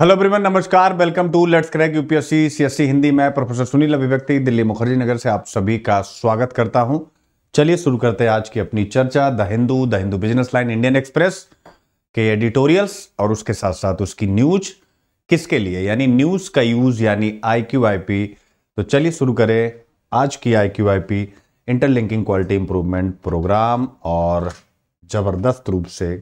hello everyone नमस्कार welcome to let's crack UPSC CSC Hindi मैं professor Sunil अभिव्यक्ति दिल्ली मुखर्जी नगर से आप सभी का स्वागत करता हूं चलिए शुरू करते हैं आज की अपनी चर्चा the Hindu the Hindu business line Indian express के एडिटोरियल्स और उसके साथ साथ उसकी न्यूज किसके लिए यानी न्यूज का यूज यानी आई तो चलिए शुरू करें आज की I Q interlinking quality improvement programme और जबरदस्त रूप से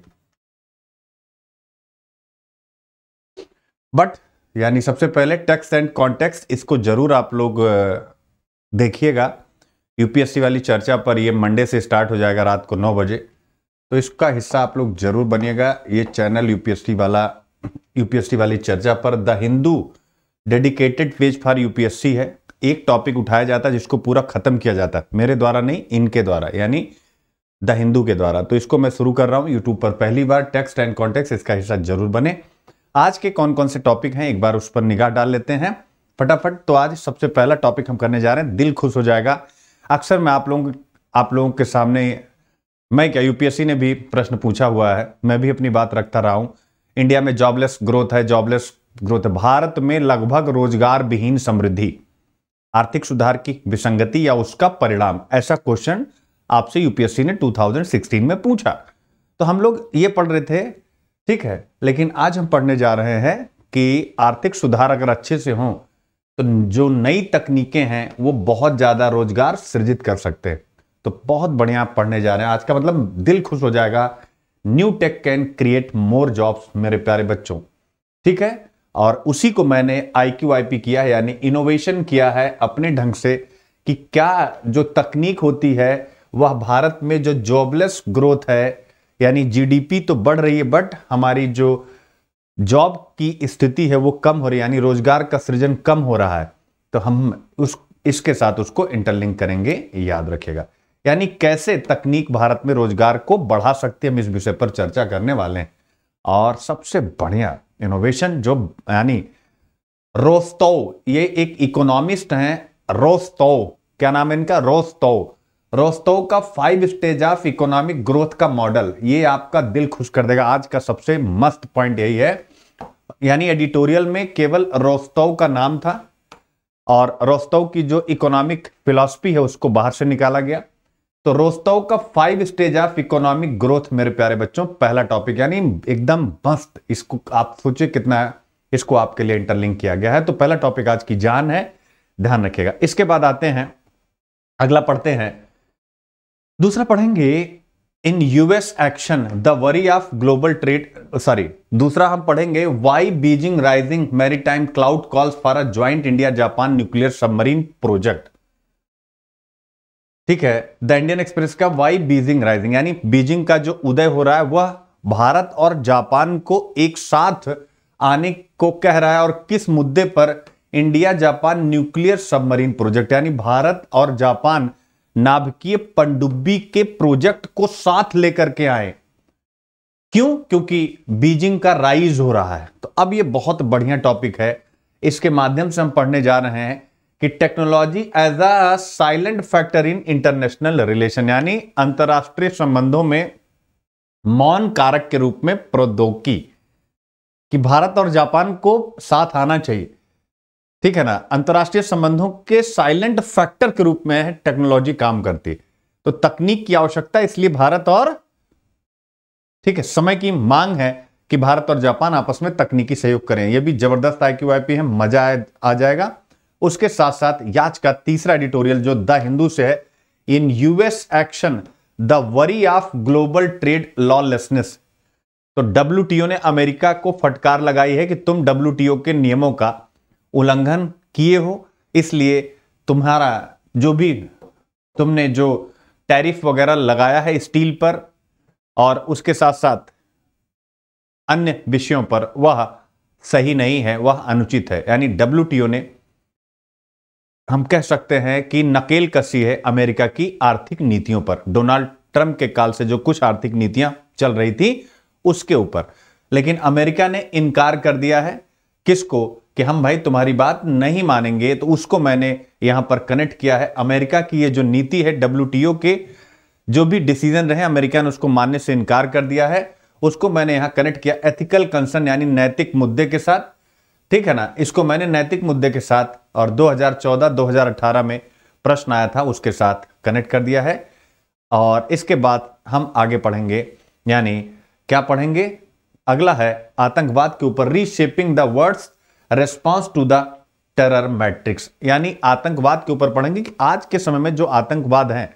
बट यानी सबसे पहले टेक्स्ट एंड कॉन्टेक्स्ट इसको जरूर आप लोग देखिएगा यूपीएससी वाली चर्चा पर ये मंडे से स्टार्ट हो जाएगा रात को नौ बजे तो इसका हिस्सा आप लोग जरूर बनिएगा ये चैनल यूपीएससी वाला यूपीएससी वाली चर्चा पर the Hindu dedicated page for UPSC है एक टॉपिक उठाया जाता है जिसको पूरा खत्म किया जाता है मेरे द्वारा नहीं इनके द्वारा यानी द हिंदू के द्वारा तो इसको मैं शुरू कर रहा हूँ यूट्यूब पर पहली बार टेक्स्ट एंड कॉन्टेक्स इसका हिस्सा जरूर बने आज के कौन कौन से टॉपिक हैं एक बार उस पर निगाह डाल लेते हैं फटाफट तो आज सबसे पहला टॉपिक हम करने जा रहे हैं दिल खुश हो जाएगा अक्सर मैं आप लोगों आप लोगों के सामने मैं क्या यूपीएससी ने भी प्रश्न पूछा हुआ है मैं भी अपनी बात रखता रहा हूँ इंडिया में जॉबलेस ग्रोथ है जॉबलेस ग्रोथ है भारत में लगभग रोजगार विहीन समृद्धि आर्थिक सुधार की विसंगति या उसका परिणाम ऐसा क्वेश्चन आपसे यूपीएससी ने 2016 में पूछा तो हम लोग ये पढ़ रहे थे ठीक है लेकिन आज हम पढ़ने जा रहे हैं कि आर्थिक सुधार अगर अच्छे से हो तो जो नई तकनीकें हैं वो बहुत ज़्यादा रोजगार सृजित कर सकते हैं तो बहुत बढ़िया पढ़ने जा रहे हैं आज का मतलब दिल खुश हो जाएगा new tech can create more jobs मेरे प्यारे बच्चों ठीक है और उसी को मैंने आई क्यू आई पी किया है यानी इनोवेशन किया है अपने ढंग से कि क्या जो तकनीक होती है वह भारत में जो जॉबलेस ग्रोथ है यानी जीडीपी तो बढ़ रही है बट हमारी जो जॉब की स्थिति है वो कम हो रही है यानी रोजगार का सृजन कम हो रहा है तो हम उस इसके साथ उसको इंटरलिंक करेंगे याद रखेगा यानी कैसे तकनीक भारत में रोजगार को बढ़ा सकती है हम इस विषय पर चर्चा करने वाले हैं और सबसे बढ़िया इनोवेशन जो यानी रोस्तो ये एक इकोनॉमिस्ट हैं रोस्तो क्या नाम है इनका रोस्तो रोस्तो का five stage of economic growth का मॉडल ये आपका दिल खुश कर देगा आज का सबसे मस्त पॉइंट यही है यानी एडिटोरियल में केवल रोस्तो का नाम था और रोस्तो की जो इकोनॉमिक फिलॉसफी है उसको बाहर से निकाला गया तो रोस्तो का five stage of economic growth मेरे प्यारे बच्चों पहला टॉपिक यानी एकदम मस्त इसको आप सोचिए कितना इसको आपके लिए इंटरलिंक किया गया है तो पहला टॉपिक आज की जान है ध्यान रखिएगा इसके बाद आते हैं अगला पढ़ते हैं दूसरा पढ़ेंगे in US action the worry of global trade sorry दूसरा हम पढ़ेंगे why Beijing rising maritime cloud calls for a joint India Japan nuclear submarine project ठीक है द इंडियन एक्सप्रेस का वाई बीजिंग राइजिंग यानी बीजिंग का जो उदय हो रहा है वह भारत और जापान को एक साथ आने को कह रहा है और किस मुद्दे पर India Japan nuclear submarine project यानी भारत और जापान नाभिकीय पंडुब्बी के प्रोजेक्ट को साथ लेकर के आए क्यों क्योंकि बीजिंग का राइज हो रहा है तो अब ये बहुत बढ़िया टॉपिक है इसके माध्यम से हम पढ़ने जा रहे हैं कि technology as a silent factor in international relation यानी अंतरराष्ट्रीय संबंधों में मौन कारक के रूप में प्रौद्योगिकी कि भारत और जापान को साथ आना चाहिए ठीक है ना अंतर्राष्ट्रीय संबंधों के साइलेंट फैक्टर के रूप में टेक्नोलॉजी काम करती तो तकनीक की आवश्यकता इसलिए भारत और ठीक है समय की मांग है कि भारत और जापान आपस में तकनीकी सहयोग करें यह भी जबरदस्त आई क्यू है मजा आ जाएगा उसके साथ साथ याच का तीसरा एडिटोरियल जो द हिंदू से है in US action the worry of global trade lawlessness तो डब्ल्यू ने अमेरिका को फटकार लगाई है कि तुम डब्ल्यू के नियमों का उल्लंघन किए हो इसलिए तुम्हारा जो भी तुमने जो टैरिफ वगैरह लगाया है स्टील पर और उसके साथ साथ अन्य विषयों पर वह सही नहीं है वह अनुचित है यानी डब्ल्यू ने हम कह सकते हैं कि नकेल कसी है अमेरिका की आर्थिक नीतियों पर डोनाल्ड ट्रंप के काल से जो कुछ आर्थिक नीतियां चल रही थी उसके ऊपर लेकिन अमेरिका ने इनकार कर दिया है किसको कि हम भाई तुम्हारी बात नहीं मानेंगे तो उसको मैंने यहां पर कनेक्ट किया है अमेरिका की ये जो नीति है डब्ल्यू के जो भी डिसीजन रहे अमेरिका ने उसको मानने से इनकार कर दिया है उसको मैंने यहां कनेक्ट किया एथिकल कंसर्न यानी नैतिक मुद्दे के साथ ठीक है ना इसको मैंने नैतिक मुद्दे के साथ और 2014-2018 में प्रश्न आया था उसके साथ कनेक्ट कर दिया है और इसके बाद हम आगे पढ़ेंगे यानी क्या पढ़ेंगे अगला है आतंकवाद के ऊपर reshaping the world's response to the terror matrix यानी आतंकवाद के ऊपर पढ़ेंगे कि आज के समय में जो आतंकवाद हैं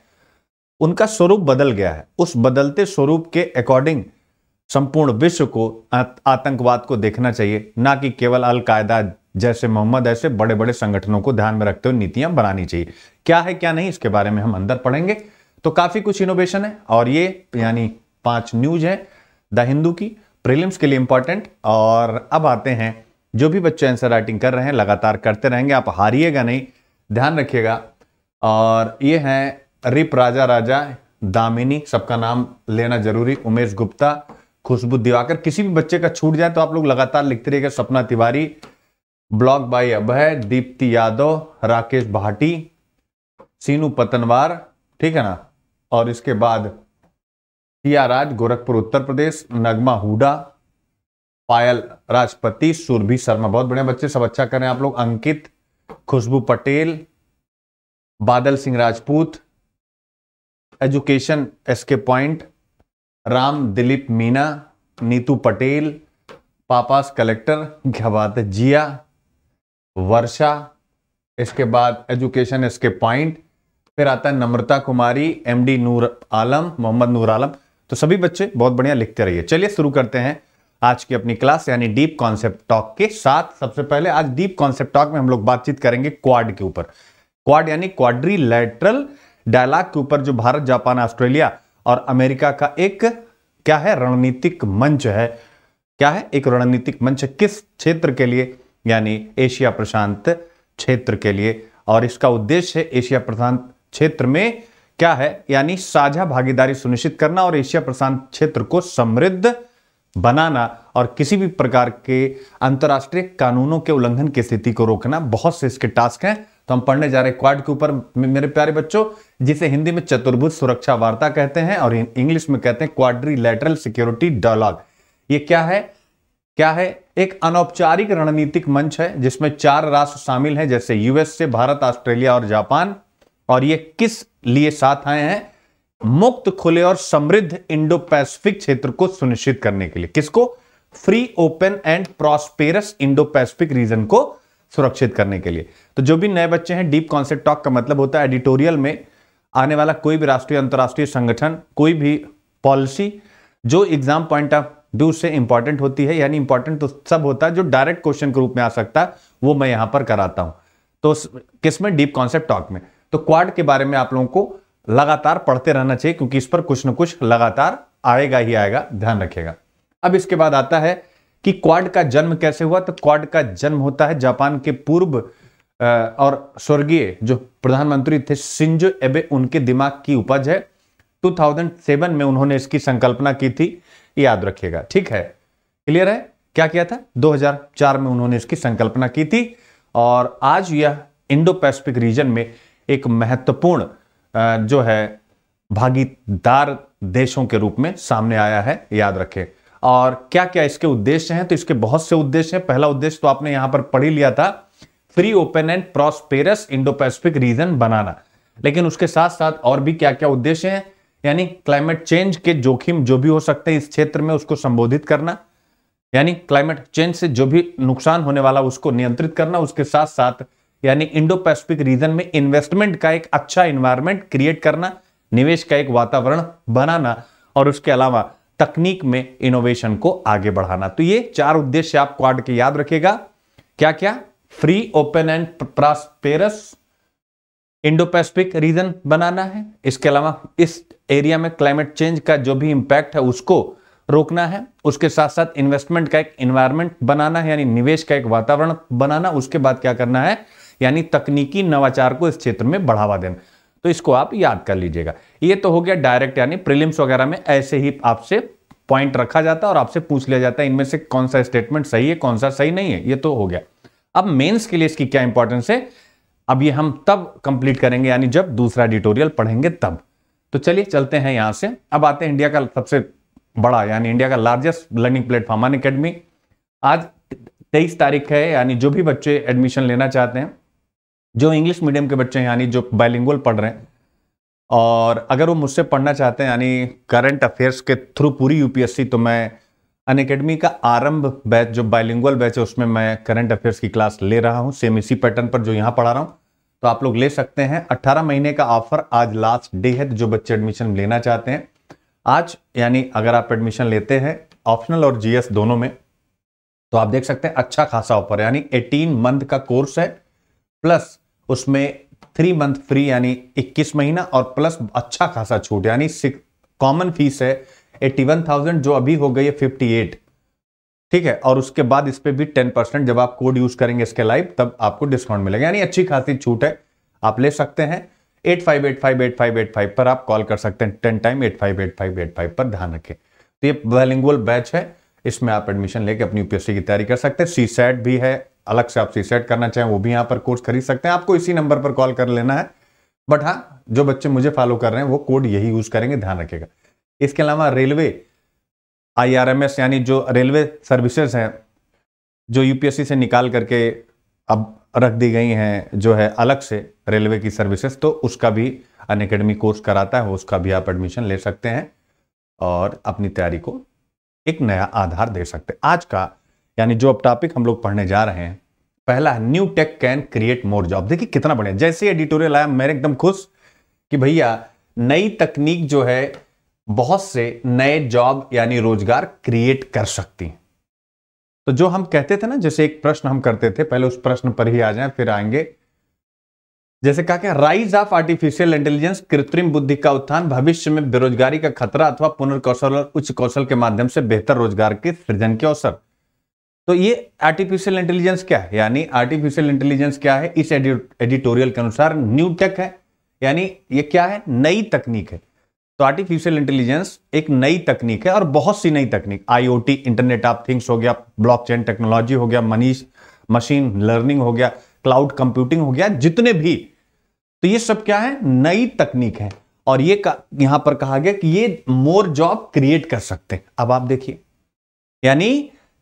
उनका स्वरूप बदल गया है उस बदलते स्वरूप के अकॉर्डिंग संपूर्ण विश्व को आतंकवाद को देखना चाहिए ना कि केवल अलकायदा जैसे मोहम्मद ऐसे बड़े बड़े संगठनों को ध्यान में रखते हुए नीतियां बनानी चाहिए क्या है क्या नहीं इसके बारे में हम अंदर पढ़ेंगे तो काफी कुछ इनोवेशन है और ये यानी पांच न्यूज है द हिंदू की प्रिलिम्स के लिए इंपॉर्टेंट और अब आते हैं जो भी बच्चे आंसर राइटिंग कर रहे हैं लगातार करते रहेंगे आप हारिएगा नहीं ध्यान रखिएगा और ये हैं रिप राजा राजा दामिनी सबका नाम लेना जरूरी उमेश गुप्ता खुशबू दिवाकर किसी भी बच्चे का छूट जाए तो आप लोग लगातार लिखते रहिएगा सपना तिवारी ब्लॉक बाई अभय दीप्ति यादव राकेश भाटी सीनू पतनवार ठीक है ना और इसके बाद राज गोरखपुर उत्तर प्रदेश नगमा हुडा पायल राजपति सुरभि शर्मा बहुत बढ़िया बच्चे सब अच्छा कर रहे हैं आप लोग अंकित Khushboo Patel Badal Singh Rajput education SK point Ram Dilip Meena Neetu Patel पापास कलेक्टर क्या बात है जिया वर्षा इसके बाद एजुकेशन इसके पॉइंट फिर आता है नम्रता कुमारी एमडी नूर आलम मोहम्मद नूर आलम तो सभी बच्चे बहुत बढ़िया लिखते रहिए चलिए शुरू करते हैं आज की अपनी क्लास यानी डीप कॉन्सेप्ट टॉक के साथ सबसे पहले आज डीप कॉन्सेप्ट टॉक में हम लोग बातचीत करेंगे क्वाड के ऊपर क्वाड यानी क्वाड्री लेटरल डायलॉग के ऊपर जो भारत जापान ऑस्ट्रेलिया और अमेरिका का एक क्या है रणनीतिक मंच है क्या है एक रणनीतिक मंच किस क्षेत्र के लिए यानी एशिया प्रशांत क्षेत्र के लिए और इसका उद्देश्य है एशिया प्रशांत क्षेत्र में क्या है यानी साझा भागीदारी सुनिश्चित करना और एशिया प्रशांत क्षेत्र को समृद्ध बनाना और किसी भी प्रकार के अंतर्राष्ट्रीय कानूनों के उल्लंघन की स्थिति को रोकना बहुत से इसके टास्क हैं तो हम पढ़ने जा रहे हैं क्वाड के ऊपर मेरे प्यारे बच्चों जिसे हिंदी में चतुर्भुज सुरक्षा वार्ता कहते हैं और इंग्लिश में कहते हैं क्वाड्री लेटरल सिक्योरिटी डायलॉग ये क्या है क्या है एक अनौपचारिक रणनीतिक मंच है जिसमें चार राष्ट्र शामिल हैं जैसे यूएस से भारत ऑस्ट्रेलिया और जापान और ये किस लिए साथ आए हैं मुक्त खुले और समृद्ध इंडो पैसिफिक क्षेत्र को सुनिश्चित करने के लिए किसको free open and prosperous Indo Pacific region को सुरक्षित करने के लिए तो जो भी नए बच्चे हैं डीप कॉन्सेप्ट टॉक का मतलब होता है एडिटोरियल में आने वाला कोई भी राष्ट्रीय अंतर्राष्ट्रीय संगठन कोई भी पॉलिसी जो एग्जाम पॉइंट ऑफ व्यू से इंपॉर्टेंट होती है यानी इंपॉर्टेंट तो सब होता है जो डायरेक्ट क्वेश्चन के रूप में आ सकता है वो मैं यहां पर कराता हूं तो किसमें डीप कॉन्सेप्ट टॉक में तो क्वाड के बारे में आप लोगों को लगातार पढ़ते रहना चाहिए क्योंकि इस पर कुछ ना कुछ लगातार आएगा ही आएगा ध्यान रखिएगा अब इसके बाद आता है कि क्वाड का जन्म कैसे हुआ तो क्वाड का जन्म होता है जापान के पूर्व और स्वर्गीय जो प्रधानमंत्री थे सिंजो एबे उनके दिमाग की उपज है 2007 में उन्होंने इसकी संकल्पना की थी याद रखिएगा ठीक है क्लियर है क्या किया था 2004 में उन्होंने इसकी संकल्पना की थी और आज यह इंडो पैसिफिक रीजन में एक महत्वपूर्ण जो है भागीदार देशों के रूप में सामने आया है याद रखें और क्या क्या इसके उद्देश्य हैं तो इसके बहुत से उद्देश्य हैं पहला उद्देश्य तो आपने यहां पर पढ़ ही लिया था free open and prosperous Indo Pacific region बनाना लेकिन उसके साथ साथ और भी क्या क्या उद्देश्य हैं यानी क्लाइमेट चेंज के जोखिम जो भी हो सकते हैं इस क्षेत्र में उसको संबोधित करना यानी क्लाइमेट चेंज से जो भी नुकसान होने वाला उसको नियंत्रित करना उसके साथ साथ यानी इंडो पैसिफिक रीजन में इन्वेस्टमेंट का एक अच्छा इन्वायरमेंट क्रिएट करना निवेश का एक वातावरण बनाना और उसके अलावा तकनीक में इनोवेशन को आगे बढ़ाना तो ये चार उद्देश्य आप क्वाड के याद रखेगा क्या क्या free open and prosperous Indo Pacific region बनाना है इसके अलावा इस एरिया में क्लाइमेट चेंज का जो भी इंपैक्ट है उसको रोकना है उसके साथ साथ इन्वेस्टमेंट का एक इन्वायरमेंट बनाना है यानी निवेश का एक वातावरण बनाना उसके बाद क्या करना है यानी तकनीकी नवाचार को इस क्षेत्र में बढ़ावा देना तो इसको आप याद कर लीजिएगा ये तो हो गया डायरेक्ट यानी प्रिलिम्स वगैरह में ऐसे ही आपसे पॉइंट रखा जाता है और आपसे पूछ लिया जाता है इनमें से कौन सा स्टेटमेंट सही है कौन सा सही नहीं है ये तो हो गया अब मेंस के लिए इसकी क्या इंपॉर्टेंस है अब ये हम तब कंप्लीट करेंगे यानी जब दूसरा एडिटोरियल पढ़ेंगे तब तो चलिए चलते हैं यहां से अब आते हैं इंडिया का सबसे बड़ा यानी इंडिया का largest learning platform Unacademy आज तेईस तारीख है यानी जो भी बच्चे एडमिशन लेना चाहते हैं जो इंग्लिश मीडियम के बच्चे हैं यानी जो बाइलिंगुअल पढ़ रहे हैं और अगर वो मुझसे पढ़ना चाहते हैं यानी करंट अफेयर्स के थ्रू पूरी यूपीएससी तो मैं अन अकेडमी का आरंभ बैच जो बाइलिंगुअल बैच है उसमें मैं करंट अफेयर्स की क्लास ले रहा हूँ सेम इसी पैटर्न पर जो यहाँ पढ़ा रहा हूँ तो आप लोग ले सकते हैं अट्ठारह महीने का ऑफर आज लास्ट डे है जो बच्चे एडमिशन लेना चाहते हैं आज यानी अगर आप एडमिशन लेते हैं ऑप्शनल और जीएस दोनों में तो आप देख सकते हैं अच्छा खासा ऑफर यानी 18 मंथ का कोर्स है प्लस उसमें थ्री मंथ फ्री यानी 21 महीना और प्लस अच्छा खासा छूट यानी कॉमन फीस है 81,000 जो अभी हो गई है 58 ठीक है और उसके बाद इस पर भी 10 परसेंट जब आप कोड यूज करेंगे इसके लाइव तब आपको डिस्काउंट मिलेगा यानी अच्छी खासी छूट है आप ले सकते हैं फाइव पर आप कॉल कर सकते हैं टेन टाइम एट पर ध्यान रखें तो ये वेलिंगुअल बैच है इसमें आप एडमिशन लेके अपनी यूपीएससी की तैयारी कर सकते हैं सी भी है अलग से आप सीसेट करना चाहें वो भी यहाँ पर कोर्स खरीद सकते हैं आपको इसी नंबर पर कॉल कर लेना है बट हाँ जो बच्चे मुझे फॉलो कर रहे हैं वो कोड यही यूज़ करेंगे ध्यान रखिएगा इसके अलावा रेलवे आईआरएमएस यानी जो रेलवे सर्विसेज हैं जो यूपीएससी से निकाल करके अब रख दी गई हैं जो है अलग से रेलवे की सर्विसेज तो उसका भी अन अकेडमी कोर्स कराता है उसका भी आप एडमिशन ले सकते हैं और अपनी तैयारी को एक नया आधार दे सकते हैं आज का यानी जो अब टॉपिक हम लोग पढ़ने जा रहे हैं पहला है new tech can create more job देखिए कितना बढ़िया जैसे एडिटोरियल आया मैंने एकदम खुश कि भैया नई तकनीक जो है बहुत से नए जॉब यानी रोजगार क्रिएट कर सकती तो जो हम कहते थे ना जैसे एक प्रश्न हम करते थे पहले उस प्रश्न पर ही आ जाए फिर आएंगे जैसे कहा कि राइज ऑफ आर्टिफिशियल इंटेलिजेंस कृत्रिम बुद्धि का उत्थान भविष्य में बेरोजगारी का खतरा अथवा पुनर्कौशल और उच्च कौशल के माध्यम से बेहतर रोजगार के सृजन के अवसर तो ये आर्टिफिशियल इंटेलिजेंस क्या है यानी आर्टिफिशियल इंटेलिजेंस क्या है इस एडिटोरियल के अनुसार न्यू टेक है यानी ये क्या है नई तकनीक है तो आर्टिफिशियल इंटेलिजेंस एक नई तकनीक है और बहुत सी नई तकनीक आईओटी इंटरनेट ऑफ थिंग्स हो गया ब्लॉकचेन टेक्नोलॉजी हो गया मनीष मशीन लर्निंग हो गया क्लाउड कंप्यूटिंग हो गया जितने भी तो ये सब क्या है नई तकनीक है और ये यहां पर कहा गया कि ये मोर जॉब क्रिएट कर सकते हैं अब आप देखिए यानी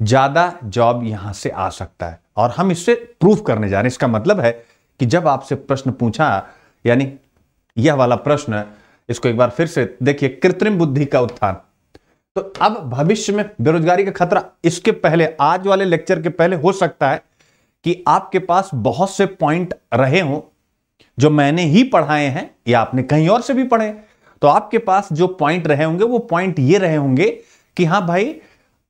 ज़्यादा जॉब यहां से आ सकता है और हम इससे प्रूफ करने जा रहे हैं इसका मतलब है कि जब आपसे प्रश्न पूछा यानी यह वाला प्रश्न इसको एक बार फिर से देखिए कृत्रिम बुद्धि का उत्थान तो अब भविष्य में बेरोजगारी का खतरा इसके पहले आज वाले लेक्चर के पहले हो सकता है कि आपके पास बहुत से पॉइंट रहे हों जो मैंने ही पढ़ाए हैं या आपने कहीं और से भी पढ़े तो आपके पास जो पॉइंट रहे होंगे वो पॉइंट ये रहे होंगे कि हाँ भाई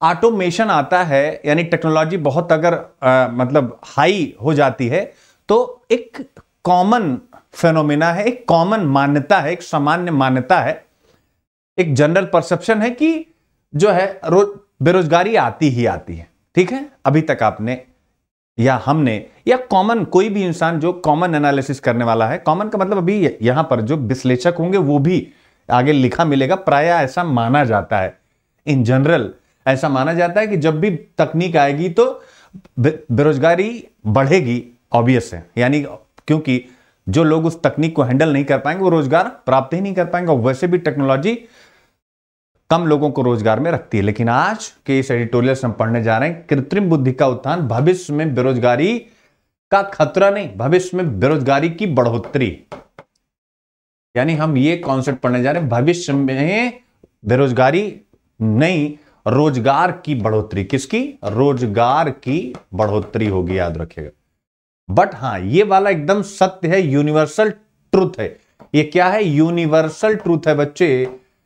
ऑटोमेशन आता है यानी टेक्नोलॉजी बहुत अगर आ, मतलब हाई हो जाती है तो एक कॉमन फेनोमेना है एक कॉमन मान्यता है एक सामान्य मान्यता है एक जनरल परसेप्शन है कि जो है रोज बेरोजगारी आती ही आती है ठीक है अभी तक आपने या हमने या कॉमन कोई भी इंसान जो कॉमन एनालिसिस करने वाला है कॉमन का मतलब अभी यहां पर जो विश्लेषक होंगे वो भी आगे लिखा मिलेगा प्राय ऐसा माना जाता है इन जनरल ऐसा माना जाता है कि जब भी तकनीक आएगी तो बेरोजगारी बढ़ेगी ऑब्वियस है यानी क्योंकि जो लोग उस तकनीक को हैंडल नहीं कर पाएंगे वो रोजगार प्राप्त ही नहीं कर पाएंगे वैसे भी टेक्नोलॉजी कम लोगों को रोजगार में रखती है लेकिन आज के इस एडिटोरियल से हम पढ़ने जा रहे हैं कृत्रिम बुद्धि का उत्थान भविष्य में बेरोजगारी का खतरा नहीं भविष्य में बेरोजगारी की बढ़ोतरी यानी हम ये कॉन्सेप्ट पढ़ने जा रहे हैं भविष्य में बेरोजगारी नहीं रोजगार की बढ़ोतरी किसकी रोजगार की बढ़ोतरी होगी याद रखिएगा बट हां ये वाला एकदम सत्य है यूनिवर्सल ट्रूथ है ये क्या है यूनिवर्सल ट्रूथ है बच्चे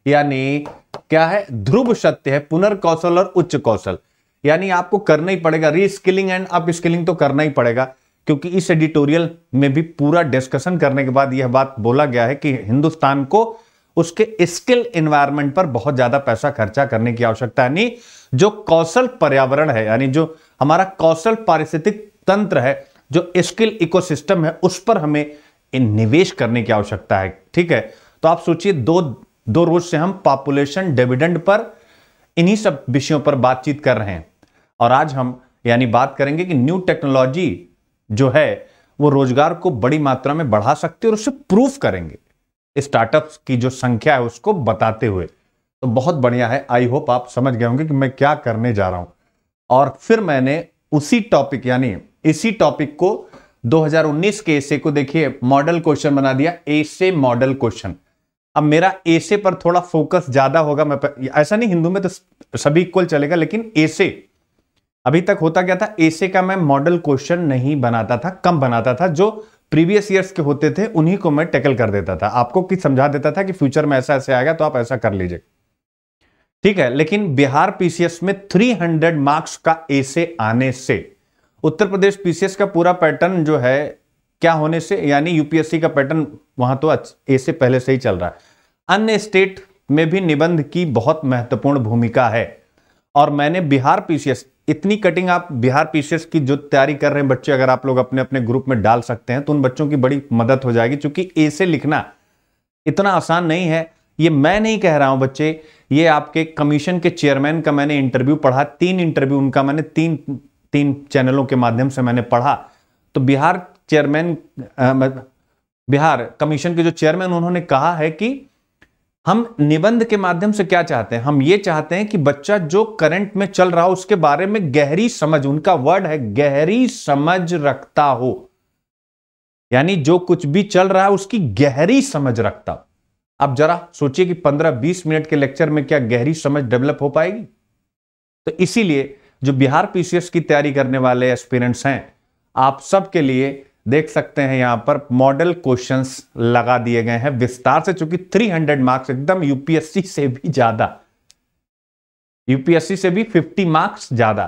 यानी क्या है ध्रुव सत्य है पुनर्कौशल और उच्च कौशल यानी आपको करना ही पड़ेगा रीस्किलिंग एंड अप स्किलिंग तो करना ही पड़ेगा क्योंकि इस एडिटोरियल में भी पूरा डिस्कशन करने के बाद यह बात बोला गया है कि हिंदुस्तान को उसके स्किल इन्वायरमेंट पर बहुत ज्यादा पैसा खर्चा करने की आवश्यकता यानी जो कौशल पर्यावरण है यानी जो हमारा कौशल पारिस्थितिक तंत्र है जो स्किल इकोसिस्टम है उस पर हमें निवेश करने की आवश्यकता है ठीक है तो आप सोचिए दो दो रोज से हम पॉपुलेशन डिविडेंड पर इन्हीं सब विषयों पर बातचीत कर रहे हैं और आज हम यानी बात करेंगे कि न्यू टेक्नोलॉजी जो है वो रोजगार को बड़ी मात्रा में बढ़ा सकती है और उसे प्रूफ करेंगे स्टार्टअप्स की जो संख्या है उसको बताते हुए तो बहुत बढ़िया है आई होप आप समझ गए होंगे कि मैं क्या करने जा रहा हूं और फिर मैंने उसी टॉपिक यानी इसी टॉपिक को 2019 के एसे को देखिए मॉडल क्वेश्चन बना दिया एसे मॉडल क्वेश्चन अब मेरा एसे पर थोड़ा फोकस ज्यादा होगा मैं पर, ऐसा नहीं हिंदू में तो सभी इक्वल चलेगा लेकिन एसे अभी तक होता क्या था एसे का मैं मॉडल क्वेश्चन नहीं बनाता था कम बनाता था जो प्रीवियस ईयर्स के होते थे उन्हीं को मैं टैकल कर देता था आपको कि समझा देता था कि फ्यूचर में ऐसा ऐसे आएगा तो आप ऐसा कर लीजिए ठीक है लेकिन बिहार पीसीएस में 300 मार्क्स का एसे आने से उत्तर प्रदेश पीसीएस का पूरा पैटर्न जो है क्या होने से यानी यूपीएससी का पैटर्न वहां तो एसे पहले से ही चल रहा है अन्य स्टेट में भी निबंध की बहुत महत्वपूर्ण भूमिका है और मैंने बिहार पीसीएस इतनी कटिंग आप बिहार पीसीएस की जो तैयारी कर रहे हैं बच्चे अगर आप लोग अपने अपने ग्रुप में डाल सकते हैं तो उन बच्चों की बड़ी मदद हो जाएगी चूंकि ऐसे लिखना इतना आसान नहीं है ये मैं नहीं कह रहा हूं बच्चे ये आपके कमीशन के चेयरमैन का मैंने इंटरव्यू पढ़ा तीन इंटरव्यू उनका मैंने तीन तीन चैनलों के माध्यम से मैंने पढ़ा तो बिहार चेयरमैन बिहार कमीशन के जो चेयरमैन उन्होंने कहा है कि हम निबंध के माध्यम से क्या चाहते हैं हम ये चाहते हैं कि बच्चा जो करंट में चल रहा हो उसके बारे में गहरी समझ उनका वर्ड है गहरी समझ रखता हो यानी जो कुछ भी चल रहा है उसकी गहरी समझ रखता हो आप जरा सोचिए कि 15-20 मिनट के लेक्चर में क्या गहरी समझ डेवलप हो पाएगी तो इसीलिए जो बिहार पीसीएस की तैयारी करने वाले एस्पिरेंट्स हैं आप सबके लिए देख सकते हैं यहां पर मॉडल क्वेश्चंस लगा दिए गए हैं विस्तार से चूंकि 300 मार्क्स एकदम यूपीएससी से भी ज्यादा यूपीएससी से भी 50 मार्क्स ज्यादा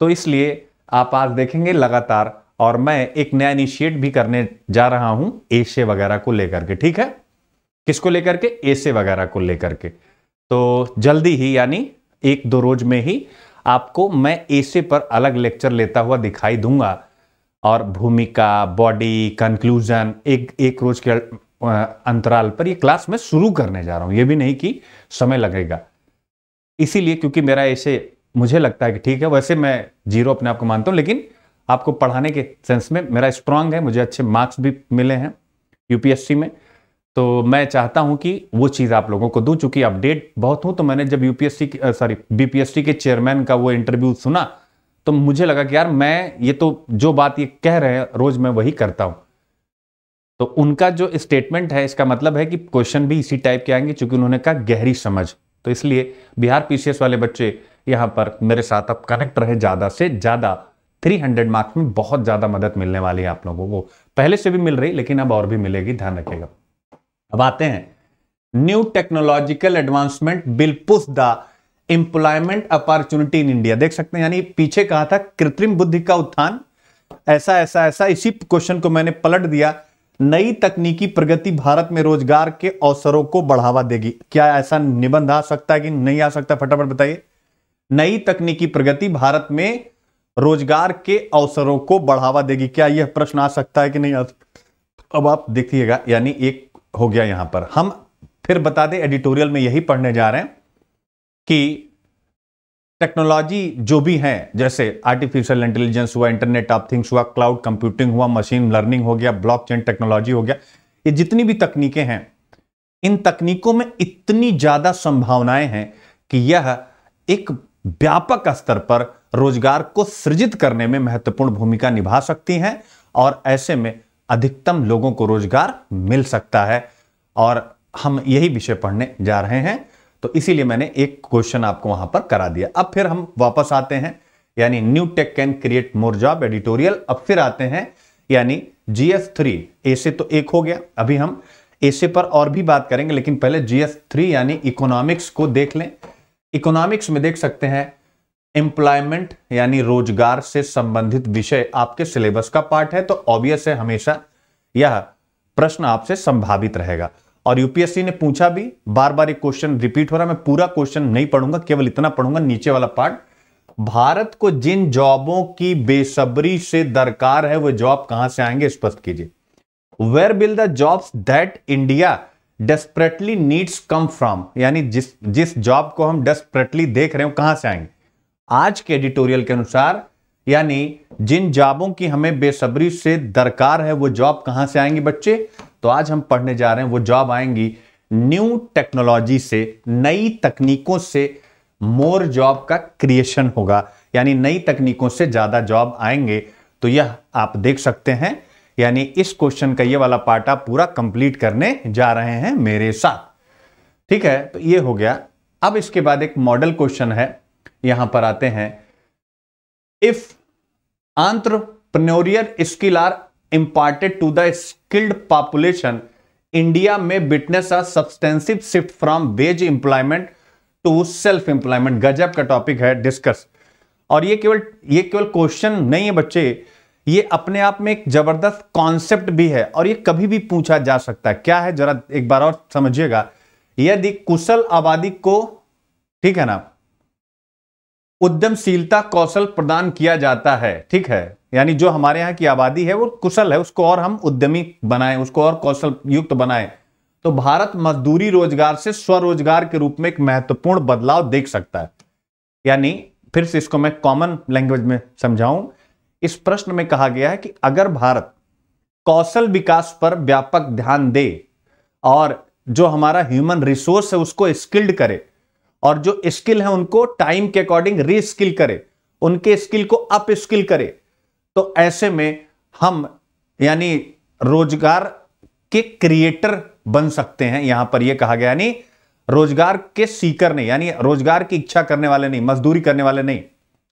तो इसलिए आप आज देखेंगे लगातार और मैं एक नया इनिशिएट भी करने जा रहा हूं एशे वगैरह को लेकर के ठीक है किसको लेकर के एसे वगैरह को लेकर के तो जल्दी ही यानी एक दो रोज में ही आपको मैं एसे पर अलग लेक्चर लेता हुआ दिखाई दूंगा और भूमिका बॉडी कंक्लूजन एक एक रोज के अंतराल पर ये क्लास मैं शुरू करने जा रहा हूँ ये भी नहीं कि समय लगेगा इसीलिए क्योंकि मेरा ऐसे मुझे लगता है कि ठीक है वैसे मैं जीरो अपने आप को मानता हूँ लेकिन आपको पढ़ाने के सेंस में मेरा स्ट्रांग है मुझे अच्छे मार्क्स भी मिले हैं यूपीएससी में तो मैं चाहता हूं कि वो चीज़ आप लोगों को दूं चूंकि अपडेट बहुत हूं तो मैंने जब यूपीएससी सॉरी बीपीएससी के चेयरमैन का वो इंटरव्यू सुना तो मुझे लगा कि यार मैं ये तो जो बात ये कह रहे हैं रोज मैं वही करता हूं तो उनका जो स्टेटमेंट है इसका मतलब है कि क्वेश्चन भी इसी टाइप के आएंगे चूंकि उन्होंने कहा गहरी समझ तो इसलिए बिहार पीसीएस वाले बच्चे यहां पर मेरे साथ अब कनेक्ट रहे ज़्यादा से ज़्यादा 300 मार्क्स में बहुत ज़्यादा मदद मिलने वाली है आप लोगों को पहले से भी मिल रही लेकिन अब और भी मिलेगी ध्यान रखिएगा अब आते हैं new technological advancement will boost the employment opportunity in India देख सकते हैं यानी पीछे कहा था कृत्रिम बुद्धि का उत्थान ऐसा ऐसा ऐसा इसी क्वेश्चन को मैंने पलट दिया नई तकनीकी प्रगति भारत में रोजगार के अवसरों को बढ़ावा देगी क्या ऐसा निबंध आ सकता है कि नहीं आ सकता फटाफट बताइए नई तकनीकी प्रगति भारत में रोजगार के अवसरों को बढ़ावा देगी क्या यह प्रश्न आ सकता है कि नहीं आ सकता अब आप देखिएगा यानी एक हो गया यहां पर हम फिर बता दें एडिटोरियल में यही पढ़ने जा रहे हैं कि टेक्नोलॉजी जो भी हैं जैसे आर्टिफिशियल इंटेलिजेंस हुआ इंटरनेट ऑफ थिंग्स हुआ क्लाउड कंप्यूटिंग हुआ मशीन लर्निंग हो गया ब्लॉकचेन टेक्नोलॉजी हो गया ये जितनी भी तकनीकें हैं इन तकनीकों में इतनी ज़्यादा संभावनाएं हैं कि यह एक व्यापक स्तर पर रोजगार को सृजित करने में महत्वपूर्ण भूमिका निभा सकती हैं और ऐसे में अधिकतम लोगों को रोजगार मिल सकता है और हम यही विषय पढ़ने जा रहे हैं तो इसीलिए मैंने एक क्वेश्चन आपको वहां पर करा दिया अब फिर हम वापस आते हैं यानी new tech can create more job editorial अब फिर आते हैं यानी जीएस थ्री एसे तो एक हो गया अभी हम ऐसे पर और भी बात करेंगे लेकिन पहले जीएस थ्री यानी इकोनॉमिक्स को देख लें इकोनॉमिक्स में देख सकते हैं एम्प्लॉयमेंट यानी रोजगार से संबंधित विषय आपके सिलेबस का पार्ट है तो ऑब्वियस है हमेशा यह प्रश्न आपसे संभावित रहेगा और यूपीएससी ने पूछा भी बार बार एक क्वेश्चन रिपीट हो रहा है मैं पूरा क्वेश्चन नहीं पढ़ूंगा केवल इतना पढ़ूंगा नीचे वाला पार्ट भारत को जिन जॉबों की बेसब्री से दरकार है वह जॉब कहां से आएंगे स्पष्ट कीजिए where will the jobs that India desperately needs come from यानी जिस जिस जॉब को हम डेस्परेटली देख रहे हो कहां से आएंगे आज के एडिटोरियल के अनुसार यानी जिन जॉबों की हमें बेसब्री से दरकार है वो जॉब कहां से आएंगी बच्चे तो आज हम पढ़ने जा रहे हैं वो जॉब आएंगी न्यू टेक्नोलॉजी से नई तकनीकों से मोर जॉब का क्रिएशन होगा यानी नई तकनीकों से ज़्यादा जॉब आएंगे तो यह आप देख सकते हैं यानी इस क्वेश्चन का ये वाला पार्ट आप पूरा कंप्लीट करने जा रहे हैं मेरे साथ ठीक है तो ये हो गया अब इसके बाद एक मॉडल क्वेश्चन है यहां पर आते हैं if entrepreneurial skill are imported to the skilled population India में witness a substantive shift from wage employment to self employment गजब का टॉपिक है डिस्कस और ये केवल ये केवल क्वेश्चन नहीं है बच्चे ये अपने आप में एक जबरदस्त कॉन्सेप्ट भी है और ये कभी भी पूछा जा सकता है क्या है जरा एक बार और समझिएगा यदि कुशल आबादी को ठीक है ना उद्यमशीलता कौशल प्रदान किया जाता है ठीक है यानी जो हमारे यहाँ की आबादी है वो कुशल है उसको और हम उद्यमी बनाएं उसको और कौशल युक्त बनाएं तो भारत मजदूरी रोजगार से स्वरोजगार के रूप में एक महत्वपूर्ण बदलाव देख सकता है यानी फिर से इसको मैं कॉमन लैंग्वेज में समझाऊं इस प्रश्न में कहा गया है कि अगर भारत कौशल विकास पर व्यापक ध्यान दे और जो हमारा ह्यूमन रिसोर्स है उसको स्किल्ड करे और जो स्किल है उनको टाइम के अकॉर्डिंग रीस्किल करे उनके स्किल को अप स्किल करे तो ऐसे में हम यानी रोजगार के क्रिएटर बन सकते हैं यहां पर यह कहा गया यानी रोजगार के सीकर नहीं यानी रोजगार की इच्छा करने वाले नहीं मजदूरी करने वाले नहीं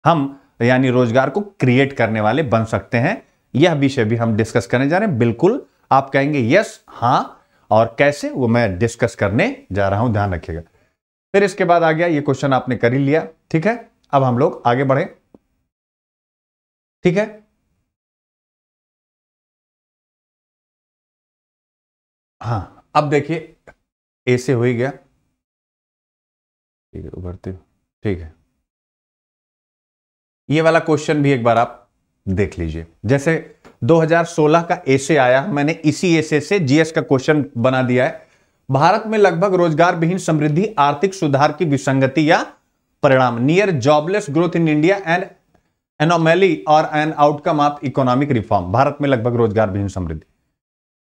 हम यानी रोजगार को क्रिएट करने वाले बन सकते हैं यह विषय भी हम डिस्कस करने जा रहे हैं बिल्कुल आप कहेंगे यस हाँ और कैसे वो मैं डिस्कस करने जा रहा हूं ध्यान रखिएगा फिर इसके बाद आ गया ये क्वेश्चन आपने कर ही लिया ठीक है अब हम लोग आगे बढ़े ठीक है हाँ अब देखिए ए से हो ही गया ठीक है उभरते ठीक है ये वाला क्वेश्चन भी एक बार आप देख लीजिए जैसे 2016 का एसे आया मैंने इसी एसे से जीएस का क्वेश्चन बना दिया है भारत में लगभग रोजगार विहीन समृद्धि आर्थिक सुधार की विसंगति या परिणाम near jobless growth in India and anomaly और an outcome of economic reform Bharat में लगभग रोजगार विहीन समृद्धि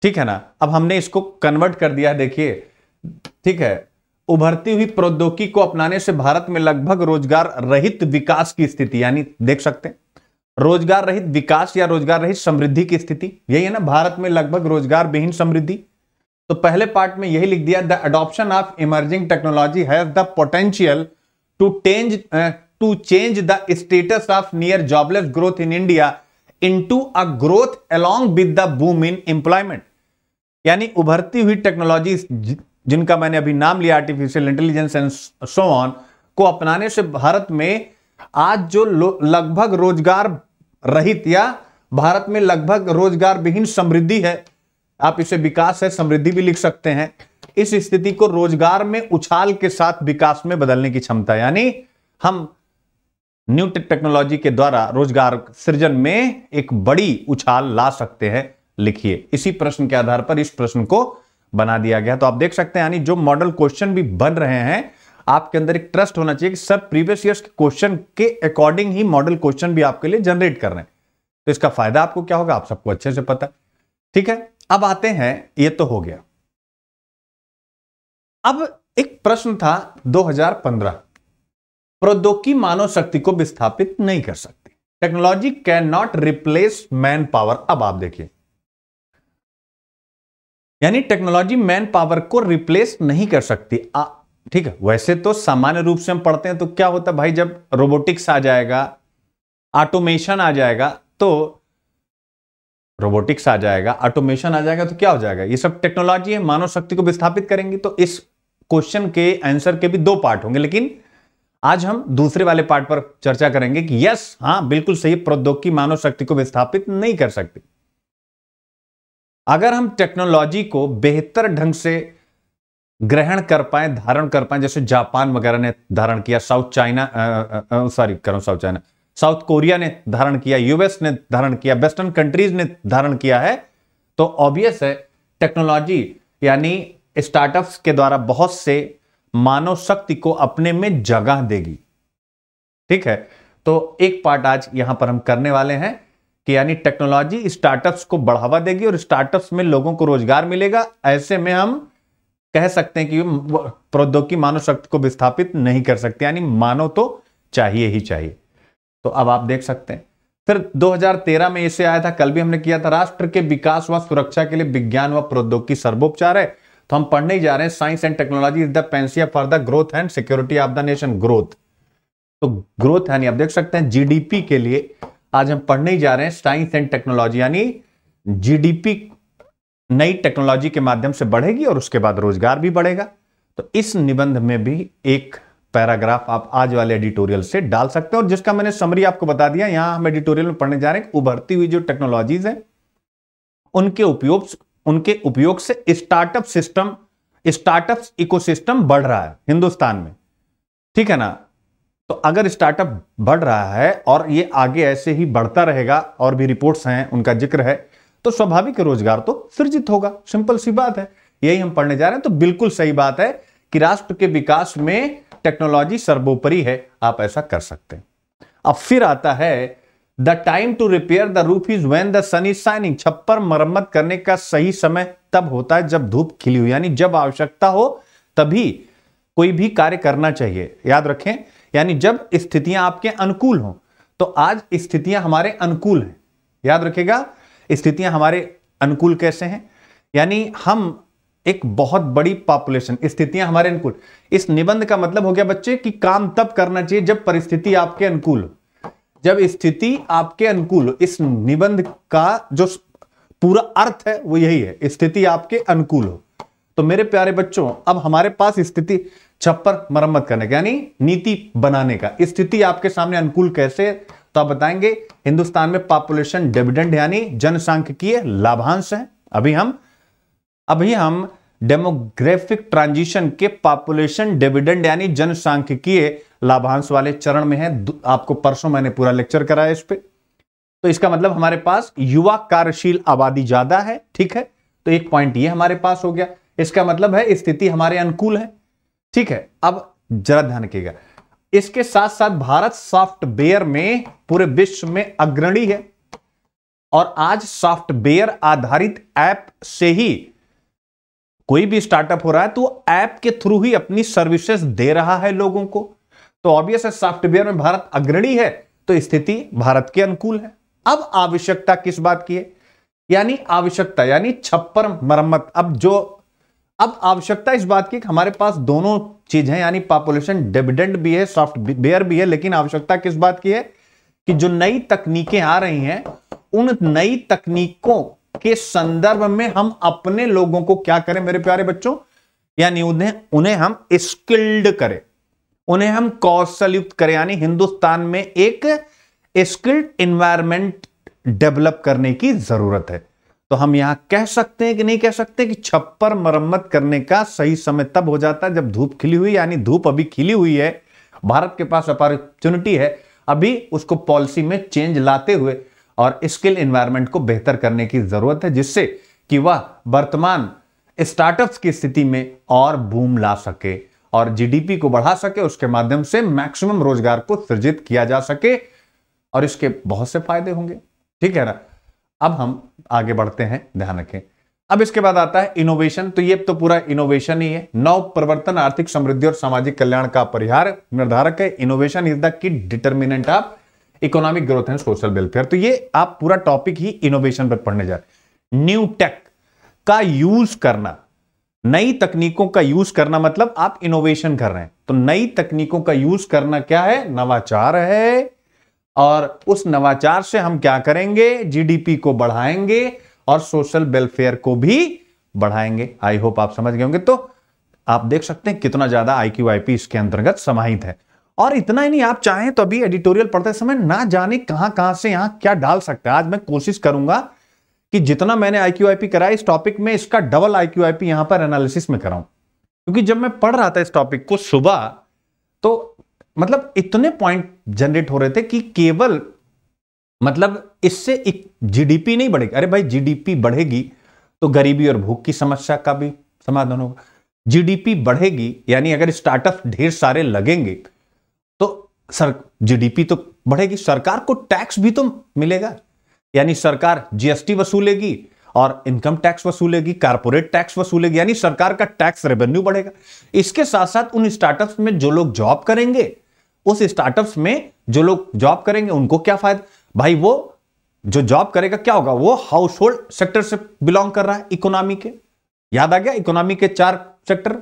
ठीक है ना अब हमने इसको कन्वर्ट कर दिया देखिए ठीक है उभरती हुई प्रौद्योगिकी को अपनाने से भारत में लगभग रोजगार रहित विकास की स्थिति यानी देख सकते हैं रोजगार रहित विकास या रोजगार रहित समृद्धि की स्थिति यही है ना भारत में लगभग रोजगार विहीन समृद्धि तो पहले पार्ट में यही लिख दिया the adoption of emerging technology has the potential to change to change the status of near jobless growth in India into a growth along with the boom in employment यानी उभरती हुई टेक्नोलॉजी जिनका मैंने अभी नाम लिया artificial intelligence and so on को अपनाने से भारत में आज जो लगभग रोजगार रहित या भारत में लगभग रोजगार विहीन समृद्धि है आप इसे विकास है समृद्धि भी लिख सकते हैं इस स्थिति को रोजगार में उछाल के साथ विकास में बदलने की क्षमता यानी हम न्यू टेक्नोलॉजी के द्वारा रोजगार सृजन में एक बड़ी उछाल ला सकते हैं लिखिए इसी प्रश्न के आधार पर इस प्रश्न को बना दिया गया तो आप देख सकते हैं यानी जो मॉडल क्वेश्चन भी बन रहे हैं आपके अंदर एक ट्रस्ट होना चाहिए कि सर प्रीवियस ईयर के क्वेश्चन के अकॉर्डिंग ही मॉडल क्वेश्चन भी आपके लिए जनरेट कर रहे हैं तो इसका फायदा आपको क्या होगा आप सबको अच्छे से पता है ठीक है अब आते हैं ये तो हो गया अब एक प्रश्न था 2015 प्रौद्योगिकी मानव शक्ति को विस्थापित नहीं कर सकती technology can not replace man power अब आप देखिए यानी टेक्नोलॉजी मैन पावर को रिप्लेस नहीं कर सकती आ, ठीक है वैसे तो सामान्य रूप से हम पढ़ते हैं तो क्या होता है भाई जब रोबोटिक्स आ जाएगा ऑटोमेशन आ जाएगा तो रोबोटिक्स आ जाएगा ऑटोमेशन आ जाएगा तो क्या हो जाएगा ये सब टेक्नोलॉजी है मानव शक्ति को विस्थापित करेंगी तो इस क्वेश्चन के आंसर के भी दो पार्ट होंगे लेकिन आज हम दूसरे वाले पार्ट पर चर्चा करेंगे कि यस हाँ बिल्कुल सही प्रौद्योगिकी मानव शक्ति को विस्थापित नहीं कर सकती अगर हम टेक्नोलॉजी को बेहतर ढंग से ग्रहण कर पाए धारण कर पाए जैसे जापान वगैरह ने धारण किया साउथ चाइना सॉरी करो साउथ चाइना साउथ कोरिया ने धारण किया यूएस ने धारण किया वेस्टर्न कंट्रीज ने धारण किया है तो ऑब्वियस है टेक्नोलॉजी यानी स्टार्टअप्स के द्वारा बहुत से मानव शक्ति को अपने में जगह देगी ठीक है तो एक पार्ट आज यहां पर हम करने वाले हैं कि यानी टेक्नोलॉजी स्टार्टअप्स को बढ़ावा देगी और स्टार्टअप्स में लोगों को रोजगार मिलेगा ऐसे में हम कह सकते हैं कि प्रौद्योगिकी मानव शक्ति को विस्थापित नहीं कर सकते यानी मानव तो चाहिए ही चाहिए तो अब आप देख सकते हैं फिर 2013 में इसे आया था कल भी हमने किया था राष्ट्र के विकास व सुरक्षा के लिए विज्ञान व प्रौद्योगिकी सर्वोपचार है तो हम पढ़ने जा रहे हैं science and technology is the panacea for the growth and security of the nation growth तो ग्रोथ यानी आप देख सकते हैं जीडीपी के लिए आज हम पढ़ने ही जा रहे हैं साइंस एंड टेक्नोलॉजी यानी जीडीपी नई टेक्नोलॉजी के माध्यम से बढ़ेगी और उसके बाद रोजगार भी बढ़ेगा तो इस निबंध में भी एक पैराग्राफ आप आज वाले एडिटोरियल से डाल सकते हैं और जिसका मैंने समरी आपको बता दिया यहां हम एडिटोरियल में पढ़ने जा रहे हैं उभरती हुई जो टेक्नोलॉजीज हैं उनके उपयोग उनके उपयोग से स्टार्टअप सिस्टम स्टार्टअप इकोसिस्टम बढ़ रहा है हिंदुस्तान में ठीक है ना तो अगर स्टार्टअप बढ़ रहा है और ये आगे ऐसे ही बढ़ता रहेगा और भी रिपोर्ट्स हैं उनका जिक्र है तो स्वाभाविक रोजगार तो सृजित होगा सिंपल सी बात है यही हम पढ़ने जा रहे हैं तो बिल्कुल सही बात है कि राष्ट्र के विकास में टेक्नोलॉजी सर्वोपरि है आप ऐसा कर सकते हैं अब फिर आता है the time to repair the roof is when the sun is shining छप्पर मरम्मत करने का सही समय तब होता है जब धूप खिली हुई यानी जब आवश्यकता हो तभी कोई भी कार्य करना चाहिए याद रखें यानी जब स्थितियां आपके अनुकूल हो तो आज स्थितियां हमारे अनुकूल हैं याद रखेगा स्थितियां हमारे अनुकूल कैसे हैं यानी हम एक बहुत बड़ी पॉपुलेशन स्थितियां हमारे अनुकूल इस निबंध का मतलब हो गया बच्चे कि काम तब करना चाहिए जब परिस्थिति आपके अनुकूल जब स्थिति आपके अनुकूल इस निबंध का जो पूरा अर्थ है वो यही है स्थिति आपके अनुकूल हो तो मेरे प्यारे बच्चों अब हमारे पास स्थिति छप्पर मरम्मत करने का यानी नीति बनाने का स्थिति आपके सामने अनुकूल कैसे तो आप बताएंगे हिंदुस्तान में पॉपुलेशन डिविडेंड यानी जनसंख्यकीय लाभांश है अभी हम अभी हम डेमोग्राफिक ट्रांजिशन के पॉपुलेशन डिविडेंड यानी जनसांख्यिकीय लाभांश वाले चरण में है आपको परसों मैंने पूरा लेक्चर कराया इस पर तो इसका मतलब हमारे पास युवा कार्यशील आबादी ज्यादा है ठीक है तो एक पॉइंट ये हमारे पास हो गया इसका मतलब है स्थिति हमारे अनुकूल है ठीक है अब जरा ध्यान रखिएगा इसके साथ साथ भारत सॉफ्टवेयर में पूरे विश्व में अग्रणी है और आज सॉफ्टवेयर आधारित ऐप से ही कोई भी स्टार्टअप हो रहा है तो ऐप के थ्रू ही अपनी सर्विसेज दे रहा है लोगों को तो ऑब्वियस है सॉफ्टवेयर में भारत अग्रणी है तो स्थिति भारत के अनुकूल है अब आवश्यकता किस बात की है यानी आवश्यकता यानी छप्पर मरम्मत अब जो अब आवश्यकता इस बात की हमारे पास दोनों चीज है यानी पॉपुलेशन डिविडेंड भी है सॉफ्टवेयर भी है लेकिन आवश्यकता किस बात की है कि जो नई तकनीकें आ रही हैं उन नई तकनीकों के संदर्भ में हम अपने लोगों को क्या करें मेरे प्यारे बच्चों यानी उन्हें उन्हें हम स्किल्ड करें उन्हें हम कौशल युक्त करें यानी हिंदुस्तान में एक स्किल्ड इन्वायरमेंट डेवलप करने की जरूरत है तो हम यहां कह सकते हैं कि नहीं कह सकते कि छप्पर मरम्मत करने का सही समय तब हो जाता है जब धूप खिली हुई यानी धूप अभी खिली हुई है भारत के पास अपॉर्चुनिटी है अभी उसको पॉलिसी में चेंज लाते हुए और स्किल इन्वायरमेंट को बेहतर करने की जरूरत है जिससे कि वह वर्तमान स्टार्टअप्स की स्थिति में और बूम ला सके और जीडीपी को बढ़ा सके उसके माध्यम से मैक्सिमम रोजगार को सृजित किया जा सके और इसके बहुत से फायदे होंगे ठीक है ना अब हम आगे बढ़ते हैं ध्यान रखें अब इसके बाद आता है इनोवेशन तो ये तो पूरा इनोवेशन ही है नव प्रवर्तन आर्थिक समृद्धि और सामाजिक कल्याण का परिहार निर्धारक है innovation is the key determinant of economic growth and social welfare तो ये आप पूरा टॉपिक ही इनोवेशन पर पढ़ने जा रहे न्यू टेक का यूज करना नई तकनीकों का यूज करना मतलब आप इनोवेशन कर रहे हैं तो नई तकनीकों का यूज करना क्या है नवाचार है और उस नवाचार से हम क्या करेंगे जीडीपी को बढ़ाएंगे और सोशल वेलफेयर को भी बढ़ाएंगे आई होप आप समझ गए होंगे तो आप देख सकते हैं कितना ज्यादा आई क्यू इसके अंतर्गत समाहित है और इतना ही नहीं आप चाहें तो अभी एडिटोरियल पढ़ते समय ना जाने कहां कहां से यहां क्या डाल सकते हैं आज मैं कोशिश करूंगा कि जितना मैंने आईक्यूआईपी करा इस टॉपिक में इसका डबल आईक्यूआईपी यहां पर एनालिसिस में कराऊं क्योंकि जब मैं पढ़ रहा था इस टॉपिक को सुबह तो मतलब इतने पॉइंट जनरेट हो रहे थे कि केवल मतलब इससे एक जीडीपी नहीं बढ़ेगी अरे भाई जीडीपी बढ़ेगी तो गरीबी और भूख की समस्या का भी समाधान होगा जीडीपी बढ़ेगी यानी अगर स्टार्टअप ढेर सारे लगेंगे सर जीडीपी तो बढ़ेगी सरकार को टैक्स भी तो मिलेगा यानी सरकार जीएसटी वसूलेगी और इनकम टैक्स वसूलेगी कारपोरेट टैक्स वसूलेगी यानी सरकार का टैक्स रेवेन्यू बढ़ेगा इसके साथ साथ उन स्टार्टअप्स में जो लोग जॉब करेंगे उस स्टार्टअप्स में जो लोग जॉब करेंगे उनको क्या फायदा भाई वो जो जॉब करेगा क्या होगा वो हाउस होल्ड सेक्टर से बिलोंग कर रहा है इकोनॉमी के याद आ गया इकोनॉमी के चार sector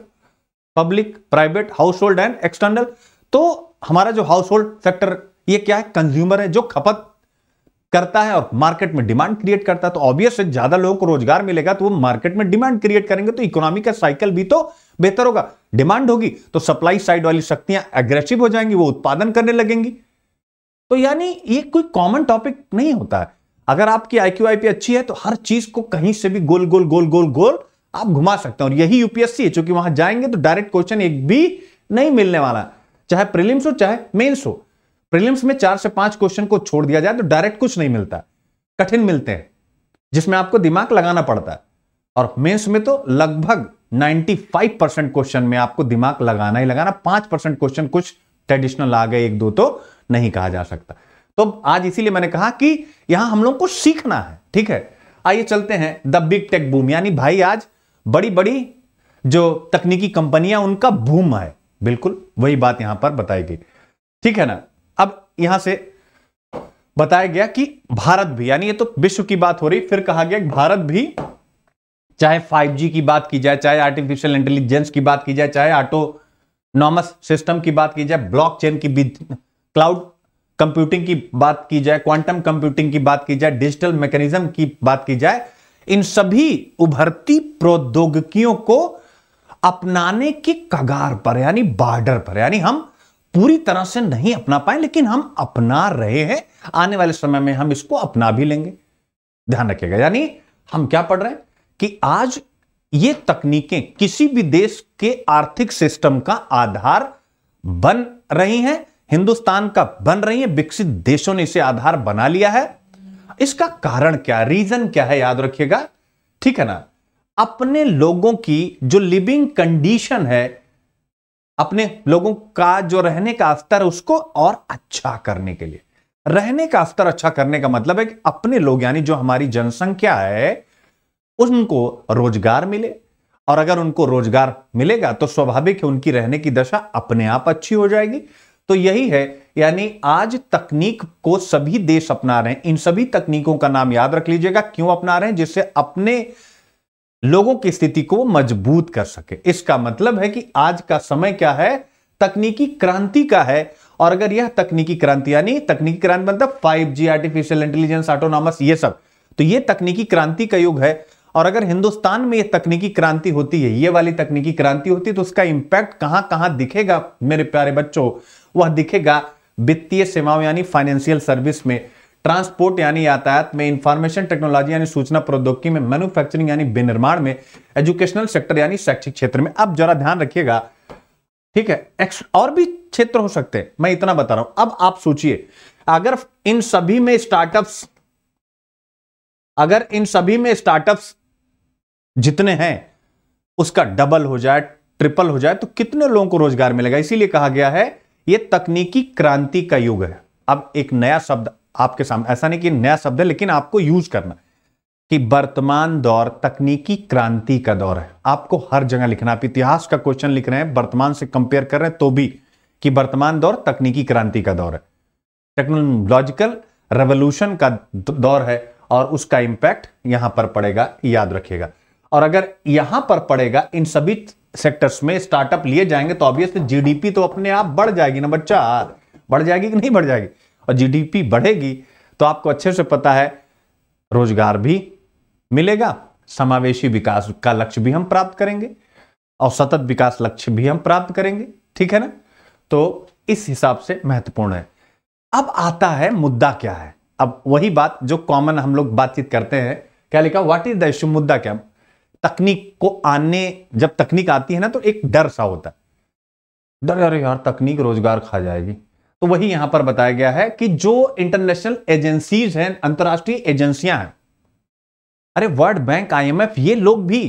public private household and external तो हमारा जो हाउस होल्ड सेक्टर ये क्या है कंज्यूमर है जो खपत करता है और मार्केट में डिमांड क्रिएट करता है तो ऑब्वियस है ज्यादा लोगों को रोजगार मिलेगा तो वो मार्केट में डिमांड क्रिएट करेंगे तो इकोनॉमी का साइकिल भी तो बेहतर होगा डिमांड होगी तो सप्लाई साइड वाली शक्तियां एग्रेसिव हो जाएंगी वो उत्पादन करने लगेंगी तो यानी ये कोई कॉमन टॉपिक नहीं होता है अगर आपकी आईक्यू आईपी अच्छी है तो हर चीज को कहीं से भी गोल गोल गोल गोल गोल आप घुमा सकते हैं और यही यूपीएससी है चूंकि वहां जाएंगे तो डायरेक्ट क्वेश्चन एक भी नहीं मिलने वाला है चाहे प्रीलिम्स हो चाहे मेंस हो प्रीलिम्स में चार से पांच क्वेश्चन को छोड़ दिया जाए तो डायरेक्ट कुछ नहीं मिलता कठिन मिलते हैं जिसमें आपको दिमाग लगाना पड़ता है और मेंस में तो लगभग 95 परसेंट क्वेश्चन में आपको दिमाग लगाना ही लगाना पांच परसेंट क्वेश्चन कुछ ट्रेडिशनल आ गए एक दो तो नहीं कहा जा सकता तो आज इसीलिए मैंने कहा कि यहां हम लोग को सीखना है ठीक है आइए चलते हैं द बिग टेक बूम यानी भाई आज बड़ी बड़ी जो तकनीकी कंपनियां उनका बूम है बिल्कुल वही बात यहां पर बताई गई ठीक है ना अब यहां से बताया गया कि भारत भी यानी ये तो विश्व की बात हो रही फिर कहा गया भारत भी चाहे 5G की बात की जाए चाहे आर्टिफिशियल इंटेलिजेंस की बात की जाए चाहे ऑटोनॉमस सिस्टम की बात की जाए ब्लॉकचेन की क्लाउड कंप्यूटिंग की बात की जाए क्वांटम कंप्यूटिंग की बात की जाए डिजिटल मैकेनिज्म की बात की जाए इन सभी उभरती प्रौद्योगिकियों को अपनाने की कगार पर यानी बॉर्डर पर यानी हम पूरी तरह से नहीं अपना पाए लेकिन हम अपना रहे हैं आने वाले समय में हम इसको अपना भी लेंगे ध्यान रखिएगा यानी हम क्या पढ़ रहे हैं कि आज ये तकनीकें किसी भी देश के आर्थिक सिस्टम का आधार बन रही हैं हिंदुस्तान का बन रही है विकसित देशों ने इसे आधार बना लिया है इसका कारण क्या रीजन क्या है याद रखिएगा ठीक है ना अपने लोगों की जो लिविंग कंडीशन है अपने लोगों का जो रहने का स्तर उसको और अच्छा करने के लिए रहने का स्तर अच्छा करने का मतलब है कि अपने लोग यानी जो हमारी जनसंख्या है उनको रोजगार मिले और अगर उनको रोजगार मिलेगा तो स्वाभाविक है उनकी रहने की दशा अपने आप अच्छी हो जाएगी तो यही है यानी आज तकनीक को सभी देश अपना रहे हैं इन सभी तकनीकों का नाम याद रख लीजिएगा क्यों अपना रहे हैं जिससे अपने लोगों की स्थिति को मजबूत कर सके इसका मतलब है कि आज का समय क्या है तकनीकी क्रांति का है और अगर यह तकनीकी क्रांति यानी तकनीकी क्रांति मतलब five G artificial intelligence autonomous ये सब तो यह तकनीकी क्रांति का युग है और अगर हिंदुस्तान में यह तकनीकी क्रांति होती है ये वाली तकनीकी क्रांति होती है तो उसका इंपैक्ट कहां कहां दिखेगा मेरे प्यारे बच्चों वह दिखेगा वित्तीय सेवाओं यानी फाइनेंशियल सर्विस में ट्रांसपोर्ट यानी यातायात में इंफॉर्मेशन टेक्नोलॉजी यानी सूचना प्रौद्योगिकी में मैन्युफैक्चरिंग यानी विनिर्माण में एजुकेशनल सेक्टर यानी शैक्षिक क्षेत्र में आप जरा ध्यान रखिएगा ठीक है और भी क्षेत्र हो सकते हैं मैं इतना बता रहा हूं अब आप सोचिए अगर इन सभी में स्टार्टअप्स अगर इन सभी में स्टार्टअप्स जितने हैं उसका डबल हो जाए ट्रिपल हो जाए तो कितने लोगों को रोजगार मिलेगा इसीलिए कहा गया है यह तकनीकी क्रांति का युग है अब एक नया शब्द आपके सामने ऐसा नहीं कि नया शब्द है लेकिन आपको यूज करना है कि वर्तमान दौर तकनीकी क्रांति का दौर है आपको हर जगह लिखना आप इतिहास का क्वेश्चन लिख रहे हैं वर्तमान से कंपेयर कर रहे हैं तो भी कि वर्तमान दौर तकनीकी क्रांति का दौर है टेक्नोलॉजिकल रेवोल्यूशन का दौर है और उसका इंपैक्ट यहां पर पड़ेगा याद रखिएगा और अगर यहां पर पड़ेगा इन सभी सेक्टर्स में स्टार्टअप लिए जाएंगे तो ऑब्वियसली जीडीपी तो अपने आप बढ़ जाएगी ना बच्चा बढ़ जाएगी कि नहीं बढ़ जाएगी और जीडीपी बढ़ेगी तो आपको अच्छे से पता है रोजगार भी मिलेगा समावेशी विकास का लक्ष्य भी हम प्राप्त करेंगे और सतत विकास लक्ष्य भी हम प्राप्त करेंगे ठीक है ना तो इस हिसाब से महत्वपूर्ण है अब आता है मुद्दा क्या है अब वही बात जो कॉमन हम लोग बातचीत करते हैं क्या लिखा व्हाट इज द इश्यू मुद्दा क्या तकनीक को आने जब तकनीक आती है ना तो एक डर सा होता है डर यार तकनीक रोजगार खा जाएगी तो वही यहां पर बताया गया है कि जो इंटरनेशनल एजेंसीज हैं अंतर्राष्ट्रीय एजेंसियां हैं अरे वर्ल्ड बैंक आईएमएफ ये लोग भी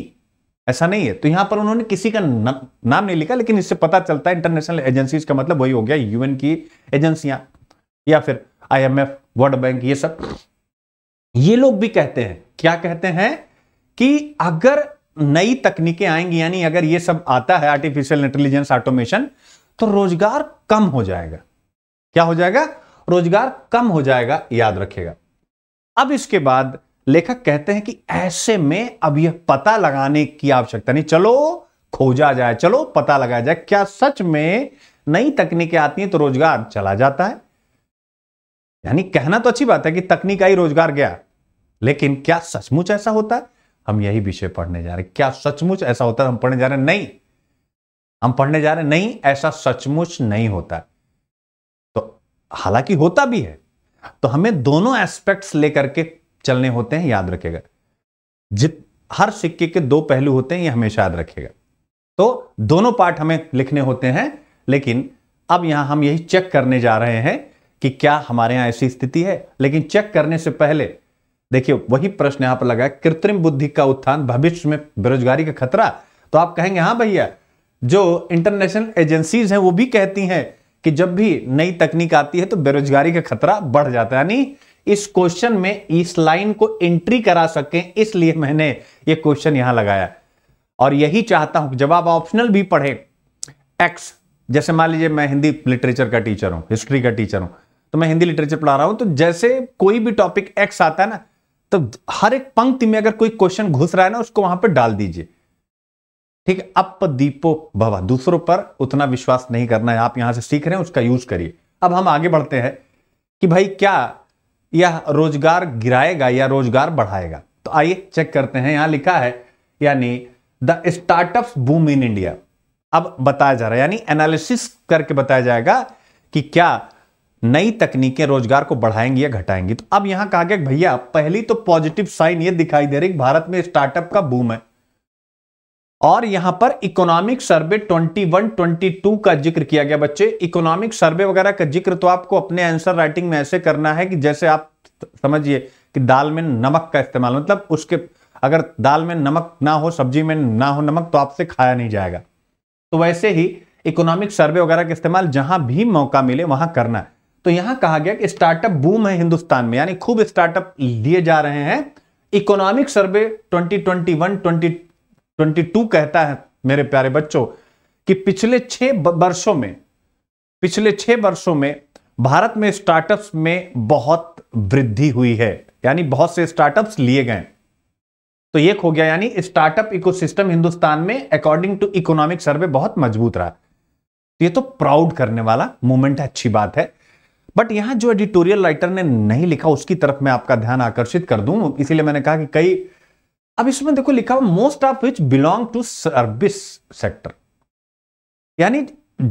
ऐसा नहीं है तो यहां पर उन्होंने किसी का ना, नाम नहीं लिखा लेकिन इससे पता चलता है इंटरनेशनल एजेंसीज का मतलब वही हो गया यूएन की एजेंसियां या फिर आईएमएफ वर्ल्ड बैंक ये सब ये लोग भी कहते हैं क्या कहते हैं कि अगर नई तकनीकें आएंगी यानी अगर ये सब आता है आर्टिफिशियल इंटेलिजेंस ऑटोमेशन तो रोजगार कम हो जाएगा क्या हो जाएगा रोजगार कम हो जाएगा याद रखेगा अब इसके बाद लेखक कहते हैं कि ऐसे में अब यह पता लगाने की आवश्यकता नहीं चलो खोजा जाए चलो पता लगाया जाए क्या सच में नई तकनीकें आती हैं तो रोजगार चला जाता है यानी कहना तो अच्छी बात है कि तकनीक आई रोजगार गया लेकिन क्या सचमुच ऐसा होता है हम यही विषय पढ़ने जा रहे हैं क्या सचमुच ऐसा होता है हम पढ़ने जा रहे हैं नहीं हम पढ़ने जा रहे हैं नहीं ऐसा सचमुच नहीं होता हालांकि होता भी है तो हमें दोनों एस्पेक्ट्स लेकर के चलने होते हैं याद रखेगा जित हर सिक्के के दो पहलू होते हैं ये हमेशा याद रखेगा तो दोनों पार्ट हमें लिखने होते हैं लेकिन अब यहां हम यही चेक करने जा रहे हैं कि क्या हमारे यहां ऐसी स्थिति है लेकिन चेक करने से पहले देखिए वही प्रश्न यहां पर लगा कृत्रिम बुद्धि का उत्थान भविष्य में बेरोजगारी का खतरा तो आप कहेंगे हाँ भैया जो इंटरनेशनल एजेंसीज हैं वो भी कहती हैं कि जब भी नई तकनीक आती है तो बेरोजगारी का खतरा बढ़ जाता है यानी इस क्वेश्चन में इस लाइन को एंट्री करा सके इसलिए मैंने ये क्वेश्चन यहां लगाया और यही चाहता हूं जब आप ऑप्शनल भी पढ़े एक्स जैसे मान लीजिए मैं हिंदी लिटरेचर का टीचर हूं हिस्ट्री का टीचर हूं तो मैं हिंदी लिटरेचर पढ़ा रहा हूं तो जैसे कोई भी टॉपिक एक्स आता है ना तो हर एक पंक्ति में अगर कोई क्वेश्चन घुस रहा है ना उसको वहां पर डाल दीजिए ठीक अप दीपो भवा दूसरों पर उतना विश्वास नहीं करना है आप यहां से सीख रहे हैं उसका यूज करिए अब हम आगे बढ़ते हैं कि भाई क्या यह रोजगार गिराएगा या रोजगार बढ़ाएगा तो आइए चेक करते हैं यहां लिखा है यानी the startup boom in India अब बताया जा रहा है यानी एनालिसिस करके बताया जाएगा कि क्या नई तकनीकें रोजगार को बढ़ाएंगी या घटाएंगी तो अब यहां कहा गया भैया पहली तो पॉजिटिव साइन ये दिखाई दे रही है भारत में स्टार्टअप का बूम है और यहां पर इकोनॉमिक सर्वे 21, 22 का जिक्र किया गया बच्चे इकोनॉमिक सर्वे वगैरह का जिक्र तो आपको अपने आंसर राइटिंग में ऐसे करना है कि जैसे आप समझिए कि दाल में नमक का इस्तेमाल मतलब उसके अगर दाल में नमक ना हो सब्जी में ना हो नमक तो आपसे खाया नहीं जाएगा तो वैसे ही इकोनॉमिक सर्वे वगैरह का इस्तेमाल जहां भी मौका मिले वहां करना है तो यहां कहा गया कि स्टार्टअप बूम है हिंदुस्तान में यानी खूब स्टार्टअप लिए जा रहे हैं इकोनॉमिक सर्वे 2021, 22 कहता है मेरे प्यारे बच्चों कि पिछले छह वर्षों में पिछले छह वर्षों में भारत में स्टार्टअप्स में बहुत वृद्धि हुई है यानी बहुत से स्टार्टअप्स लिए गए तो ये हो गया यानी स्टार्टअप इकोसिस्टम हिंदुस्तान में अकॉर्डिंग टू इकोनॉमिक सर्वे बहुत मजबूत रहा तो ये तो प्राउड करने वाला मूवमेंट है अच्छी बात है बट यहां जो एडिटोरियल राइटर ने नहीं लिखा उसकी तरफ मैं आपका ध्यान आकर्षित कर दूं इसीलिए मैंने कहा कि कई अब इसमें देखो लिखा हुआ most of which belong to service sector यानी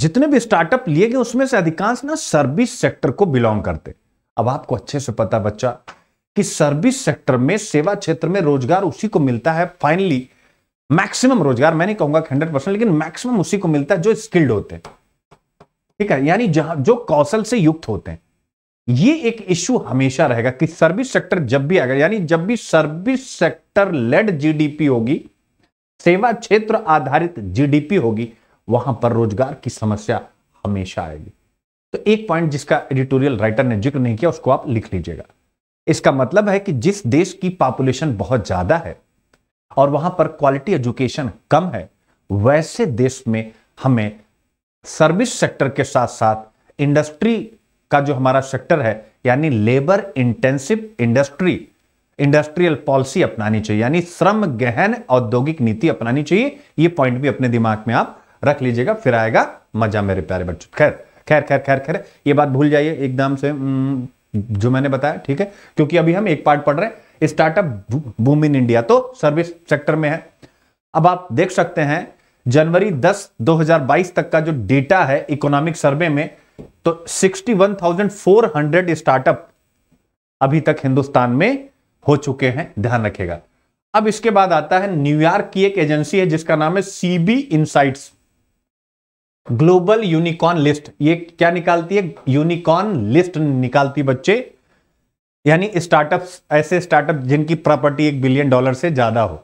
जितने भी स्टार्टअप लिए गए उसमें से अधिकांश ना सर्विस सेक्टर को बिलोंग करते अब आपको अच्छे से पता बच्चा कि सर्विस सेक्टर में सेवा क्षेत्र में रोजगार उसी को मिलता है फाइनली मैक्सिमम रोजगार मैं नहीं कहूंगा हंड्रेड परसेंट लेकिन मैक्सिमम उसी को मिलता है जो स्किल्ड होते हैं ठीक है यानी जहां जो कौशल से युक्त होते हैं ये एक इश्यू हमेशा रहेगा कि सर्विस सेक्टर जब भी आएगा यानी जब भी सर्विस सेक्टर लेड जीडीपी होगी सेवा क्षेत्र आधारित जीडीपी होगी वहां पर रोजगार की समस्या हमेशा आएगी तो एक पॉइंट जिसका एडिटोरियल राइटर ने जिक्र नहीं किया उसको आप लिख लीजिएगा इसका मतलब है कि जिस देश की पॉपुलेशन बहुत ज्यादा है और वहां पर क्वालिटी एजुकेशन कम है वैसे देश में हमें सर्विस सेक्टर के साथ साथ इंडस्ट्री का जो हमारा सेक्टर है यानी labour intensive industry industrial policy अपनानी चाहिए यानी श्रम गहन औद्योगिक नीति अपनानी चाहिए ये पॉइंट भी अपने दिमाग में आप रख लीजिएगा फिर आएगा मजा मेरे प्यारे बच्चों खैर खैर खैर खैर खैर ये बात भूल जाइए एकदम से हम्म, जो मैंने बताया ठीक है क्योंकि अभी हम एक पार्ट पढ़ रहे हैं स्टार्टअप बूम इन इंडिया तो सर्विस सेक्टर में है अब आप देख सकते हैं जनवरी 10 2022 तक का जो डेटा है इकोनॉमिक सर्वे में तो 61,400 स्टार्टअप अभी तक हिंदुस्तान में हो चुके हैं ध्यान रखेगा अब इसके बाद आता है न्यूयॉर्क की एक एजेंसी है जिसका नाम है CB insights global unicorn list ये क्या निकालती है यूनिकॉर्न लिस्ट निकालती बच्चे यानी स्टार्टअप्स ऐसे स्टार्टअप जिनकी प्रॉपर्टी एक बिलियन डॉलर से ज्यादा हो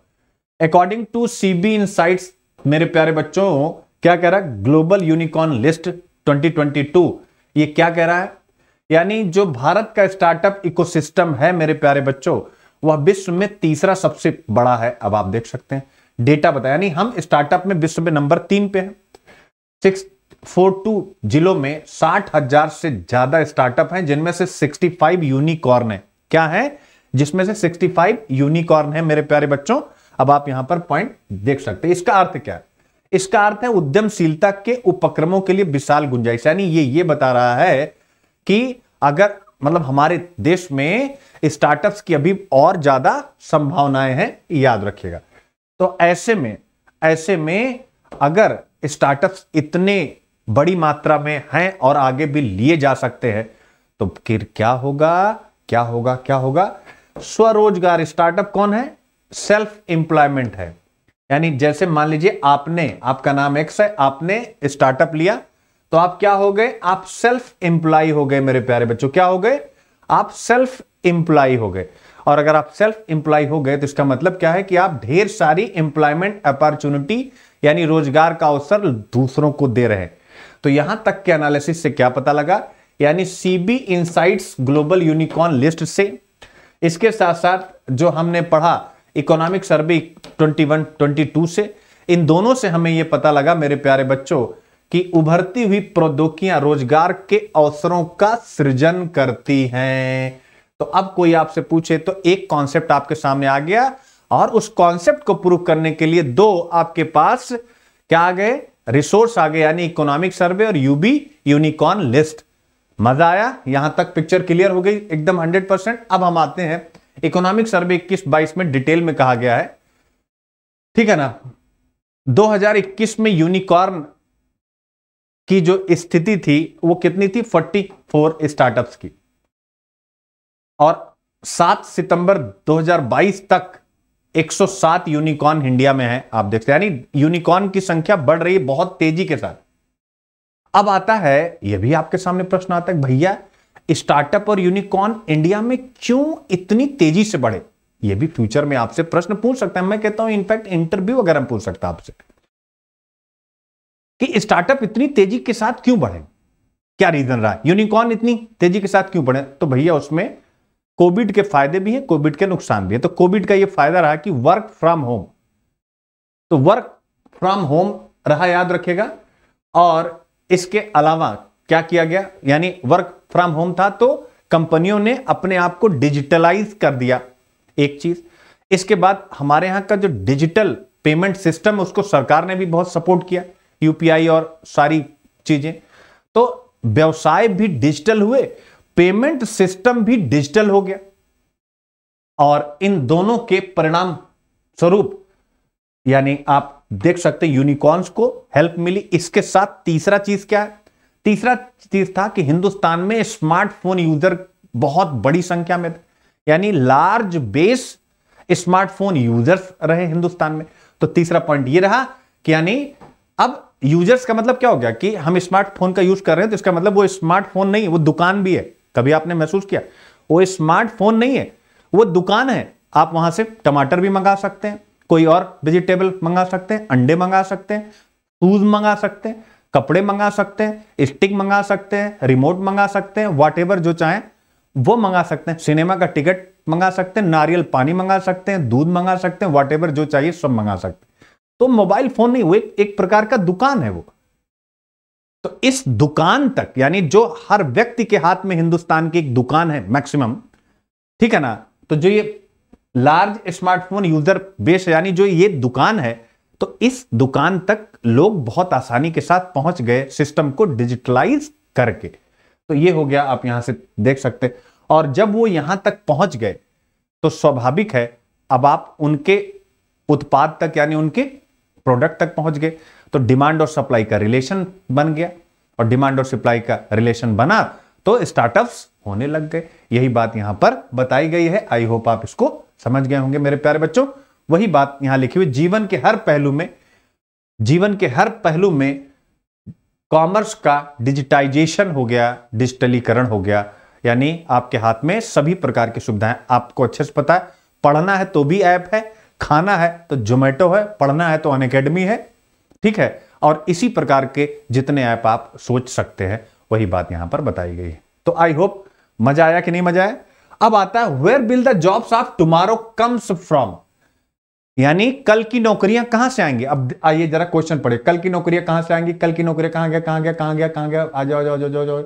अकॉर्डिंग टू सीबी इनसाइट्स मेरे प्यारे बच्चों क्या कह रहा ग्लोबल यूनिकॉर्न लिस्ट 2022 ये क्या कह रहा है यानी जो भारत का स्टार्टअप इकोसिस्टम है मेरे प्यारे बच्चों वह विश्व में तीसरा सबसे बड़ा है अब आप देख सकते हैं डेटा बताया यानी हम स्टार्टअप में विश्व में नंबर तीन पे हैं सिक्स फोर टू जिलों में साठ हजार से ज्यादा स्टार्टअप हैं जिनमें से 65 यूनिकॉर्न है क्या है जिसमें से 65 यूनिकॉर्न है मेरे प्यारे बच्चों अब आप यहां पर पॉइंट देख सकते हैं इसका अर्थ क्या है इसका अर्थ है उद्यमशीलता के उपक्रमों के लिए विशाल गुंजाइश यानी ये ये बता रहा है कि अगर मतलब हमारे देश में स्टार्टअप्स की अभी और ज्यादा संभावनाएं हैं याद रखिएगा तो ऐसे में ऐसे में अगर स्टार्टअप्स इतने बड़ी मात्रा में हैं और आगे भी लिए जा सकते हैं तो फिर क्या होगा क्या होगा क्या होगा स्वरोजगार स्टार्टअप कौन है सेल्फ एम्प्लॉयमेंट है यानी जैसे मान लीजिए आपने आपका नाम एक्स है आपने स्टार्टअप लिया तो आप क्या हो गए आप सेल्फ एम्प्लॉय हो गए मेरे प्यारे बच्चों क्या हो गए आप सेल्फ एम्प्लॉय हो गए और अगर आप सेल्फ एम्प्लॉय हो गए तो इसका मतलब क्या है कि आप ढेर सारी एम्प्लॉयमेंट अपॉर्चुनिटी यानी रोजगार का अवसर दूसरों को दे रहे हैं तो यहां तक के एनालिसिस से क्या पता लगा यानी CB insights global unicorn list से इसके साथ साथ जो हमने पढ़ा इकोनॉमिक सर्वे 21 22 से इन दोनों से हमें यह पता लगा मेरे प्यारे बच्चों कि उभरती हुई प्रौद्योगिकियां रोजगार के अवसरों का सृजन करती हैं तो अब कोई आपसे पूछे तो एक कॉन्सेप्ट आपके सामने आ गया और उस कॉन्सेप्ट को प्रूव करने के लिए दो आपके पास क्या आ गए रिसोर्स आ गए यानी इकोनॉमिक सर्वे और यूबी यूनिकॉर्न लिस्ट मजा आया यहां तक पिक्चर क्लियर हो गई एकदम हंड्रेड परसेंट अब हम आते हैं इकोनॉमिक सर्वे इक्कीस बाईस में डिटेल में कहा गया है ठीक है ना 2021 में यूनिकॉर्न की जो स्थिति थी वो कितनी थी 44 स्टार्टअप्स की और 7 सितंबर 2022 तक 107 यूनिकॉर्न इंडिया में है आप देखते हैं यानी यूनिकॉर्न की संख्या बढ़ रही है बहुत तेजी के साथ अब आता है यह भी आपके सामने प्रश्न आता है भैया स्टार्टअप और यूनिकॉर्न इंडिया में क्यों इतनी तेजी से बढ़े ये भी फ्यूचर में आपसे प्रश्न पूछ सकता है मैं कहता हूं इनफैक्ट इंटरव्यू वगैरह पूछ सकता आपसे कि स्टार्टअप इतनी तेजी के साथ क्यों बढ़े क्या रीजन रहा यूनिकॉर्न इतनी तेजी के साथ क्यों बढ़े तो भैया उसमें कोविड के फायदे भी है कोविड के नुकसान भी है तो कोविड का यह फायदा रहा कि वर्क फ्रॉम होम तो वर्क फ्रॉम होम रहा याद रखेगा और इसके अलावा क्या किया गया यानी वर्क फ्रॉम होम था तो कंपनियों ने अपने आप को डिजिटलाइज कर दिया एक चीज इसके बाद हमारे यहां का जो डिजिटल पेमेंट सिस्टम उसको सरकार ने भी बहुत सपोर्ट किया यूपीआई और सारी चीजें तो व्यवसाय भी डिजिटल हुए पेमेंट सिस्टम भी डिजिटल हो गया और इन दोनों के परिणाम स्वरूप यानी आप देख सकते हैं यूनिकॉर्न्स को हेल्प मिली इसके साथ तीसरा चीज क्या है तीसरा चीज था कि हिंदुस्तान में स्मार्टफोन यूजर बहुत बड़ी संख्या में यानी लार्ज बेस स्मार्टफोन यूजर्स रहे हिंदुस्तान में तो तीसरा पॉइंट ये रहा कि यानी अब यूजर्स का मतलब क्या हो गया कि हम स्मार्टफोन का यूज कर रहे हैं तो इसका मतलब वो स्मार्टफोन नहीं वो दुकान भी है कभी आपने महसूस किया वो स्मार्टफोन नहीं है वो दुकान है आप वहां से टमाटर भी मंगा सकते हैं कोई और वेजिटेबल मंगा सकते हैं अंडे मंगा सकते हैं शूज मंगा सकते हैं कपड़े मंगा सकते हैं स्टिक मंगा सकते हैं रिमोट मंगा सकते हैं वाट जो चाहें वो मंगा सकते हैं सिनेमा का टिकट मंगा सकते हैं नारियल पानी मंगा सकते हैं दूध मंगा सकते हैं वाट जो चाहिए सब मंगा सकते हैं तो मोबाइल फोन नहीं वो एक, एक प्रकार का दुकान है वो तो इस दुकान तक यानी जो हर व्यक्ति के हाथ में हिंदुस्तान की एक दुकान है मैक्सिमम ठीक है ना तो जो ये लार्ज स्मार्टफोन यूजर बेस यानी जो ये दुकान है तो इस दुकान तक लोग बहुत आसानी के साथ पहुंच गए सिस्टम को डिजिटलाइज करके तो ये हो गया आप यहां से देख सकते और जब वो यहां तक पहुंच गए तो स्वाभाविक है अब आप उनके उत्पाद तक यानी उनके प्रोडक्ट तक पहुंच गए तो डिमांड और सप्लाई का रिलेशन बन गया और डिमांड और सप्लाई का रिलेशन बना तो स्टार्टअप्स होने लग गए यही बात यहां पर बताई गई है आई होप आप इसको समझ गए होंगे मेरे प्यारे बच्चों वही बात यहां लिखी हुई जीवन के हर पहलू में जीवन के हर पहलू में कॉमर्स का डिजिटाइजेशन हो गया डिजिटलीकरण हो गया यानी आपके हाथ में सभी प्रकार की सुविधाएं आपको अच्छे से पता है पढ़ना है तो भी ऐप है खाना है तो जोमेटो है पढ़ना है तो अन है ठीक है और इसी प्रकार के जितने ऐप आप सोच सकते हैं वही बात यहां पर बताई गई है तो आई होप मजा आया कि नहीं मजा आया अब आता है where will the jobs of tomorrow comes from यानी कल की नौकरियां कहां से आएंगी अब आइए जरा क्वेश्चन पढ़े कल की नौकरियां कहां से आएंगी कल की नौकरियां कहां गया कहां गया कहां गया कहां गया आ जाओ जाओ जाओ जाओ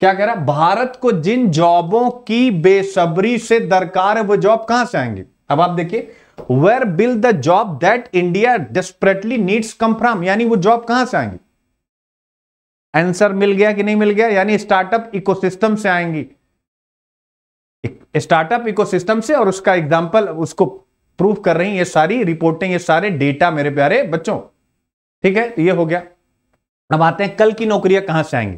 क्या कह रहा भारत को जिन जॉबों की बेसब्री से दरकार है वो जॉब कहां से आएंगे अब आप देखिए where will the job that India desperately needs come यानी वो जॉब कहां से आएंगी आंसर मिल गया कि नहीं मिल गया यानी स्टार्टअप इकोसिस्टम से आएंगी स्टार्टअप इकोसिस्टम से और उसका एग्जाम्पल उसको प्रूफ कर रही ये सारी रिपोर्टें ये सारे डेटा मेरे प्यारे बच्चों ठीक है तो ये हो गया अब आते हैं कल की नौकरियां कहां से आएंगी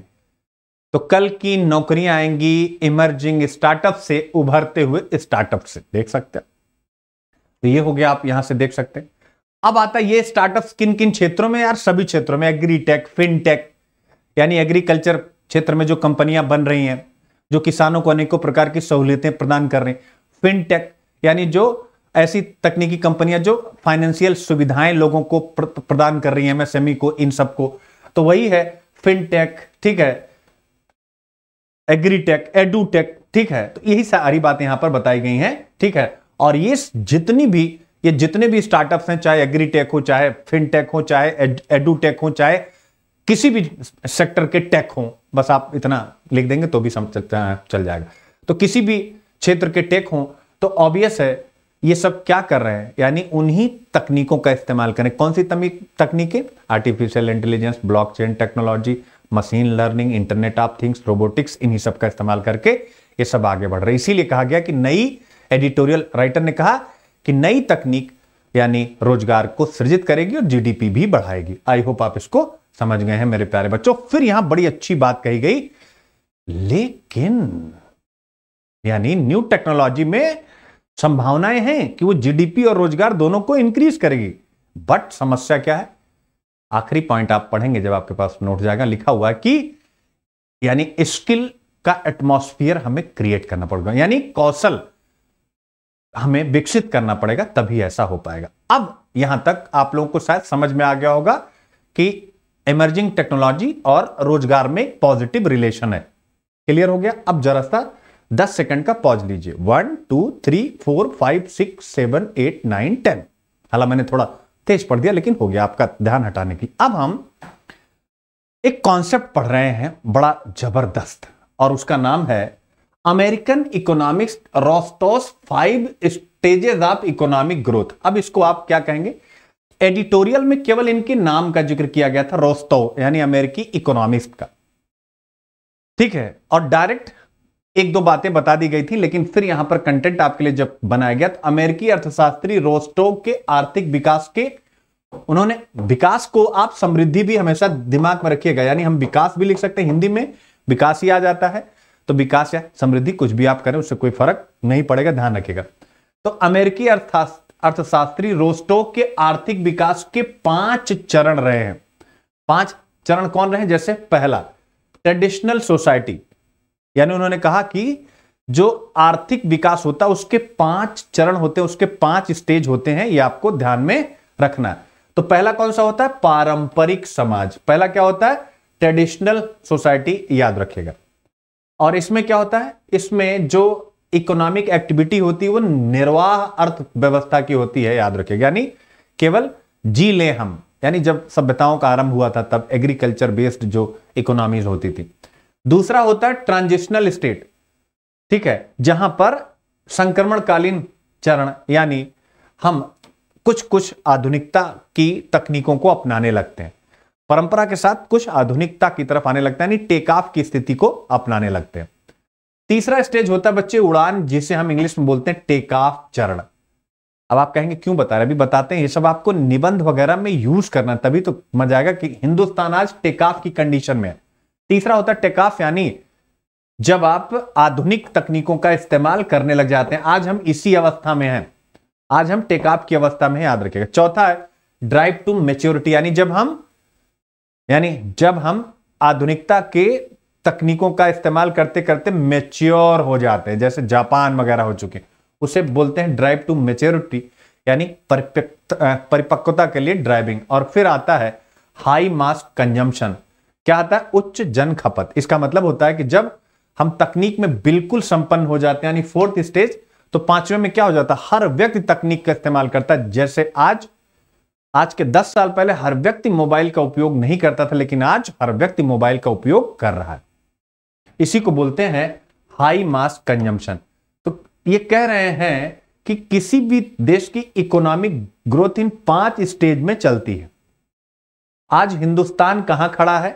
तो कल की नौकरियां आएंगी इमर्जिंग स्टार्टअप से उभरते हुए स्टार्टअप से देख सकते हैं तो ये हो गया आप यहां से देख सकते हैं अब आता है ये स्टार्टअप किन किन क्षेत्रों में यार सभी क्षेत्रों में एग्रीटेक फिनटेक यानी एग्रीकल्चर क्षेत्र में जो कंपनियां बन रही हैं जो किसानों को अनेकों प्रकार की सहूलियतें प्रदान कर रही हैं फिनटेक यानी जो ऐसी तकनीकी कंपनियां जो फाइनेंशियल सुविधाएं लोगों को प्रदान कर रही हैं सेमी e को इन सबको तो वही है फिनटेक ठीक है एग्रीटेक एडूटेक ठीक है तो यही सारी बातें यहां पर बताई गई हैं ठीक है और ये जितनी भी ये जितने भी स्टार्टअप्स हैं चाहे एग्रीटेक हो चाहे फिनटेक हो चाहे एडूटेक हो चाहे किसी भी सेक्टर के टेक हो बस आप इतना लिख देंगे तो भी समझ चल जाएगा तो किसी भी क्षेत्र के टेक हो तो ऑब्वियस है ये सब क्या कर रहे हैं यानी उन्हीं तकनीकों का इस्तेमाल करें कौन सी तकनीकें artificial intelligence blockchain technology machine learning internet of things robotics इन्हीं सब का इस्तेमाल करके ये सब आगे बढ़ रहे इसीलिए कहा गया कि नई एडिटोरियल राइटर ने कहा कि नई तकनीक यानी रोजगार को सृजित करेगी और जीडीपी भी बढ़ाएगी आई होप आप इसको समझ गए हैं मेरे प्यारे बच्चों फिर यहां बड़ी अच्छी बात कही गई लेकिन यानी न्यू टेक्नोलॉजी में संभावनाएं हैं कि वो जीडीपी और रोजगार दोनों को इंक्रीज करेगी बट समस्या क्या है आखिरी पॉइंट आप पढ़ेंगे जब आपके पास नोट जाएगा लिखा हुआ है कि यानी स्किल का एटमोस्फियर हमें क्रिएट करना पड़ेगा यानी कौशल हमें विकसित करना पड़ेगा तभी ऐसा हो पाएगा अब यहां तक आप लोगों को शायद समझ में आ गया होगा कि इमर्जिंग टेक्नोलॉजी और रोजगार में पॉजिटिव रिलेशन है क्लियर हो गया अब जरा सा दस सेकंड का पॉज लीजिए one two three four five six seven eight nine ten हालांकि मैंने थोड़ा तेज पढ़ दिया लेकिन हो गया आपका ध्यान हटाने की अब हम एक कॉन्सेप्ट पढ़ रहे हैं बड़ा जबरदस्त और उसका नाम है American economics Rostow's five stages of economic growth अब इसको आप क्या कहेंगे एडिटोरियल में केवल इनके नाम का जिक्र किया गया था रोस्तो यानी अमेरिकी इकोनॉमिक्स का ठीक है और डायरेक्ट एक दो बातें बता दी गई थी लेकिन फिर यहां पर कंटेंट आपके लिए जब बनाया गया तो अमेरिकी अर्थशास्त्री रोस्टो के आर्थिक विकास के उन्होंने विकास को आप समृद्धि भी हमेशा दिमाग में रखिएगा यानी हम विकास भी लिख सकते हैं हिंदी में विकास ही आ जाता है तो विकास या समृद्धि कुछ भी आप करें उससे कोई फर्क नहीं पड़ेगा ध्यान रखिएगा तो अमेरिकी अर्थशास्त्री रोस्टो के आर्थिक विकास के पांच चरण रहे हैं पांच चरण कौन रहे जैसे पहला ट्रेडिशनल सोसाइटी यानी उन्होंने कहा कि जो आर्थिक विकास होता है उसके पांच चरण होते हैं उसके पांच स्टेज होते हैं ये आपको ध्यान में रखना है तो पहला कौन सा होता है पारंपरिक समाज पहला क्या होता है ट्रेडिशनल सोसाइटी याद रखेगा और इसमें क्या होता है इसमें जो इकोनॉमिक एक्टिविटी होती है वो निर्वाह अर्थव्यवस्था की होती है याद रखेगा यानी केवल जी ले हम यानी जब सभ्यताओं का आरंभ हुआ था तब एग्रीकल्चर बेस्ड जो इकोनॉमीज होती थी दूसरा होता है ट्रांजिशनल स्टेट ठीक है जहां पर संक्रमणकालीन चरण यानी हम कुछ कुछ आधुनिकता की तकनीकों को अपनाने लगते हैं परंपरा के साथ कुछ आधुनिकता की तरफ आने लगता है यानी टेक ऑफ की स्थिति को अपनाने लगते हैं तीसरा स्टेज होता है बच्चे उड़ान जिसे हम इंग्लिश में बोलते हैं टेक ऑफ चरण अब आप कहेंगे क्यों बता रहे अभी बताते हैं ये सब आपको निबंध वगैरह में यूज करना तभी तो मजा आएगा कि हिंदुस्तान आज टेक ऑफ की कंडीशन में है तीसरा होता है टेकाफ यानी जब आप आधुनिक तकनीकों का इस्तेमाल करने लग जाते हैं आज हम इसी अवस्था में हैं आज हम टेकऑफ की अवस्था में याद रखेगा चौथा है ड्राइव टू मेच्योरिटी यानी जब हम यानी जब हम आधुनिकता के तकनीकों का इस्तेमाल करते करते मेच्योर हो जाते हैं जैसे जापान वगैरह हो चुके उसे बोलते हैं ड्राइव टू मेच्योरिटी यानी परिपक्वता के लिए ड्राइविंग और फिर आता है हाई मास कंजम्पशन क्या आता है उच्च जन खपत इसका मतलब होता है कि जब हम तकनीक में बिल्कुल संपन्न हो जाते हैं यानी फोर्थ स्टेज तो पांचवें में क्या हो जाता है हर व्यक्ति तकनीक का इस्तेमाल करता है जैसे आज आज के 10 साल पहले हर व्यक्ति मोबाइल का उपयोग नहीं करता था लेकिन आज हर व्यक्ति मोबाइल का उपयोग कर रहा है इसी को बोलते हैं हाई मास कंजम्पन तो ये कह रहे हैं कि किसी भी देश की इकोनॉमिक ग्रोथ इन पांच स्टेज में चलती है आज हिंदुस्तान कहां खड़ा है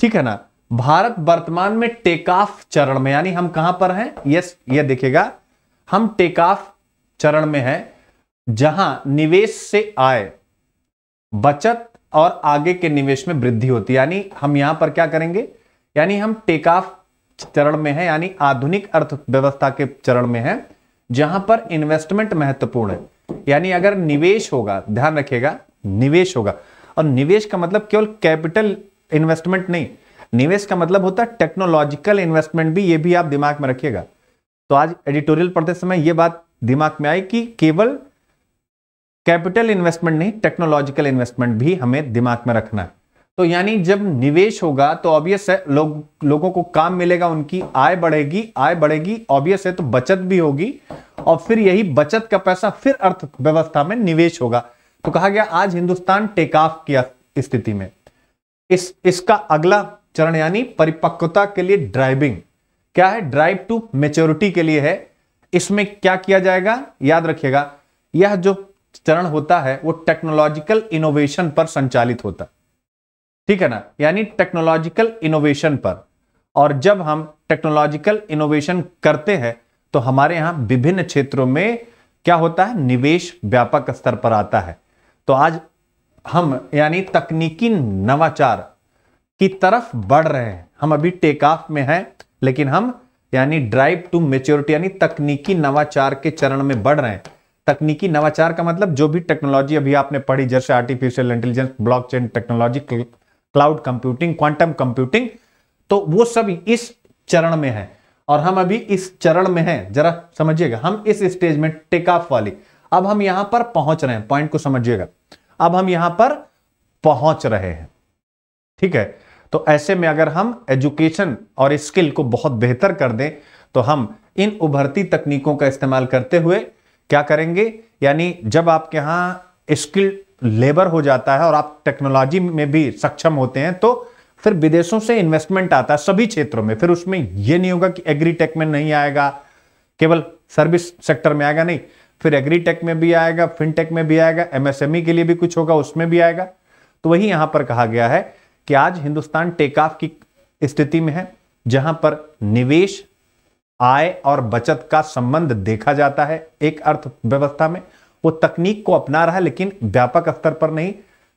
ठीक है ना भारत वर्तमान में टेकऑफ चरण में यानी हम कहां पर हैं यस ये देखिएगा हम टेकऑफ चरण में हैं जहां निवेश से आए बचत और आगे के निवेश में वृद्धि होती है यानी हम यहां पर क्या करेंगे यानी हम टेक ऑफ चरण में है यानी आधुनिक अर्थव्यवस्था के चरण में है जहां पर इन्वेस्टमेंट महत्वपूर्ण है यानी अगर निवेश होगा ध्यान रखिएगा निवेश होगा और निवेश का मतलब केवल कैपिटल इन्वेस्टमेंट नहीं निवेश का मतलब होता है टेक्नोलॉजिकल इन्वेस्टमेंट भी ये भी आप दिमाग में रखिएगा तो आज एडिटोरियल पढ़ते समय यह बात दिमाग में आई कि केवल कैपिटल इन्वेस्टमेंट नहीं टेक्नोलॉजिकल इन्वेस्टमेंट भी हमें दिमाग में रखना है तो यानी जब निवेश होगा तो ऑब्वियस है लो, लोगों को काम मिलेगा उनकी आय बढ़ेगी आय बढ़ेगी ऑब्वियस है तो बचत भी होगी और फिर यही बचत का पैसा फिर अर्थव्यवस्था में निवेश होगा तो कहा गया आज हिंदुस्तान टेकऑफ किया स्थिति में इस इसका अगला चरण यानी परिपक्वता के लिए ड्राइविंग क्या है ड्राइव टू मेच्योरिटी के लिए है इसमें क्या किया जाएगा याद रखिएगा यह जो चरण होता है वो टेक्नोलॉजिकल इनोवेशन पर संचालित होता ठीक है ना यानी टेक्नोलॉजिकल इनोवेशन पर और जब हम टेक्नोलॉजिकल इनोवेशन करते हैं तो हमारे यहां विभिन्न क्षेत्रों में क्या होता है निवेश व्यापक स्तर पर आता है तो आज हम यानी तकनीकी नवाचार की तरफ बढ़ रहे हैं हम अभी टेक ऑफ में हैं लेकिन हम यानी ड्राइव टू मेच्योरिटी यानी तकनीकी नवाचार के चरण में बढ़ रहे हैं तकनीकी नवाचार का मतलब जो भी टेक्नोलॉजी अभी आपने पढ़ी जैसे artificial intelligence blockchain technology cloud computing quantum computing तो वो सब इस चरण में है और हम अभी इस चरण में हैं जरा समझिएगा हम इस स्टेज में टेक ऑफ वाली अब हम यहां पर पहुंच रहे हैं पॉइंट को समझिएगा अब हम यहां पर पहुंच रहे हैं ठीक है तो ऐसे में अगर हम एजुकेशन और स्किल को बहुत बेहतर कर दें तो हम इन उभरती तकनीकों का इस्तेमाल करते हुए क्या करेंगे यानी जब आपके यहां स्किल लेबर हो जाता है और आप टेक्नोलॉजी में भी सक्षम होते हैं तो फिर विदेशों से इन्वेस्टमेंट आता है सभी क्षेत्रों में फिर उसमें यह नहीं होगा कि एग्रीटेक में नहीं आएगा केवल सर्विस सेक्टर में आएगा नहीं फिर एग्रीटेक में भी आएगा फिनटेक में भी आएगा एमएसएमई e के लिए भी कुछ होगा उसमें भी आएगा तो वही यहां पर कहा गया है कि आज हिंदुस्तान टेक ऑफ की स्थिति में है जहां पर निवेश आय और बचत का संबंध देखा जाता है एक अर्थव्यवस्था में वो तकनीक को अपना रहा है लेकिन व्यापक स्तर पर नहीं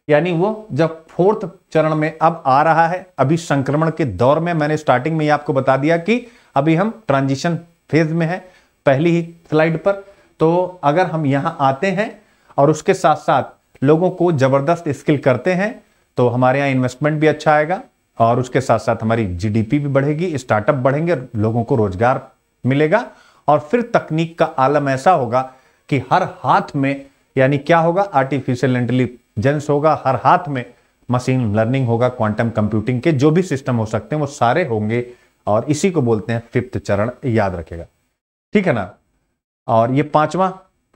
यानी वो जब फोर्थ चरण में अब आ रहा है अभी संक्रमण के दौर में मैंने स्टार्टिंग में ही आपको बता दिया कि अभी हम ट्रांजिशन फेज में है पहली ही स्लाइड पर तो अगर हम यहाँ आते हैं और उसके साथ साथ लोगों को ज़बरदस्त स्किल करते हैं तो हमारे यहाँ इन्वेस्टमेंट भी अच्छा आएगा और उसके साथ साथ हमारी जीडीपी भी बढ़ेगी स्टार्टअप बढ़ेंगे लोगों को रोजगार मिलेगा और फिर तकनीक का आलम ऐसा होगा कि हर हाथ में यानी क्या होगा आर्टिफिशियल इंटेलिजेंस होगा हर हाथ में मशीन लर्निंग होगा क्वांटम कंप्यूटिंग के जो भी सिस्टम हो सकते हैं वो सारे होंगे और इसी को बोलते हैं फिफ्थ चरण याद रखेगा ठीक है ना और ये पांचवा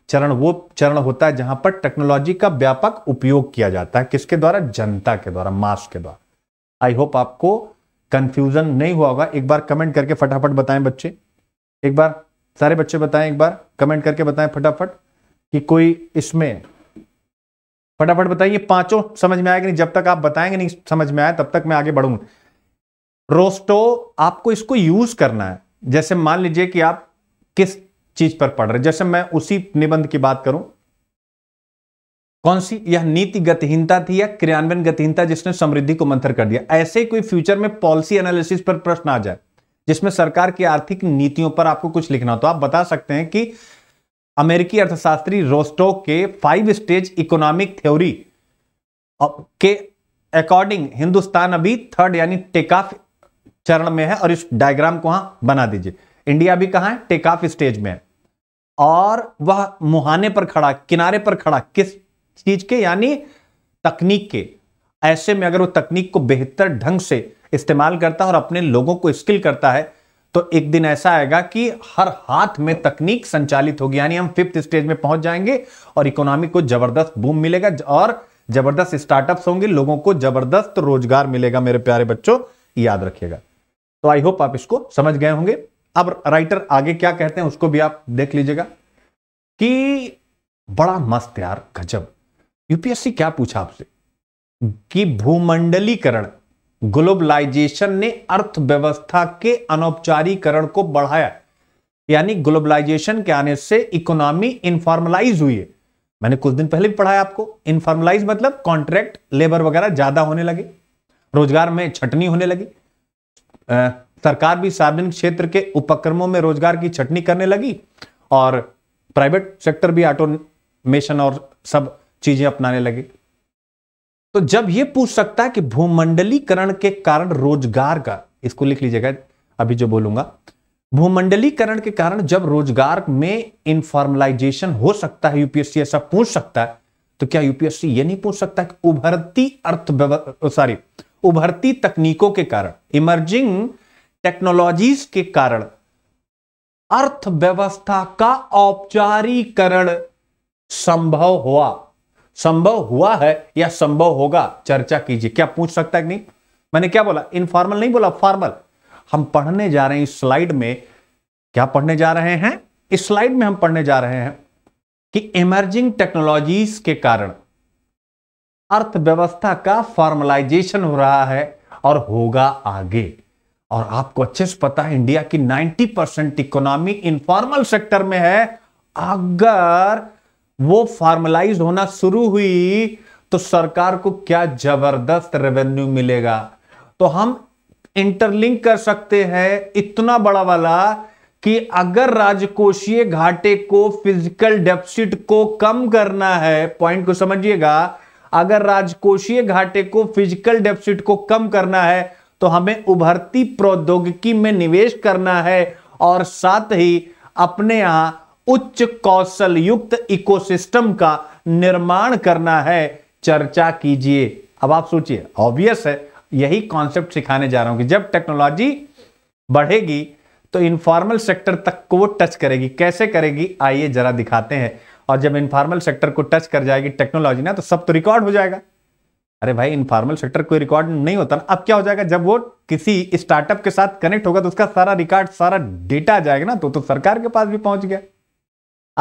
चरण वो चरण होता है जहां पर टेक्नोलॉजी का व्यापक उपयोग किया जाता है किसके द्वारा जनता के द्वारा मास के द्वारा आई होप आपको कंफ्यूजन नहीं हुआ होगा एक बार कमेंट करके फटाफट बताएं बच्चे एक बार सारे बच्चे बताएं एक बार कमेंट करके बताएं फटाफट कि कोई इसमें फटाफट बताइए पांचों समझ में आएगा नहीं जब तक आप बताएंगे नहीं समझ में आया तब तक मैं आगे बढ़ूंगा रोस्टो आपको इसको यूज करना है जैसे मान लीजिए कि आप किस चीज पर पढ़ रहे जैसे मैं उसी निबंध की बात करूं कौन सी यह नीति गतिहीनता थी या क्रियान्वयन गतिहीनता जिसने समृद्धि को मंथर कर दिया ऐसे कोई फ्यूचर में पॉलिसी एनालिसिस पर प्रश्न आ जाए जिसमें सरकार की आर्थिक नीतियों पर आपको कुछ लिखना हो तो आप बता सकते हैं कि अमेरिकी अर्थशास्त्री रोस्टो के फाइव स्टेज इकोनॉमिक थ्योरी के अकॉर्डिंग हिंदुस्तान अभी थर्ड यानी टेक ऑफ चरण में है और इस डायग्राम को हाँ बना दीजिए इंडिया भी कहां है टेक ऑफ स्टेज में है और वह मुहाने पर खड़ा किनारे पर खड़ा किस चीज के यानी तकनीक के ऐसे में अगर वो तकनीक को बेहतर ढंग से इस्तेमाल करता है और अपने लोगों को स्किल करता है तो एक दिन ऐसा आएगा कि हर हाथ में तकनीक संचालित होगी यानी हम फिफ्थ स्टेज में पहुंच जाएंगे और इकोनॉमी को जबरदस्त बूम मिलेगा और जबरदस्त स्टार्टअप्स होंगे लोगों को जबरदस्त रोजगार मिलेगा मेरे प्यारे बच्चों याद रखिएगा तो आई होप आप इसको समझ गए होंगे अब राइटर आगे क्या कहते हैं उसको भी आप देख लीजिएगा कि बड़ा मस्त यार गजब यूपीएससी क्या पूछा आपसे कि भूमंडलीकरण ग्लोबलाइजेशन ने अर्थव्यवस्था के अनौपचारीकरण को बढ़ाया यानी ग्लोबलाइजेशन के आने से इकोनॉमी इनफॉर्मलाइज हुई है मैंने कुछ दिन पहले भी पढ़ाया आपको इनफॉर्मलाइज मतलब कॉन्ट्रैक्ट लेबर वगैरह ज्यादा होने लगे रोजगार में छटनी होने लगी सरकार भी सार्वजनिक क्षेत्र के उपक्रमों में रोजगार की छटनी करने लगी और प्राइवेट सेक्टर भी ऑटोमेशन और सब चीजें अपनाने लगे तो जब यह पूछ सकता है कि भूमंडलीकरण के कारण रोजगार का इसको लिख लीजिएगा अभी जो बोलूंगा भूमंडलीकरण के कारण जब रोजगार में इनफॉर्मलाइजेशन हो सकता है यूपीएससी ऐसा पूछ सकता है तो क्या यूपीएससी यह नहीं पूछ सकता कि उभरती अर्थव्यवस्था सॉरी उभरती तकनीकों के कारण इमर्जिंग टेक्नोलॉजीज के कारण अर्थव्यवस्था का औपचारीकरण संभव हुआ संभव हुआ है या संभव होगा चर्चा कीजिए क्या पूछ सकता है कि नहीं मैंने क्या बोला इनफॉर्मल नहीं बोला फॉर्मल हम पढ़ने जा रहे हैं इस स्लाइड में क्या पढ़ने जा रहे हैं इस स्लाइड में हम पढ़ने जा रहे हैं कि इमर्जिंग टेक्नोलॉजीज के कारण अर्थव्यवस्था का फॉर्मलाइजेशन हो रहा है और होगा आगे और आपको अच्छे से पता है इंडिया की 90 परसेंट इकोनॉमी इनफॉर्मल सेक्टर में है अगर वो फॉर्मलाइज होना शुरू हुई तो सरकार को क्या जबरदस्त रेवेन्यू मिलेगा तो हम इंटरलिंक कर सकते हैं इतना बड़ा वाला कि अगर राजकोषीय घाटे को फिजिकल डेफिसिट को कम करना है पॉइंट को समझिएगा अगर राजकोषीय घाटे को फिजिकल डेफिसिट को कम करना है तो हमें उभरती प्रौद्योगिकी में निवेश करना है और साथ ही अपने यहां उच्च कौशल युक्त इकोसिस्टम का निर्माण करना है चर्चा कीजिए अब आप सोचिए ऑब्वियस है यही कॉन्सेप्ट सिखाने जा रहा हूं कि जब टेक्नोलॉजी बढ़ेगी तो इनफॉर्मल सेक्टर तक को वो टच करेगी कैसे करेगी आइए जरा दिखाते हैं और जब इनफॉर्मल सेक्टर को टच कर जाएगी टेक्नोलॉजी ना तो सब तो रिकॉर्ड हो जाएगा अरे भाई इनफॉर्मल सेक्टर कोई रिकॉर्ड नहीं होता ना अब क्या हो जाएगा जब वो किसी स्टार्टअप के साथ कनेक्ट होगा तो उसका सारा रिकॉर्ड सारा डेटा आ जाएगा ना तो तो सरकार के पास भी पहुंच गया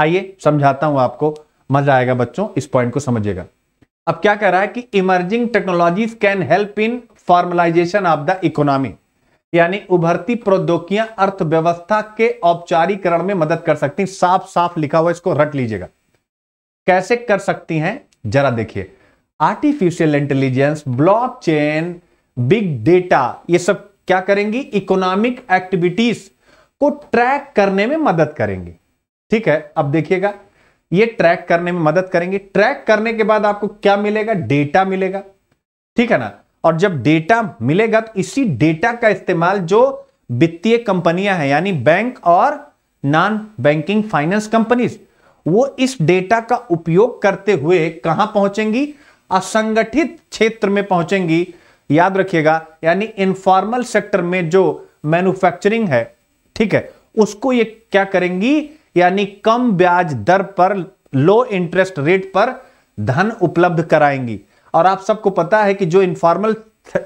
आइए समझाता हूं आपको मजा आएगा बच्चों इस पॉइंट को समझिएगा अब क्या कह रहा है कि emerging technologies can help in formalization of the economy यानी उभरती प्रौद्योगिकियां अर्थव्यवस्था के औपचारिकरण में मदद कर सकती साफ साफ लिखा हुआ इसको रट लीजिएगा कैसे कर सकती हैं जरा देखिए artificial intelligence blockchain big data ये सब क्या करेंगी इकोनॉमिक एक्टिविटीज को ट्रैक करने में मदद करेंगे ठीक है अब देखिएगा ये ट्रैक करने में मदद करेंगे ट्रैक करने के बाद आपको क्या मिलेगा डेटा मिलेगा ठीक है ना और जब डेटा मिलेगा तो इसी डेटा का इस्तेमाल जो वित्तीय कंपनियां हैं यानी बैंक और नॉन बैंकिंग फाइनेंस कंपनीज वो इस डेटा का उपयोग करते हुए कहां पहुंचेंगी असंगठित क्षेत्र में पहुंचेंगी याद रखिएगा यानी इनफॉर्मल सेक्टर में जो मैन्युफैक्चरिंग है ठीक है उसको ये क्या करेंगी यानी कम ब्याज दर पर लो इंटरेस्ट रेट पर धन उपलब्ध कराएंगी और आप सबको पता है कि जो इनफॉर्मल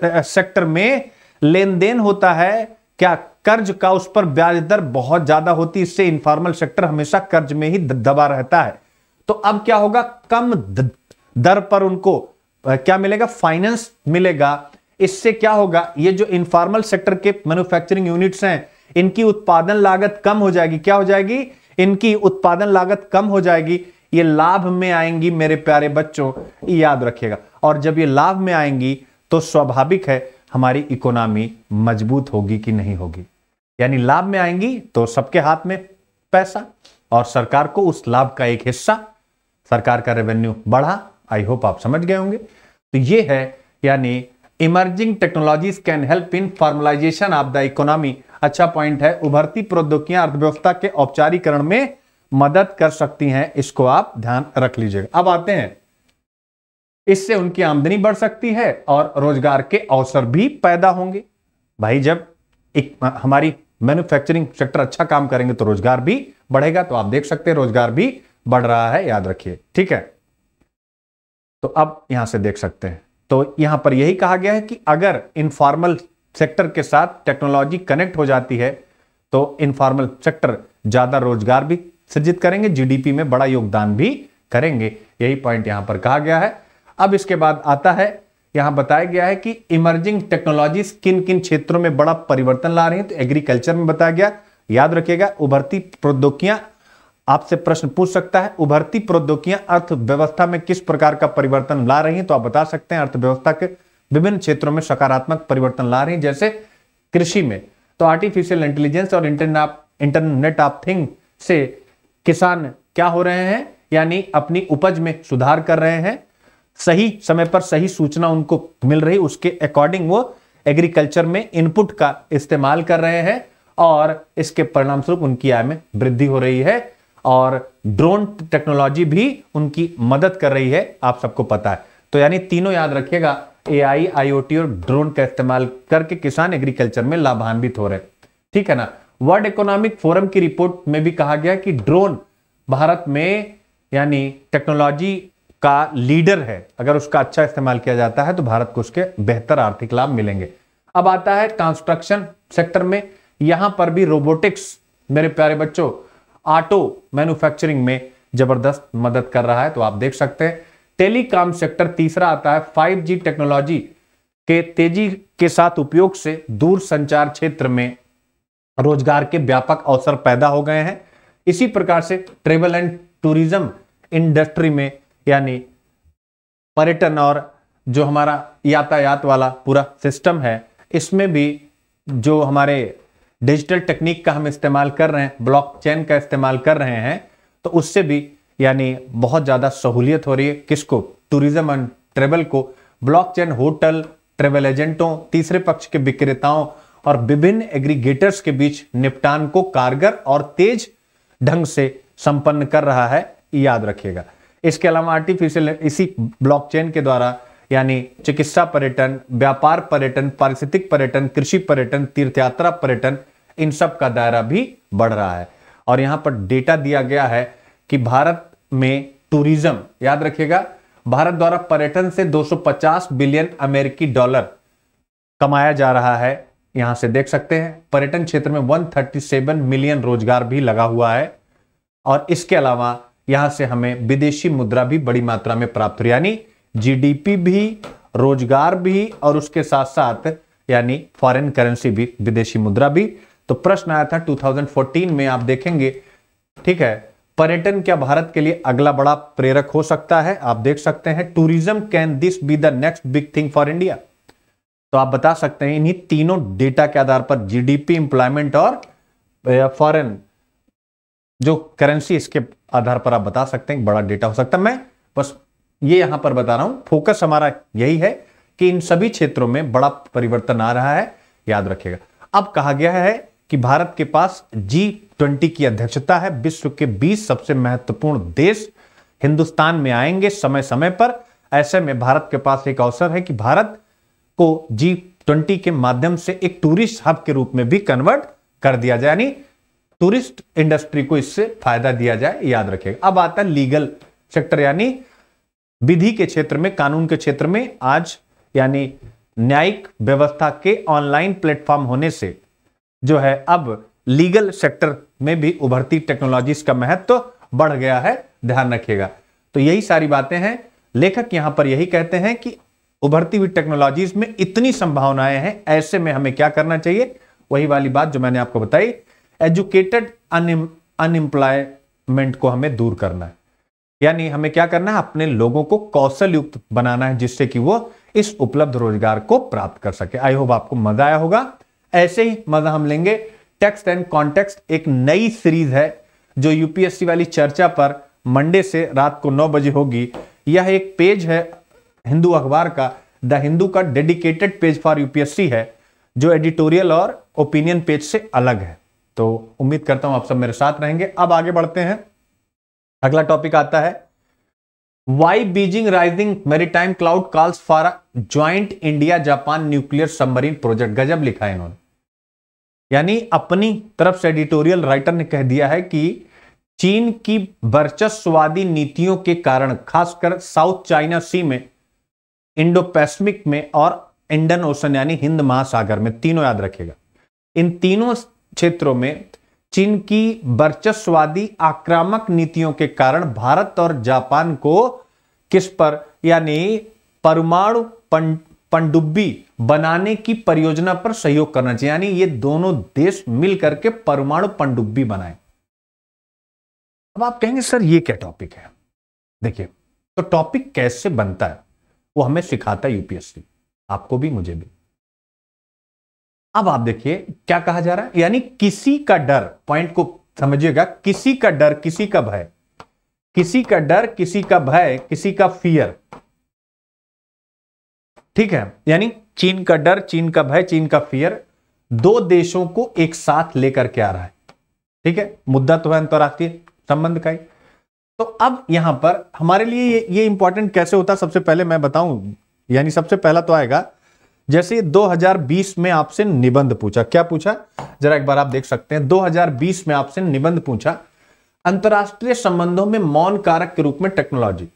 सेक्टर में लेन देन होता है क्या कर्ज का उस पर ब्याज दर बहुत ज्यादा होती है इससे इनफॉर्मल सेक्टर हमेशा कर्ज में ही दबा रहता है तो अब क्या होगा कम दर पर उनको क्या मिलेगा फाइनेंस मिलेगा इससे क्या होगा ये जो इनफॉर्मल सेक्टर के मैन्युफैक्चरिंग यूनिट्स हैं इनकी उत्पादन लागत कम हो जाएगी क्या हो जाएगी इनकी उत्पादन लागत कम हो जाएगी ये लाभ में आएंगी मेरे प्यारे बच्चों याद रखिएगा और जब ये लाभ में आएंगी तो स्वाभाविक है हमारी इकोनॉमी मजबूत होगी कि नहीं होगी यानी लाभ में आएंगी तो सबके हाथ में पैसा और सरकार को उस लाभ का एक हिस्सा सरकार का रेवेन्यू बढ़ा आई होप आप समझ गए होंगे तो ये है यानी emerging technologies can help in formalization of the economy अच्छा पॉइंट है उभरती प्रौद्योगिकियां अर्थव्यवस्था के औपचारीकरण में मदद कर सकती हैं इसको आप ध्यान रख लीजिएगा अब आते हैं इससे उनकी आमदनी बढ़ सकती है और रोजगार के अवसर भी पैदा होंगे भाई जब एक हमारी मैन्युफैक्चरिंग सेक्टर अच्छा काम करेंगे तो रोजगार भी बढ़ेगा तो आप देख सकते हैं रोजगार भी बढ़ रहा है याद रखिए ठीक है तो अब यहां से देख सकते हैं तो यहां पर यही कहा गया है कि अगर इनफॉर्मल सेक्टर के साथ टेक्नोलॉजी कनेक्ट हो जाती है तो इनफॉर्मल सेक्टर ज्यादा रोजगार भी सृजित करेंगे जीडीपी में बड़ा योगदान भी करेंगे यही पॉइंट यहां पर कहा गया है अब इसके बाद आता है यहां बताया गया है कि इमर्जिंग टेक्नोलॉजी किन किन क्षेत्रों में बड़ा परिवर्तन ला रही है तो एग्रीकल्चर में बताया गया याद रखिएगा उभरती प्रौद्योगिकियां आपसे प्रश्न पूछ सकता है उभरती प्रौद्योगिकियां अर्थव्यवस्था में किस प्रकार का परिवर्तन ला रही हैं तो आप बता सकते हैं अर्थव्यवस्था के विभिन्न क्षेत्रों में सकारात्मक परिवर्तन ला रही हैं जैसे कृषि में तो आर्टिफिशियल इंटेलिजेंस और इंटरनेट ऑफ थिंग से किसान क्या हो रहे हैं यानी अपनी उपज में सुधार कर रहे हैं सही समय पर सही सूचना उनको मिल रही उसके अकॉर्डिंग वो एग्रीकल्चर में इनपुट का इस्तेमाल कर रहे हैं और इसके परिणामस्वरूप उनकी आय में वृद्धि हो रही है और ड्रोन टेक्नोलॉजी भी उनकी मदद कर रही है आप सबको पता है तो यानी तीनों याद रखिएगा एआई आईओटी और ड्रोन का इस्तेमाल करके किसान एग्रीकल्चर में लाभान्वित हो रहे ठीक है ना वर्ल्ड इकोनॉमिक फोरम की रिपोर्ट में भी कहा गया कि ड्रोन भारत में यानी टेक्नोलॉजी का लीडर है अगर उसका अच्छा इस्तेमाल किया जाता है तो भारत को उसके बेहतर आर्थिक लाभ मिलेंगे अब आता है कंस्ट्रक्शन सेक्टर में यहां पर भी रोबोटिक्स मेरे प्यारे बच्चों ऑटो मैन्युफैक्चरिंग में जबरदस्त मदद कर रहा है तो आप देख सकते हैं टेलीकॉम सेक्टर तीसरा आता है फाइव टेक्नोलॉजी के तेजी के साथ उपयोग से दूर संचार क्षेत्र में रोजगार के व्यापक अवसर पैदा हो गए हैं इसी प्रकार से ट्रेवल एंड टूरिज्म इंडस्ट्री में यानी पर्यटन और जो हमारा यातायात वाला पूरा सिस्टम है इसमें भी जो हमारे डिजिटल टेक्निक का हम इस्तेमाल कर रहे हैं ब्लॉकचेन का इस्तेमाल कर रहे हैं तो उससे भी यानी बहुत ज़्यादा सहूलियत हो रही है किसको टूरिज्म एंड ट्रेवल को ब्लॉकचेन होटल ट्रेवल एजेंटों तीसरे पक्ष के विक्रेताओं और विभिन्न एग्रीगेटर्स के बीच निपटान को कारगर और तेज ढंग से संपन्न कर रहा है याद रखिएगा इसके अलावा आर्टिफिशियल इसी ब्लॉकचेन के द्वारा यानी चिकित्सा पर्यटन व्यापार पर्यटन पारिस्थितिक पर्यटन कृषि पर्यटन तीर्थयात्रा पर्यटन इन सब का दायरा भी बढ़ रहा है और यहां पर डेटा दिया गया है कि भारत में टूरिज्म याद रखिएगा भारत द्वारा पर्यटन से 250 बिलियन अमेरिकी डॉलर कमाया जा रहा है यहां से देख सकते हैं पर्यटन क्षेत्र में 137 मिलियन रोजगार भी लगा हुआ है और इसके अलावा यहां से हमें विदेशी मुद्रा भी बड़ी मात्रा में प्राप्त हुई यानी जीडीपी भी रोजगार भी और उसके साथ साथ यानी फॉरेन करेंसी भी विदेशी मुद्रा भी तो प्रश्न आया था 2014 में आप देखेंगे ठीक है पर्यटन क्या भारत के लिए अगला बड़ा प्रेरक हो सकता है आप देख सकते हैं tourism can this be the next big thing for India तो आप बता सकते हैं इन्हीं तीनों डेटा के आधार पर जीडीपी इंप्लायमेंट और फॉरेन जो करेंसी इसके आधार पर आप बता सकते हैं बड़ा डेटा हो सकता है मैं बस ये यहां पर बता रहा हूं फोकस हमारा यही है कि इन सभी क्षेत्रों में बड़ा परिवर्तन आ रहा है याद रखिएगा अब कहा गया है कि भारत के पास जी ट्वेंटी की अध्यक्षता है विश्व के 20 सबसे महत्वपूर्ण देश हिंदुस्तान में आएंगे समय समय पर ऐसे में भारत के पास एक अवसर है कि भारत को जी ट्वेंटी के माध्यम से एक टूरिस्ट हब के रूप में भी कन्वर्ट कर दिया जाए यानी टूरिस्ट इंडस्ट्री को इससे फायदा दिया जाए याद रखेगा अब आता है लीगल सेक्टर यानी विधि के क्षेत्र में कानून के क्षेत्र में आज यानी न्यायिक व्यवस्था के ऑनलाइन प्लेटफॉर्म होने से जो है अब लीगल सेक्टर में भी उभरती टेक्नोलॉजीज का महत्व तो बढ़ गया है ध्यान रखिएगा तो यही सारी बातें हैं लेखक यहां पर यही कहते हैं कि उभरती हुई टेक्नोलॉजीज में इतनी संभावनाएं हैं ऐसे में हमें क्या करना चाहिए वही वाली बात जो मैंने आपको बताई एजुकेटेड अनएम्प्लॉयमेंट को हमें दूर करना है यानी हमें क्या करना है अपने लोगों को कौशल युक्त बनाना है जिससे कि वो इस उपलब्ध रोजगार को प्राप्त कर सके आई होप आपको मजा आया होगा ऐसे ही मजा हम लेंगे टेक्स्ट एंड कॉन्टेक्स्ट एक नई सीरीज है जो यूपीएससी वाली चर्चा पर मंडे से रात को नौ बजे होगी यह एक पेज है हिंदू अखबार का द हिंदू का डेडिकेटेड पेज फॉर यूपीएससी है जो एडिटोरियल और ओपिनियन पेज से अलग है तो उम्मीद करता हूं आप सब मेरे साथ रहेंगे अब आगे बढ़ते हैं अगला टॉपिक आता है why Beijing rising maritime cloud calls for a joint india japan nuclear submarine project गजब लिखा है इन्होंने यानी अपनी तरफ से एडिटोरियल राइटर ने कह दिया है कि चीन की वर्चस्ववादी नीतियों के कारण खासकर साउथ चाइना सी में इंडो पैसिफिक में और इंडियन ओशन यानी हिंद महासागर में तीनों याद रखेगा इन तीनों क्षेत्रों में चीन की वर्चस्ववादी आक्रामक नीतियों के कारण भारत और जापान को किस पर यानी परमाणु पनडुब्बी बनाने की परियोजना पर सहयोग करना चाहिए यानी ये दोनों देश मिलकर के परमाणु पनडुब्बी बनाए अब आप कहेंगे सर ये क्या टॉपिक है देखिए तो टॉपिक कैसे बनता है वो हमें सिखाता है यूपीएससी आपको भी मुझे भी अब आप देखिए क्या कहा जा रहा है यानी किसी का डर पॉइंट को समझिएगा किसी का डर किसी का भय किसी का डर किसी का भय किसी का फियर ठीक है यानी चीन का डर चीन का भय चीन का फियर दो देशों को एक साथ लेकर के आ रहा है ठीक है मुद्दा तो है अंतर्राष्ट्रीय संबंध का ही तो अब यहां पर हमारे लिए ये, ये इंपॉर्टेंट कैसे होता सबसे पहले मैं बताऊं यानी सबसे पहला तो आएगा जैसे 2020 में आपसे निबंध पूछा क्या पूछा जरा एक बार आप देख सकते हैं 2020 में आपसे निबंध पूछा अंतरराष्ट्रीय संबंधों में मौन कारक के रूप में technology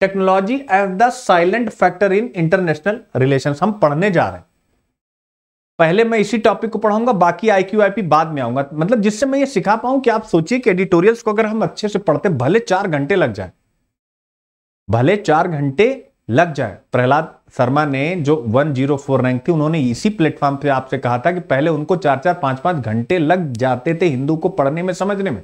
technology as the silent factor in international relation हम पढ़ने जा रहे हैं पहले मैं इसी टॉपिक को पढ़ाऊंगा बाकी आईक्यू आईपी बाद में आऊंगा मतलब जिससे मैं ये सिखा पाऊं कि आप सोचिए कि एडिटोरियल्स को अगर हम अच्छे से पढ़ते भले चार घंटे लग जाए भले चार घंटे लग जाए प्रहलाद शर्मा ने जो फोर रैंक थी उन्होंने इसी प्लेटफॉर्म पे आपसे कहा था कि पहले उनको चार चार पांच पांच घंटे लग जाते थे हिंदू को पढ़ने में समझने में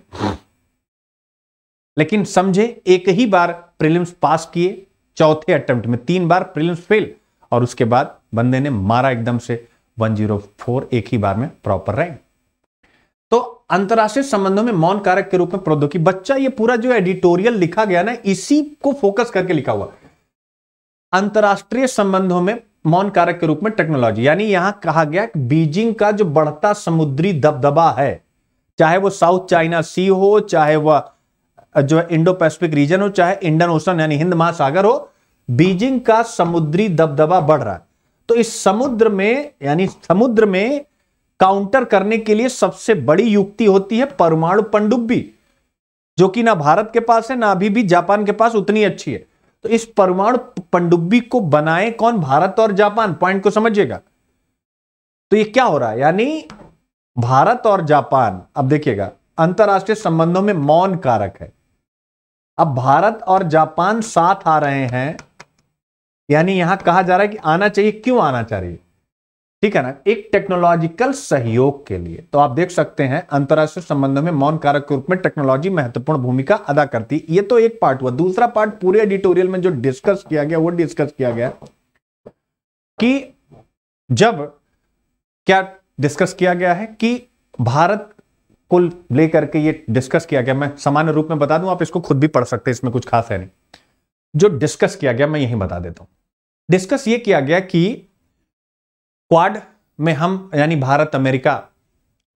लेकिन समझे एक ही बार प्रीलिम्स पास किए चौथे अटेम्प्ट में तीन बार प्रीलिम्स फेल और उसके बाद बंदे ने मारा एकदम से 104 एक ही बार में प्रॉपर रैंक तो अंतर्राष्ट्रीय संबंधों में मौन कारक के रूप में प्रौद्योगिकी बच्चा ये पूरा जो एडिटोरियल लिखा गया ना इसी को फोकस करके लिखा हुआ अंतरराष्ट्रीय संबंधों में मौन कारक के रूप में टेक्नोलॉजी यानी यहां कहा गया कि बीजिंग का जो बढ़ता समुद्री दबदबा है चाहे वो साउथ चाइना सी हो चाहे वह जो है इंडो पैसिफिक रीजन हो चाहे इंडियन ओशन यानी हिंद महासागर हो बीजिंग का समुद्री दबदबा बढ़ रहा है तो इस समुद्र में यानी समुद्र में काउंटर करने के लिए सबसे बड़ी युक्ति होती है परमाणु पंडुबी जो कि ना भारत के पास है ना अभी भी जापान के पास उतनी अच्छी है तो इस परमाणु पंडुब्बी को बनाए कौन भारत और जापान पॉइंट को समझिएगा तो ये क्या हो रहा है यानी भारत और जापान अब देखिएगा अंतरराष्ट्रीय संबंधों में मौन कारक है अब भारत और जापान साथ आ रहे हैं यानी यहां कहा जा रहा है कि आना चाहिए क्यों आना चाहिए ठीक है ना एक टेक्नोलॉजिकल सहयोग के लिए तो आप देख सकते हैं अंतरराष्ट्रीय संबंधों में मौन कारक के रूप में टेक्नोलॉजी महत्वपूर्ण भूमिका अदा करती है ये तो एक पार्ट हुआ दूसरा पार्ट पूरे एडिटोरियल में जो डिस्कस किया गया वो डिस्कस किया गया कि जब क्या डिस्कस किया गया है कि भारत को लेकर के ये डिस्कस किया गया मैं सामान्य रूप में बता दूं आप इसको खुद भी पढ़ सकते हैं इसमें कुछ खास है नहीं जो डिस्कस किया गया मैं यही बता देता हूं डिस्कस ये किया गया कि क्वाड में हम यानी भारत अमेरिका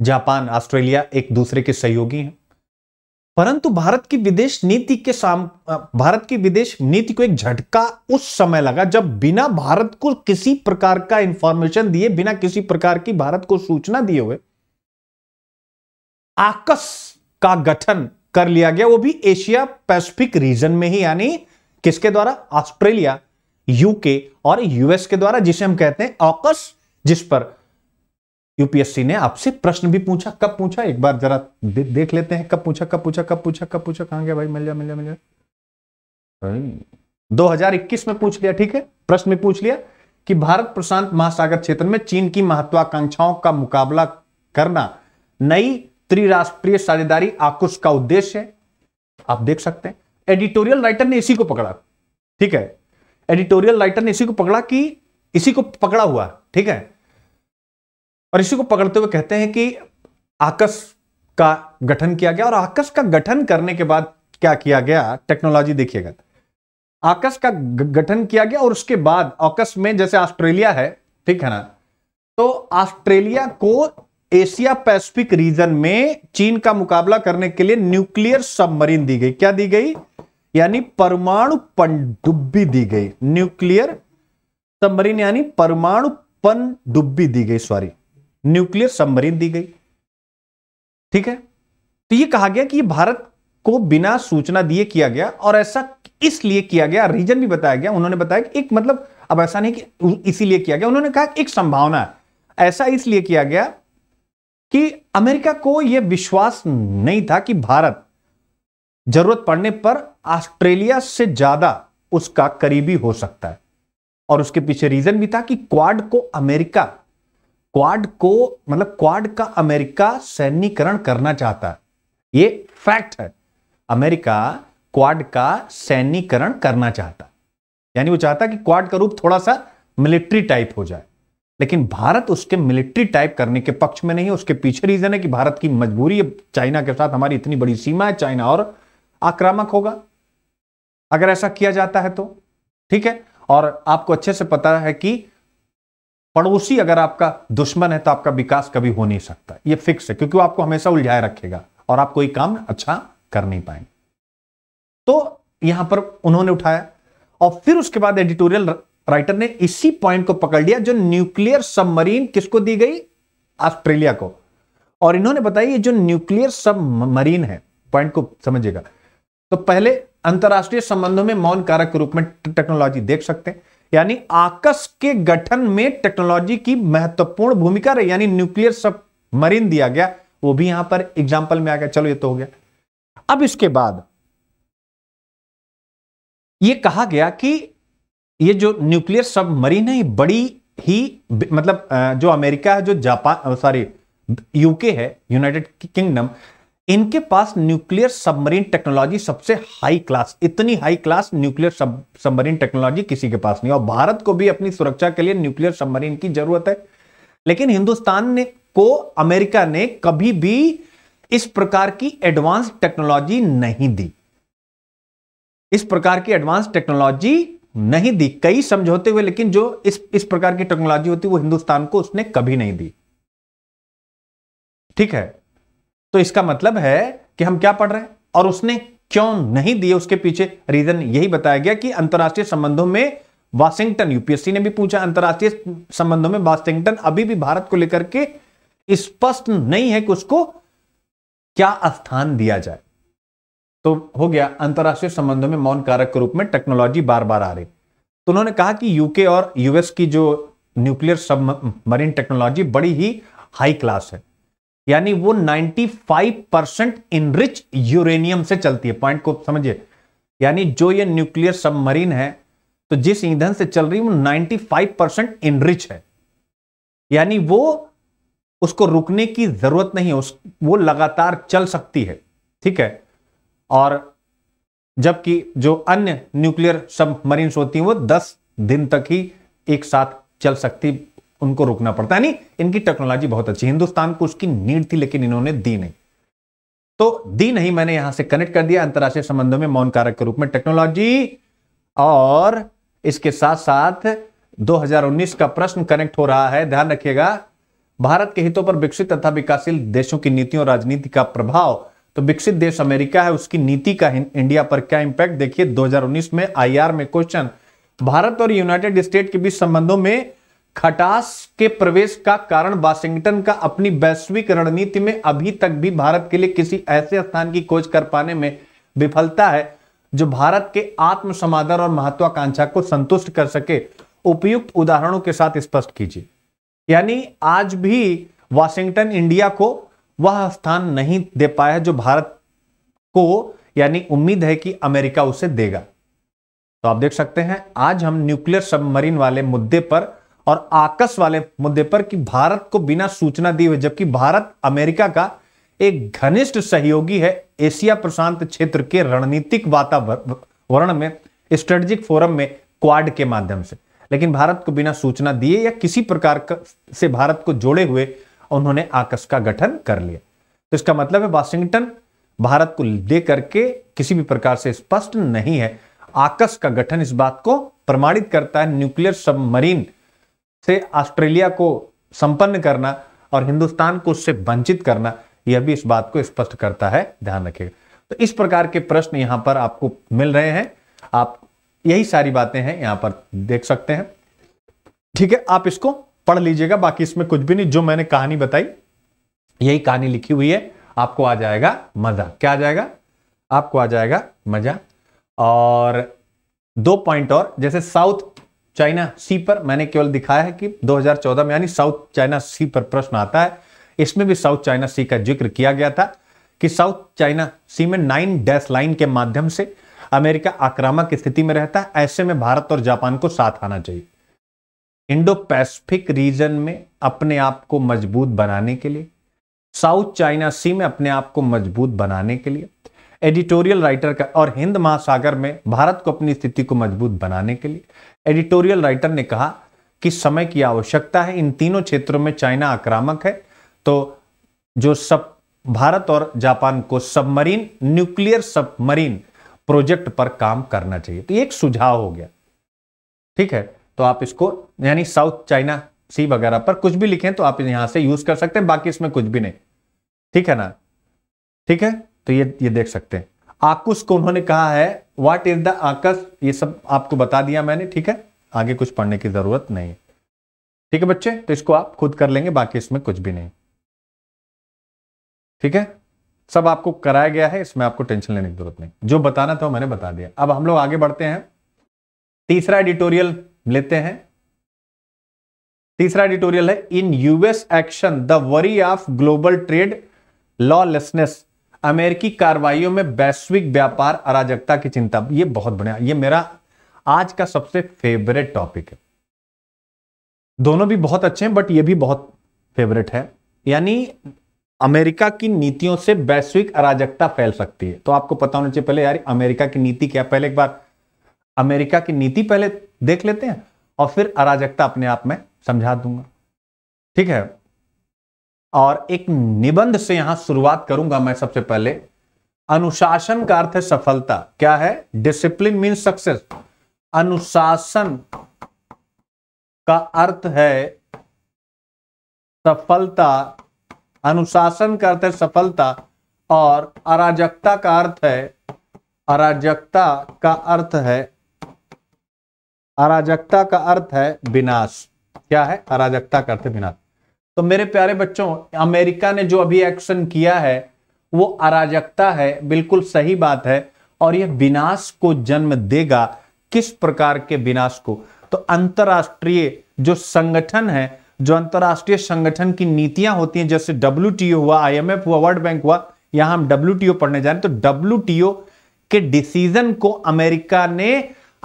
जापान ऑस्ट्रेलिया एक दूसरे के सहयोगी हैं परंतु भारत की विदेश नीति के साम भारत की विदेश नीति को एक झटका उस समय लगा जब बिना भारत को किसी प्रकार का इंफॉर्मेशन दिए बिना किसी प्रकार की भारत को सूचना दिए हुए आकस का गठन कर लिया गया वो भी एशिया पैसिफिक रीजन में ही यानी किसके द्वारा ऑस्ट्रेलिया यूके और यूएस के द्वारा जिसे हम कहते हैं ऑकस जिस पर यूपीएससी ने आपसे प्रश्न भी पूछा कब पूछा एक बार जरा दे, देख लेते हैं कब पूछा कब पूछा कब पूछा कब पूछा कहा गया भाई मिल जा मिल जा मिल जा दो में पूछ लिया ठीक है प्रश्न में पूछ लिया कि भारत प्रशांत महासागर क्षेत्र में चीन की महत्वाकांक्षाओं का मुकाबला करना नई त्रिराष्ट्रीय साझेदारी आकुश का उद्देश्य है आप देख सकते हैं एडिटोरियल राइटर ने इसी को पकड़ा ठीक है एडिटोरियल राइटर ने इसी को पकड़ा कि इसी को पकड़ा हुआ ठीक है और इसी को पकड़ते हुए कहते हैं कि आकस का गठन किया गया और आकस का गठन करने के बाद क्या किया गया टेक्नोलॉजी देखिएगा आकस का गठन किया गया और उसके बाद आकस में जैसे ऑस्ट्रेलिया है ठीक है ना तो ऑस्ट्रेलिया को एशिया पैसिफिक रीजन में चीन का मुकाबला करने के लिए न्यूक्लियर सबमरीन दी गई क्या दी गई यानी परमाणु पनडुब्बी दी गई न्यूक्लियर सबमरीन यानी परमाणु पनडुब्बी दी गई सॉरी न्यूक्लियर सबमरीन दी गई ठीक है तो ये कहा गया कि ये भारत को बिना सूचना दिए किया गया और ऐसा इसलिए किया गया रीजन भी बताया गया उन्होंने बताया कि एक मतलब अब ऐसा नहीं कि इसीलिए किया गया उन्होंने कहा एक संभावना है ऐसा इसलिए किया गया कि अमेरिका को यह विश्वास नहीं था कि भारत जरूरत पड़ने पर ऑस्ट्रेलिया से ज्यादा उसका करीबी हो सकता है और उसके पीछे रीजन भी था कि क्वाड को अमेरिका क्वाड को मतलब क्वाड का अमेरिका सैन्यकरण करना चाहता है ये फैक्ट है अमेरिका क्वाड का सैन्यकरण करना चाहता यानी वो चाहता कि क्वाड का रूप थोड़ा सा मिलिट्री टाइप हो जाए लेकिन भारत उसके मिलिट्री टाइप करने के पक्ष में नहीं है उसके पीछे रीजन है कि भारत की मजबूरी है चाइना के साथ हमारी इतनी बड़ी सीमा है चाइना और आक्रामक होगा अगर ऐसा किया जाता है तो ठीक है और आपको अच्छे से पता है कि पड़ोसी अगर आपका दुश्मन है तो आपका विकास कभी हो नहीं सकता ये फिक्स है क्योंकि वो आपको हमेशा उलझाए रखेगा और आप कोई काम अच्छा कर नहीं पाएंगे तो यहां पर उन्होंने उठाया और फिर उसके बाद एडिटोरियल राइटर ने इसी पॉइंट को पकड़ लिया जो न्यूक्लियर सबमरीन किसको दी गई ऑस्ट्रेलिया को और इन्होंने बताया जो न्यूक्लियर सबमरीन है पॉइंट को समझिएगा तो पहले अंतरराष्ट्रीय संबंधों में मौन कारक के रूप में टेक्नोलॉजी देख सकते हैं यानी आकस के गठन में टेक्नोलॉजी की महत्वपूर्ण भूमिका रही यानी न्यूक्लियर सब मरीन दिया गया वो भी यहां पर एग्जाम्पल में आ गया चलो ये तो हो गया अब इसके बाद ये कहा गया कि ये जो न्यूक्लियर सब मरीन है बड़ी ही मतलब जो अमेरिका है जो जापान सॉरी यूके है यूनाइटेड किंगडम इनके पास न्यूक्लियर सबमरीन टेक्नोलॉजी सबसे हाई क्लास इतनी हाई क्लास न्यूक्लियर सब सबमरीन टेक्नोलॉजी किसी के पास नहीं और भारत को भी अपनी सुरक्षा के लिए न्यूक्लियर सबमरीन की जरूरत है लेकिन हिंदुस्तान ने को अमेरिका ने कभी भी इस प्रकार की एडवांस टेक्नोलॉजी नहीं दी इस प्रकार की एडवांस टेक्नोलॉजी नहीं दी कई समझौते हुए लेकिन जो इस इस प्रकार की टेक्नोलॉजी होती वो हिंदुस्तान को उसने कभी नहीं दी ठीक है तो इसका मतलब है कि हम क्या पढ़ रहे हैं और उसने क्यों नहीं दिए उसके पीछे रीजन यही बताया गया कि अंतर्राष्ट्रीय संबंधों में वाशिंगटन यूपीएससी ने भी पूछा अंतर्राष्ट्रीय संबंधों में वाशिंगटन अभी भी भारत को लेकर के स्पष्ट नहीं है कि उसको क्या स्थान दिया जाए तो हो गया अंतर्राष्ट्रीय संबंधों में मौन कारक के रूप में टेक्नोलॉजी बार बार आ रही तो उन्होंने कहा कि यूके और यूएस की जो न्यूक्लियर सब मरीन टेक्नोलॉजी बड़ी ही हाई क्लास है यानी वो 95 परसेंट इनरिच यूरेनियम से चलती है पॉइंट को समझिए यानी जो ये न्यूक्लियर सबमरीन है तो जिस ईंधन से चल रही है वो 95 परसेंट इनरिच है यानी वो उसको रुकने की जरूरत नहीं है उस वो लगातार चल सकती है ठीक है और जबकि जो अन्य न्यूक्लियर सबमरीन्स होती हैं वो 10 दिन तक ही एक साथ चल सकती उनको रोकना पड़ता है यानी इनकी टेक्नोलॉजी बहुत अच्छी हिंदुस्तान को उसकी नीड थी लेकिन इन्होंने दी नहीं तो दी नहीं मैंने यहां से कनेक्ट कर दिया अंतर्राष्ट्रीय संबंधों में मौन कारक के रूप में टेक्नोलॉजी और इसके साथ साथ 2019 का प्रश्न कनेक्ट हो रहा है ध्यान रखिएगा भारत के हितों पर विकसित तथा विकासशील देशों की नीतियों और राजनीति का प्रभाव तो विकसित देश अमेरिका है उसकी नीति का इंडिया पर क्या इंपैक्ट देखिए 2019 में आईआर में क्वेश्चन भारत और यूनाइटेड स्टेट के बीच संबंधों में खटास के प्रवेश का कारण वाशिंगटन का अपनी वैश्विक रणनीति में अभी तक भी भारत के लिए किसी ऐसे स्थान की खोज कर पाने में विफलता है जो भारत के आत्मसमाधान और महत्वाकांक्षा को संतुष्ट कर सके उपयुक्त उदाहरणों के साथ स्पष्ट कीजिए यानी आज भी वाशिंगटन इंडिया को वह स्थान नहीं दे पाया जो भारत को यानी उम्मीद है कि अमेरिका उसे देगा तो आप देख सकते हैं आज हम न्यूक्लियर सबमरीन वाले मुद्दे पर और आकस वाले मुद्दे पर कि भारत को बिना सूचना दी हुए जबकि भारत अमेरिका का एक घनिष्ठ सहयोगी है एशिया प्रशांत क्षेत्र के रणनीतिक वातावरण में स्ट्रेटेजिक फोरम में क्वाड के माध्यम से लेकिन भारत को बिना सूचना दिए या किसी प्रकार से भारत को जोड़े हुए उन्होंने आकस का गठन कर लिया तो इसका मतलब है वाशिंगटन भारत को दे करके किसी भी प्रकार से स्पष्ट नहीं है आकस का गठन इस बात को प्रमाणित करता है न्यूक्लियर सबमरीन से ऑस्ट्रेलिया को संपन्न करना और हिंदुस्तान को उससे वंचित करना यह भी इस बात को स्पष्ट करता है ध्यान रखिएगा तो इस प्रकार के प्रश्न यहां पर आपको मिल रहे हैं आप यही सारी बातें हैं यहां पर देख सकते हैं ठीक है आप इसको पढ़ लीजिएगा बाकी इसमें कुछ भी नहीं जो मैंने कहानी बताई यही कहानी लिखी हुई है आपको आ जाएगा मजा क्या आ जाएगा आपको आ जाएगा मजा और दो पॉइंट और जैसे साउथ चाइना सी पर मैंने केवल दिखाया है कि 2014 में यानी साउथ चाइना सी पर प्रश्न आता है इसमें भी साउथ चाइना सी का जिक्र किया गया था कि साउथ चाइना सी में नाइन डैश लाइन के माध्यम से अमेरिका आक्रामक स्थिति में रहता है ऐसे में भारत और जापान को साथ आना चाहिए इंडो पैसिफिक रीजन में अपने आप को मजबूत बनाने के लिए साउथ चाइना सी में अपने आप को मजबूत बनाने के लिए एडिटोरियल राइटर का और हिंद महासागर में भारत को अपनी स्थिति को मजबूत बनाने के लिए एडिटोरियल राइटर ने कहा कि समय की आवश्यकता है इन तीनों क्षेत्रों में चाइना आक्रामक है तो जो सब भारत और जापान को सबमरीन न्यूक्लियर सबमरीन प्रोजेक्ट पर काम करना चाहिए तो एक सुझाव हो गया ठीक है तो आप इसको यानी साउथ चाइना सी वगैरह पर कुछ भी लिखें तो आप यहां से यूज कर सकते हैं बाकी इसमें कुछ भी नहीं ठीक है ना ठीक है तो ये ये देख सकते हैं आकुश को उन्होंने कहा है वाट इज द आकस ये सब आपको बता दिया मैंने ठीक है आगे कुछ पढ़ने की जरूरत नहीं है ठीक है बच्चे तो इसको आप खुद कर लेंगे बाकी इसमें कुछ भी नहीं ठीक है सब आपको कराया गया है इसमें आपको टेंशन लेने की जरूरत नहीं जो बताना था वो मैंने बता दिया अब हम लोग आगे बढ़ते हैं तीसरा एडिटोरियल लेते हैं तीसरा एडिटोरियल है in US action the worry of global trade lawlessness अमेरिकी कार्रवाइयों में वैश्विक व्यापार अराजकता की चिंता ये बहुत बढ़िया ये मेरा आज का सबसे फेवरेट टॉपिक है दोनों भी बहुत अच्छे हैं बट ये भी बहुत फेवरेट है यानी अमेरिका की नीतियों से वैश्विक अराजकता फैल सकती है तो आपको पता होना चाहिए पहले यार अमेरिका की नीति क्या पहले एक बार अमेरिका की नीति पहले देख लेते हैं और फिर अराजकता अपने आप में समझा दूंगा ठीक है और एक निबंध से यहां शुरुआत करूंगा मैं सबसे पहले अनुशासन का अर्थ है सफलता क्या है डिसिप्लिन मीन सक्सेस अनुशासन का अर्थ है सफलता अनुशासन का अर्थ है सफलता और अराजकता का अर्थ है अराजकता का अर्थ है अराजकता का अर्थ है विनाश क्या है अराजकता का अर्थ विनाश तो मेरे प्यारे बच्चों अमेरिका ने जो अभी एक्शन किया है वो अराजकता है बिल्कुल सही बात है और यह विनाश को जन्म देगा किस प्रकार के विनाश को तो अंतर्राष्ट्रीय जो संगठन है जो अंतरराष्ट्रीय संगठन की नीतियां होती हैं जैसे डब्ल्यू हुआ आईएमएफ हुआ वर्ल्ड बैंक हुआ यहां हम डब्ल्यू पढ़ने जा रहे हैं तो डब्ल्यू के डिसीजन को अमेरिका ने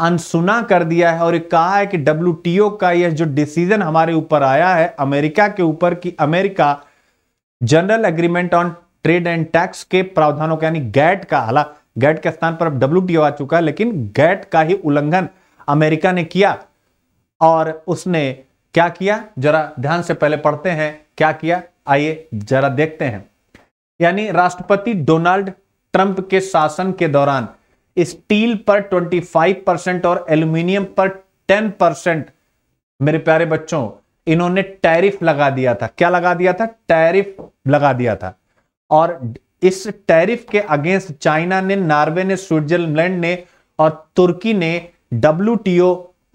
अनसुना कर दिया है और कहा है कि डब्ल्यू का यह जो डिसीजन हमारे ऊपर आया है अमेरिका के ऊपर कि America general agreement on trade and tax के प्रावधानों का यानी गैट का हाला गैट के स्थान पर अब डब्ल्यू आ चुका है लेकिन गैट का ही उल्लंघन अमेरिका ने किया और उसने क्या किया जरा ध्यान से पहले पढ़ते हैं क्या किया आइए जरा देखते हैं यानी राष्ट्रपति डोनाल्ड ट्रंप के शासन के दौरान स्टील पर 25 परसेंट और एल्यूमिनियम पर 10 परसेंट मेरे प्यारे बच्चों इन्होंने टैरिफ लगा दिया था क्या लगा दिया था टैरिफ लगा दिया था और इस टैरिफ के अगेंस्ट चाइना ने नॉर्वे ने स्विट्जरलैंड ने और तुर्की ने डब्ल्यू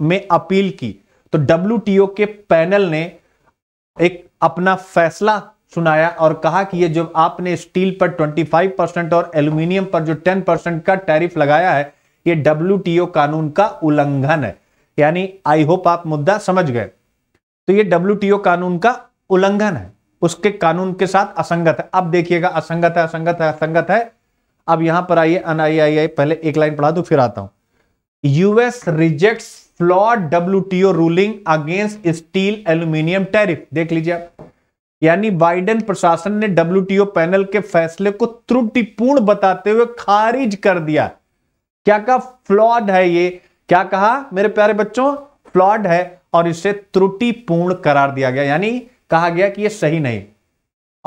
में अपील की तो डब्ल्यू के पैनल ने एक अपना फैसला सुनाया और कहा कि ये जो आपने स्टील पर 25 परसेंट और एल्यूमिनियम पर जो 10 परसेंट का टैरिफ लगाया है ये डब्ल्यू कानून का उल्लंघन है यानी आई होप आप मुद्दा समझ गए तो ये डब्ल्यू कानून का उल्लंघन है उसके कानून के साथ असंगत है अब देखिएगा असंगत है असंगत है असंगत है अब यहां पर आइए अन आई आई आई पहले एक लाइन पढ़ा दू फिर आता हूं US reject flawed W ruling against steel aluminium tariff देख लीजिए आप यानी बाइडेन प्रशासन ने डब्ल्यू पैनल के फैसले को त्रुटिपूर्ण बताते हुए खारिज कर दिया क्या कहा फ्लॉड है ये क्या कहा मेरे प्यारे बच्चों फ्लॉड है और इसे त्रुटिपूर्ण करार दिया गया यानी कहा गया कि ये सही नहीं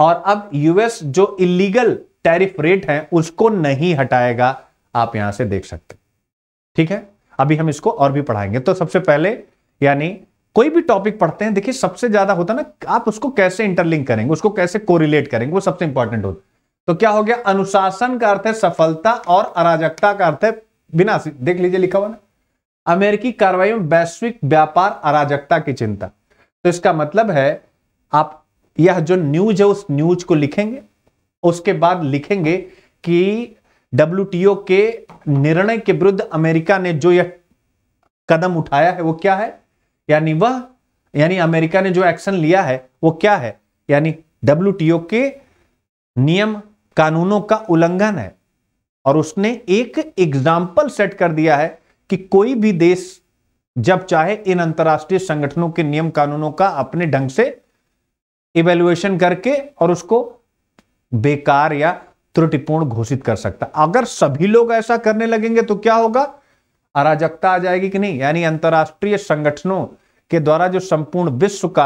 और अब यूएस जो इलीगल टैरिफ रेट है उसको नहीं हटाएगा आप यहां से देख सकते ठीक है अभी हम इसको और भी पढ़ाएंगे तो सबसे पहले यानी कोई भी टॉपिक पढ़ते हैं देखिए सबसे ज्यादा होता ना आप उसको कैसे इंटरलिंक करेंगे उसको कैसे कोरिलेट करेंगे वो सबसे इंपॉर्टेंट होता तो क्या हो गया अनुशासन का अर्थ है सफलता और अराजकता का अर्थ है बिना देख लीजिए लिखा हुआ ना अमेरिकी कार्रवाई में वैश्विक व्यापार अराजकता की चिंता तो इसका मतलब है आप यह जो न्यूज है उस न्यूज को लिखेंगे उसके बाद लिखेंगे कि डब्ल्यू के निर्णय के विरुद्ध अमेरिका ने जो यह कदम उठाया है वो क्या है यानी वह यानी अमेरिका ने जो एक्शन लिया है वो क्या है यानी डब्ल्यू के नियम कानूनों का उल्लंघन है और उसने एक एग्जाम्पल सेट कर दिया है कि कोई भी देश जब चाहे इन अंतर्राष्ट्रीय संगठनों के नियम कानूनों का अपने ढंग से इवेल्युएशन करके और उसको बेकार या त्रुटिपूर्ण घोषित कर सकता अगर सभी लोग ऐसा करने लगेंगे तो क्या होगा अराजकता आ जाएगी कि नहीं यानी अंतर्राष्ट्रीय संगठनों के द्वारा जो संपूर्ण विश्व का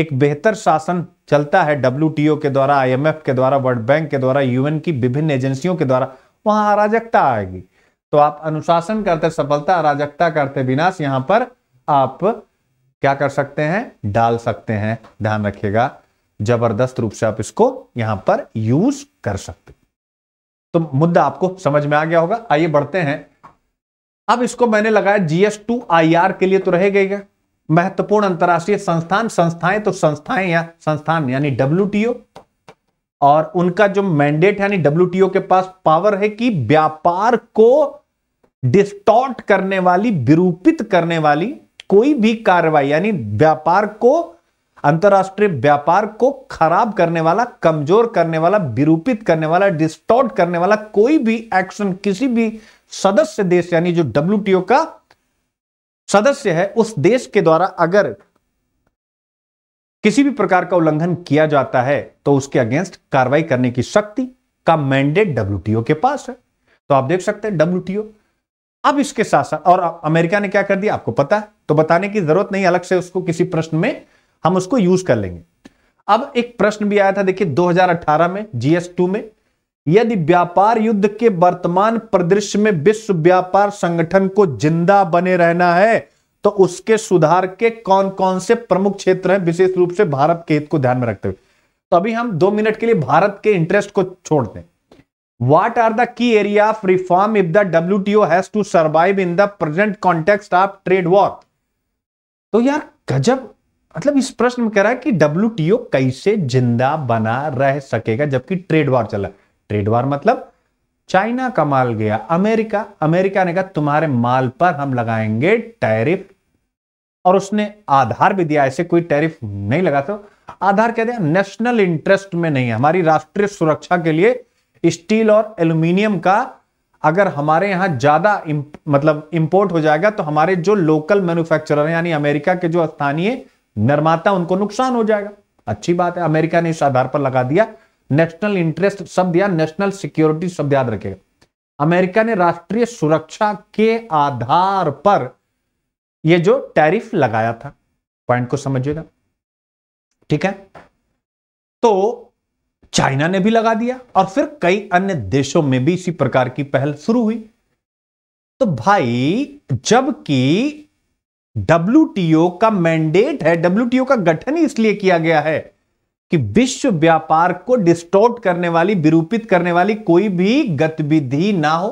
एक बेहतर शासन चलता है डब्ल्यू के द्वारा आईएमएफ के द्वारा वर्ल्ड बैंक के द्वारा यूएन की विभिन्न एजेंसियों के द्वारा वहां अराजकता आएगी तो आप अनुशासन करते सफलता अराजकता करते विनाश यहां पर आप क्या कर सकते हैं डाल सकते हैं ध्यान रखिएगा जबरदस्त रूप से आप इसको यहां पर यूज कर सकते तो मुद्दा आपको समझ में आ गया होगा आइए बढ़ते हैं अब इसको मैंने लगाया जीएस टू आई आर के लिए तो रहेगा महत्वपूर्ण अंतर्राष्ट्रीय संस्थान संस्थाएं तो संस्थाएं या संस्थान यानी डब्ल्यू और उनका जो मैंडेट यानी डब्ल्यू के पास पावर है कि व्यापार को डिस्टॉर्ट करने वाली विरूपित करने वाली कोई भी कार्रवाई यानी व्यापार को अंतर्राष्ट्रीय व्यापार को खराब करने वाला कमजोर करने वाला विरूपित करने वाला डिस्टॉर्ट करने वाला कोई भी एक्शन किसी भी सदस्य देश यानी जो डब्ल्यू का सदस्य है उस देश के द्वारा अगर किसी भी प्रकार का उल्लंघन किया जाता है तो उसके अगेंस्ट कार्रवाई करने की शक्ति का मैंडेट डब्ल्यूटीओ के पास है तो आप देख सकते हैं डब्ल्यूटीओ अब इसके साथ साथ और अमेरिका ने क्या कर दिया आपको पता है तो बताने की जरूरत नहीं अलग से उसको किसी प्रश्न में हम उसको यूज कर लेंगे अब एक प्रश्न भी आया था देखिए 2018 में जीएस टू में यदि व्यापार युद्ध के वर्तमान परिदृश्य में विश्व व्यापार संगठन को जिंदा बने रहना है तो उसके सुधार के कौन कौन से प्रमुख क्षेत्र हैं विशेष रूप से भारत के हित को ध्यान में रखते हुए तो अभी हम दो मिनट के लिए भारत के इंटरेस्ट को छोड़ दें what are the key area of reform if the W T O has to survive in the present context of trade war तो यार गजब मतलब इस प्रश्न में कह रहा है कि डब्ल्यू कैसे जिंदा बना रह सकेगा जबकि ट्रेड वॉर चला है ट्रेड वार मतलब चाइना का माल गया अमेरिका अमेरिका ने कहा तुम्हारे माल पर हम लगाएंगे टैरिफ और उसने आधार भी दिया ऐसे कोई टैरिफ नहीं लगा तो आधार क्या दिया नेशनल इंटरेस्ट में नहीं है हमारी राष्ट्रीय सुरक्षा के लिए स्टील और एल्यूमिनियम का अगर हमारे यहां ज्यादा मतलब इंपोर्ट हो जाएगा तो हमारे जो लोकल मैन्युफैक्चरर यानी अमेरिका के जो स्थानीय निर्माता उनको नुकसान हो जाएगा अच्छी बात है अमेरिका ने इस आधार पर लगा दिया नेशनल इंटरेस्ट शब्द या नेशनल सिक्योरिटी शब्द याद रखेगा अमेरिका ने राष्ट्रीय सुरक्षा के आधार पर यह जो टैरिफ लगाया था पॉइंट को समझिएगा ठीक है तो चाइना ने भी लगा दिया और फिर कई अन्य देशों में भी इसी प्रकार की पहल शुरू हुई तो भाई जबकि डब्ल्यूटीओ का मैंडेट है डब्ल्यूटीओ का गठन ही इसलिए किया गया है कि विश्व व्यापार को डिस्टोर्ट करने वाली विरूपित करने वाली कोई भी गतिविधि ना हो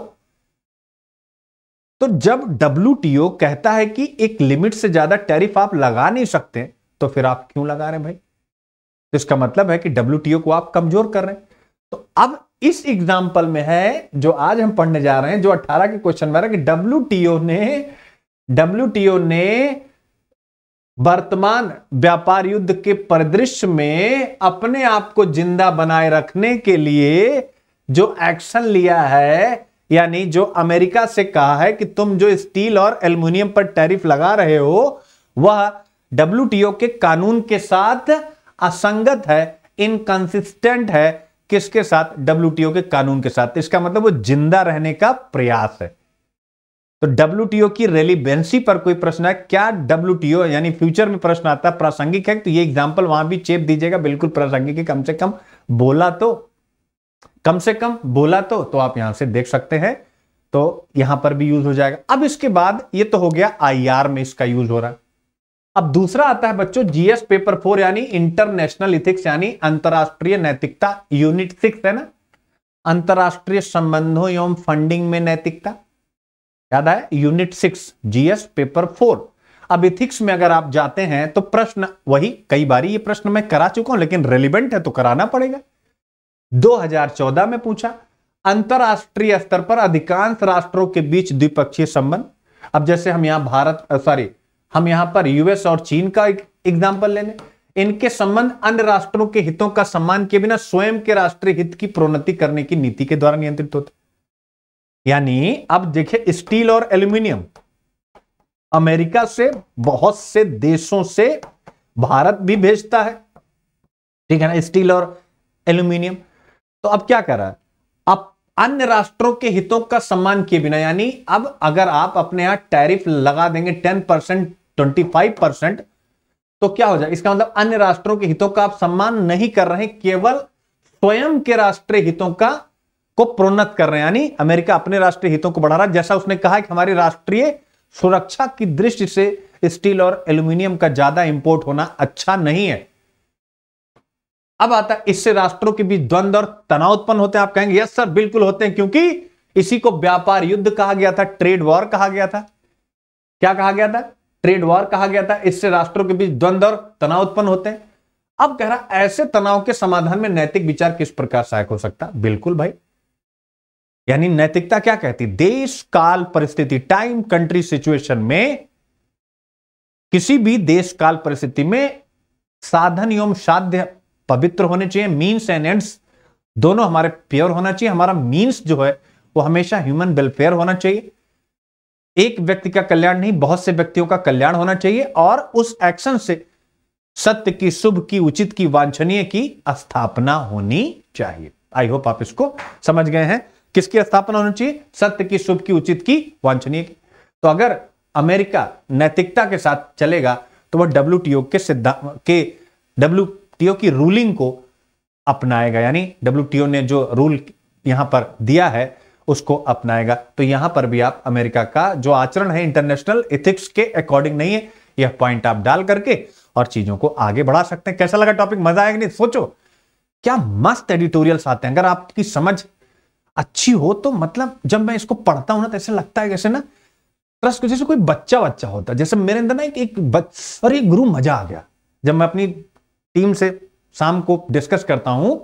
तो जब डब्ल्यू कहता है कि एक लिमिट से ज्यादा टैरिफ आप लगा नहीं सकते तो फिर आप क्यों लगा रहे हैं भाई तो इसका मतलब है कि डब्ल्यू को आप कमजोर कर रहे हैं तो अब इस एग्जाम्पल में है जो आज हम पढ़ने जा रहे हैं जो 18 के क्वेश्चन में रहा कि डब्ल्यू ने डब्ल्यू ने वर्तमान व्यापार युद्ध के परिदृश्य में अपने आप को जिंदा बनाए रखने के लिए जो एक्शन लिया है यानी जो अमेरिका से कहा है कि तुम जो स्टील और एल्यूमिनियम पर टैरिफ लगा रहे हो वह डब्ल्यू के कानून के साथ असंगत है इनकंसिस्टेंट है किसके साथ डब्ल्यू के कानून के साथ इसका मतलब वो जिंदा रहने का प्रयास है तो डब्ल्यू की रेलिवेंसी पर कोई प्रश्न है क्या डब्ल्यू यानी फ्यूचर में प्रश्न आता है प्रासंगिक है तो ये एग्जाम्पल वहां भी चेप दीजिएगा बिल्कुल प्रासंगिक कम से कम बोला तो कम से कम बोला तो तो आप यहां से देख सकते हैं तो यहां पर भी यूज हो जाएगा अब इसके बाद ये तो हो गया आईआर में इसका यूज हो रहा है अब दूसरा आता है बच्चों जीएस पेपर फोर यानी इंटरनेशनल इथिक्स यानी अंतरराष्ट्रीय नैतिकता यूनिट सिक्स है ना अंतरराष्ट्रीय संबंधों एवं फंडिंग में नैतिकता याद है unit six GS paper four अब इथिक्स में अगर आप जाते हैं तो प्रश्न वही कई बार ये प्रश्न मैं करा चुका हूं लेकिन रेलिवेंट है तो कराना पड़ेगा 2014 में पूछा अंतरराष्ट्रीय स्तर पर अधिकांश राष्ट्रों के बीच द्विपक्षीय संबंध अब जैसे हम यहां भारत सॉरी हम यहां पर यूएस और चीन का एग्जाम्पल ले लें इनके संबंध अन्य राष्ट्रों के हितों का सम्मान के बिना स्वयं के राष्ट्रीय हित की प्रोन्नति करने की नीति के द्वारा नियंत्रित होते यानी अब देखिए स्टील और एल्यूमिनियम अमेरिका से बहुत से देशों से भारत भी भेजता है ठीक है ना स्टील और एल्यूमिनियम तो अब क्या कर रहा है अब अन्य राष्ट्रों के हितों का सम्मान किए बिना यानी अब अगर आप अपने यहां टैरिफ लगा देंगे ten percent twenty five percent तो क्या हो जाए इसका मतलब अन्य राष्ट्रों के हितों का आप सम्मान नहीं कर रहे केवल स्वयं के राष्ट्रीय हितों का को प्रोन्नत कर रहे हैं यानी अमेरिका अपने राष्ट्रीय हितों को बढ़ा रहा है जैसा उसने कहा कि हमारी राष्ट्रीय सुरक्षा की दृष्टि से स्टील और एल्यूमिनियम का ज्यादा इंपोर्ट होना अच्छा नहीं है अब आता है इससे राष्ट्रों के बीच द्वंद और तनाव उत्पन्न होते हैं आप कहेंगे यस सर बिल्कुल होते हैं क्योंकि इसी को व्यापार युद्ध कहा गया था ट्रेड वॉर कहा गया था क्या कहा गया था ट्रेड वॉर कहा गया था इससे राष्ट्रों के बीच द्वंद और तनाव उत्पन्न होते हैं अब कह रहा ऐसे तनाव के समाधान में नैतिक विचार किस प्रकार सहायक हो सकता बिल्कुल भाई यानी नैतिकता क्या कहती देश काल परिस्थिति टाइम कंट्री सिचुएशन में किसी भी देश काल परिस्थिति में साधन एवं साध्य पवित्र होने चाहिए मीन्स एंड एंड्स दोनों हमारे प्योर होना चाहिए हमारा मीन्स जो है वो हमेशा ह्यूमन वेलफेयर होना चाहिए एक व्यक्ति का कल्याण नहीं बहुत से व्यक्तियों का कल्याण होना चाहिए और उस एक्शन से सत्य की शुभ की उचित की वांछनीय की स्थापना होनी चाहिए आई होप आप इसको समझ गए हैं किसकी स्थापना होनी चाहिए सत्य की शुभ की उचित की वांछनीय की तो अगर अमेरिका नैतिकता के साथ चलेगा तो वह डब्ल्यू के सिद्धांत के डब्ल्यू की रूलिंग को अपनाएगा यानी डब्ल्यू ने जो रूल यहां पर दिया है उसको अपनाएगा तो यहां पर भी आप अमेरिका का जो आचरण है इंटरनेशनल इथिक्स के अकॉर्डिंग नहीं है यह पॉइंट आप डाल करके और चीजों को आगे बढ़ा सकते हैं कैसा लगा टॉपिक मजा आएगा नहीं सोचो क्या मस्त एडिटोरियल्स आते हैं अगर आपकी समझ अच्छी हो तो मतलब जब मैं इसको पढ़ता हूं ना तो ऐसे लगता है कैसे ना ट्रस्ट जैसे कोई बच्चा बच्चा होता है जैसे मेरे अंदर ना एक, एक बच और एक गुरु मजा आ गया जब मैं अपनी टीम से शाम को डिस्कस करता हूं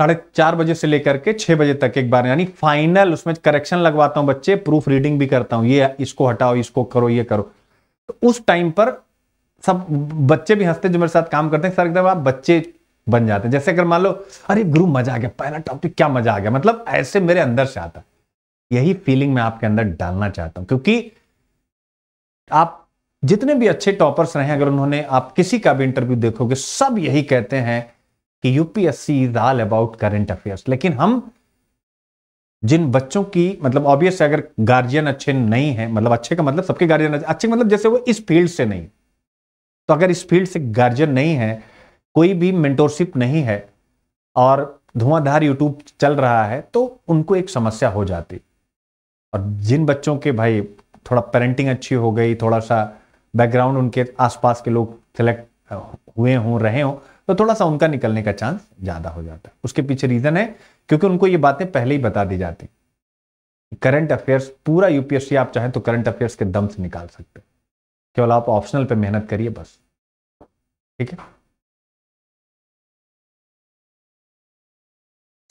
साढ़े चार बजे से लेकर के छह बजे तक एक बार यानी फाइनल उसमें करेक्शन लगवाता हूं बच्चे प्रूफ रीडिंग भी करता हूं ये इसको हटाओ इसको करो ये करो तो उस टाइम पर सब बच्चे भी हंसते जो मेरे साथ काम करते हैं सर एकदम आप बच्चे बन जाते हैं जैसे अगर मान लो अरे गुरु मजा आ गया पहला टॉपिक क्या मजा आ गया मतलब ऐसे मेरे अंदर से आता यही फीलिंग मैं आपके अंदर डालना चाहता हूं क्योंकि आप जितने भी अच्छे टॉपर्स रहे अगर उन्होंने आप किसी का भी इंटरव्यू देखोगे सब यही कहते हैं कि UPSC is all about current affairs लेकिन हम जिन बच्चों की मतलब ऑब्वियस अगर गार्जियन अच्छे नहीं है मतलब अच्छे का मतलब सबके गार्जियन अच्छे मतलब जैसे वो इस फील्ड से नहीं तो अगर इस फील्ड से गार्जियन नहीं है कोई भी मेंटोरशिप नहीं है और धुआंधार यूट्यूब चल रहा है तो उनको एक समस्या हो जाती और जिन बच्चों के भाई थोड़ा पेरेंटिंग अच्छी हो गई थोड़ा सा बैकग्राउंड उनके आसपास के लोग सेलेक्ट हुए हों रहे हों तो थोड़ा सा उनका निकलने का चांस ज़्यादा हो जाता है उसके पीछे रीज़न है क्योंकि उनको ये बातें पहले ही बता दी जाती करंट अफेयर्स पूरा यूपीएससी आप चाहें तो करंट अफेयर्स के दम से निकाल सकते हैं केवल आप ऑप्शनल पे मेहनत करिए बस ठीक है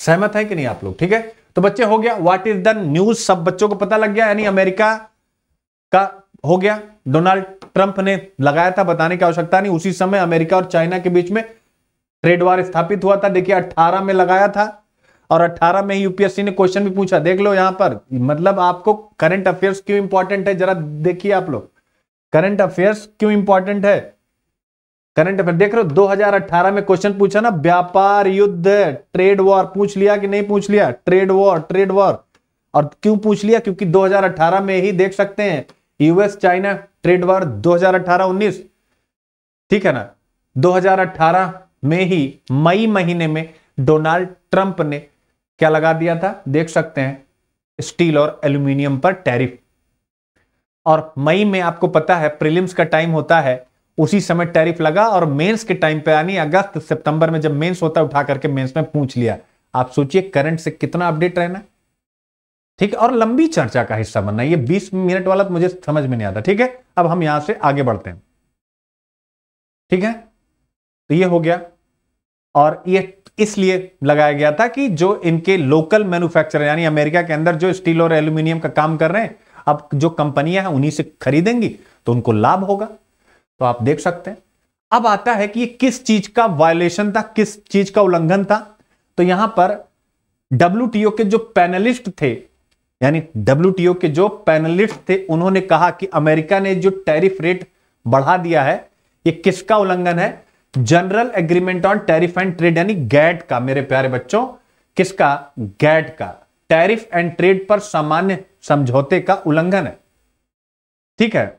सहमत है कि नहीं आप लोग ठीक है तो बच्चे हो गया व्हाट इज द न्यूज सब बच्चों को पता लग गया यानी अमेरिका का हो गया डोनाल्ड ट्रंप ने लगाया था बताने की आवश्यकता नहीं उसी समय अमेरिका और चाइना के बीच में ट्रेड वार स्थापित हुआ था देखिए 18 में लगाया था और 18 में यूपीएससी ने क्वेश्चन भी पूछा देख लो यहां पर मतलब आपको करंट अफेयर्स क्यों इंपॉर्टेंट है जरा देखिए आप लोग करंट अफेयर्स क्यों इंपॉर्टेंट है करंट अफेयर देख रहे हो 2018 में क्वेश्चन पूछा ना व्यापार युद्ध ट्रेड वॉर पूछ लिया कि नहीं पूछ लिया ट्रेड वॉर ट्रेड वॉर और क्यों पूछ लिया क्योंकि 2018 में ही देख सकते हैं यूएस चाइना ट्रेड वॉर 2018-19 ठीक है ना 2018 में ही मई महीने में डोनाल्ड ट्रंप ने क्या लगा दिया था देख सकते हैं स्टील और एल्यूमिनियम पर टैरिफ और मई में आपको पता है प्रीलिम्स का टाइम होता है उसी समय टैरिफ लगा और मेंस के टाइम पे यानी अगस्त सितंबर में जब मेंस होता है उठा करके मेंस में पूछ लिया आप सोचिए करंट से कितना अपडेट रहना ठीक और लंबी चर्चा का हिस्सा बनना ये 20 मिनट वाला तो मुझे समझ में नहीं आता ठीक है अब हम यहां से आगे बढ़ते हैं ठीक है तो ये हो गया और ये इसलिए लगाया गया था कि जो इनके लोकल मैन्युफैक्चर यानी अमेरिका के अंदर जो स्टील और एल्यूमिनियम का काम कर रहे हैं अब जो कंपनियां हैं उन्हीं से खरीदेंगी तो उनको लाभ होगा तो आप देख सकते हैं अब आता है कि ये किस चीज का वायलेशन था किस चीज का उल्लंघन था तो यहां पर डब्ल्यू के जो पैनलिस्ट थे यानी डब्ल्यू के जो पैनलिस्ट थे उन्होंने कहा कि अमेरिका ने जो टैरिफ रेट बढ़ा दिया है ये किसका उल्लंघन है general agreement on tariff and trade यानी गैट का मेरे प्यारे बच्चों किसका गैट का टैरिफ एंड ट्रेड पर सामान्य समझौते का उल्लंघन है ठीक है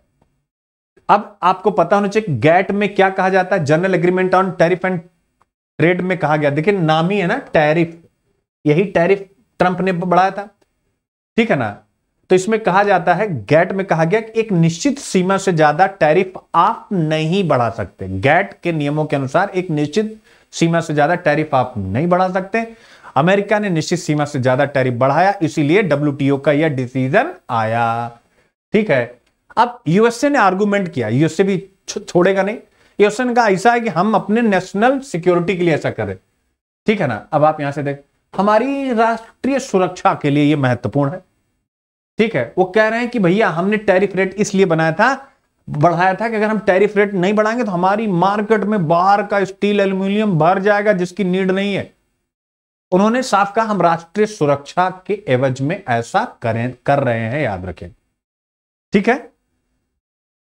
अब आपको पता होना चाहिए गैट में क्या कहा जाता है general agreement on tariff and trade में कहा गया देखिए नाम ही है ना टैरिफ यही टैरिफ ट्रंप ने बढ़ाया था ठीक है ना तो इसमें कहा जाता है गैट में कहा गया कि एक निश्चित सीमा से ज्यादा टैरिफ आप नहीं बढ़ा सकते गैट के नियमों के अनुसार एक निश्चित सीमा से ज्यादा टैरिफ आप नहीं बढ़ा सकते अमेरिका ने निश्चित सीमा से ज्यादा टैरिफ बढ़ाया इसीलिए डब्ल्यूटीओ का यह डिसीजन आया ठीक है अब यूएसए ने आर्गूमेंट किया यूएसए भी छोड़ेगा नहीं यूएसए ने कहा ऐसा है कि हम अपने नेशनल सिक्योरिटी के लिए ऐसा करें ठीक है ना अब आप यहां से देख हमारी राष्ट्रीय सुरक्षा के लिए यह महत्वपूर्ण है ठीक है वो कह रहे हैं कि भैया हमने टैरिफ रेट इसलिए बनाया था बढ़ाया था कि अगर हम टैरिफ रेट नहीं बढ़ाएंगे तो हमारी मार्केट में बाहर का स्टील एल्यूमिनियम भर जाएगा जिसकी नीड नहीं है उन्होंने साफ कहा हम राष्ट्रीय सुरक्षा के एवज में ऐसा करें कर रहे हैं याद रखें ठीक है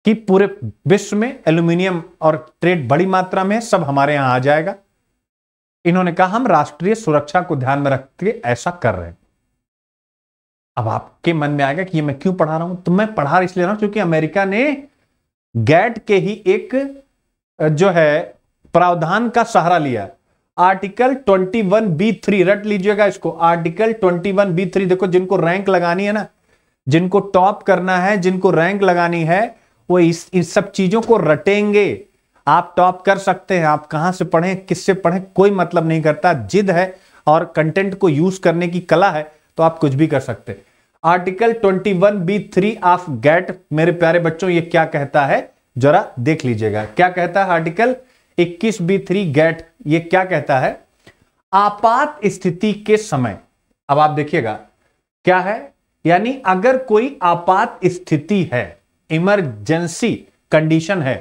कि पूरे विश्व में एल्यूमिनियम और ट्रेड बड़ी मात्रा में सब हमारे यहां आ जाएगा इन्होंने कहा हम राष्ट्रीय सुरक्षा को ध्यान में रखते के ऐसा कर रहे हैं अब आपके मन में आएगा कि ये मैं क्यों पढ़ा रहा हूं तो मैं पढ़ा इसलिए रहा हूं क्योंकि अमेरिका ने गैट के ही एक जो है प्रावधान का सहारा लिया आर्टिकल 21 बी थ्री रट लीजिएगा इसको आर्टिकल 21 बी थ्री देखो जिनको रैंक लगानी है ना जिनको टॉप करना है जिनको रैंक लगानी है वो इस इन सब चीज़ों को रटेंगे आप टॉप कर सकते हैं आप कहां से पढ़ें किससे पढ़ें कोई मतलब नहीं करता जिद है और कंटेंट को यूज करने की कला है तो आप कुछ भी कर सकते हैं article 21 B three of get मेरे प्यारे बच्चों ये क्या कहता है जरा देख लीजिएगा क्या कहता है आर्टिकल 21 बी थ्री गैट ये क्या कहता है आपात स्थिति के समय अब आप देखिएगा क्या है यानी अगर कोई आपात स्थिति है इमरजेंसी कंडीशन है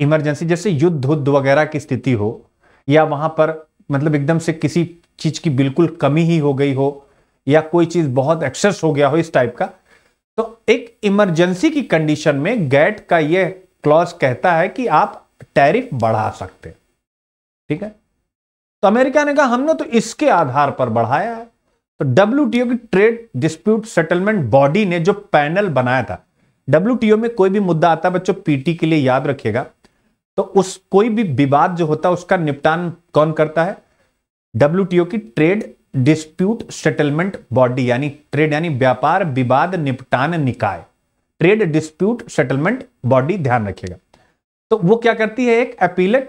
इमरजेंसी जैसे युद्ध युद्ध वगैरह की स्थिति हो या वहां पर मतलब एकदम से किसी चीज की बिल्कुल कमी ही हो गई हो या कोई चीज बहुत एक्सेस हो गया हो इस टाइप का तो एक इमरजेंसी की कंडीशन में गैट का यह क्लॉज कहता है कि आप टैरिफ बढ़ा सकते ठीक है तो अमेरिका ने कहा हमने तो इसके आधार पर बढ़ाया है तो डब्ल्यू की ट्रेड डिस्प्यूट सेटलमेंट बॉडी ने जो पैनल बनाया था डब्ल्यू में कोई भी मुद्दा आता है बच्चों पीटी के लिए याद रखिएगा तो उस कोई भी विवाद जो होता है उसका निपटान कौन करता है डब्ल्यू की ट्रेड डिस्प्यूट सेटलमेंट बॉडी यानी ट्रेड यानी व्यापार विवाद निपटान निकाय ट्रेड डिस्प्यूट सेटलमेंट बॉडी ध्यान रखिएगा तो वो क्या करती है एक अपीलेट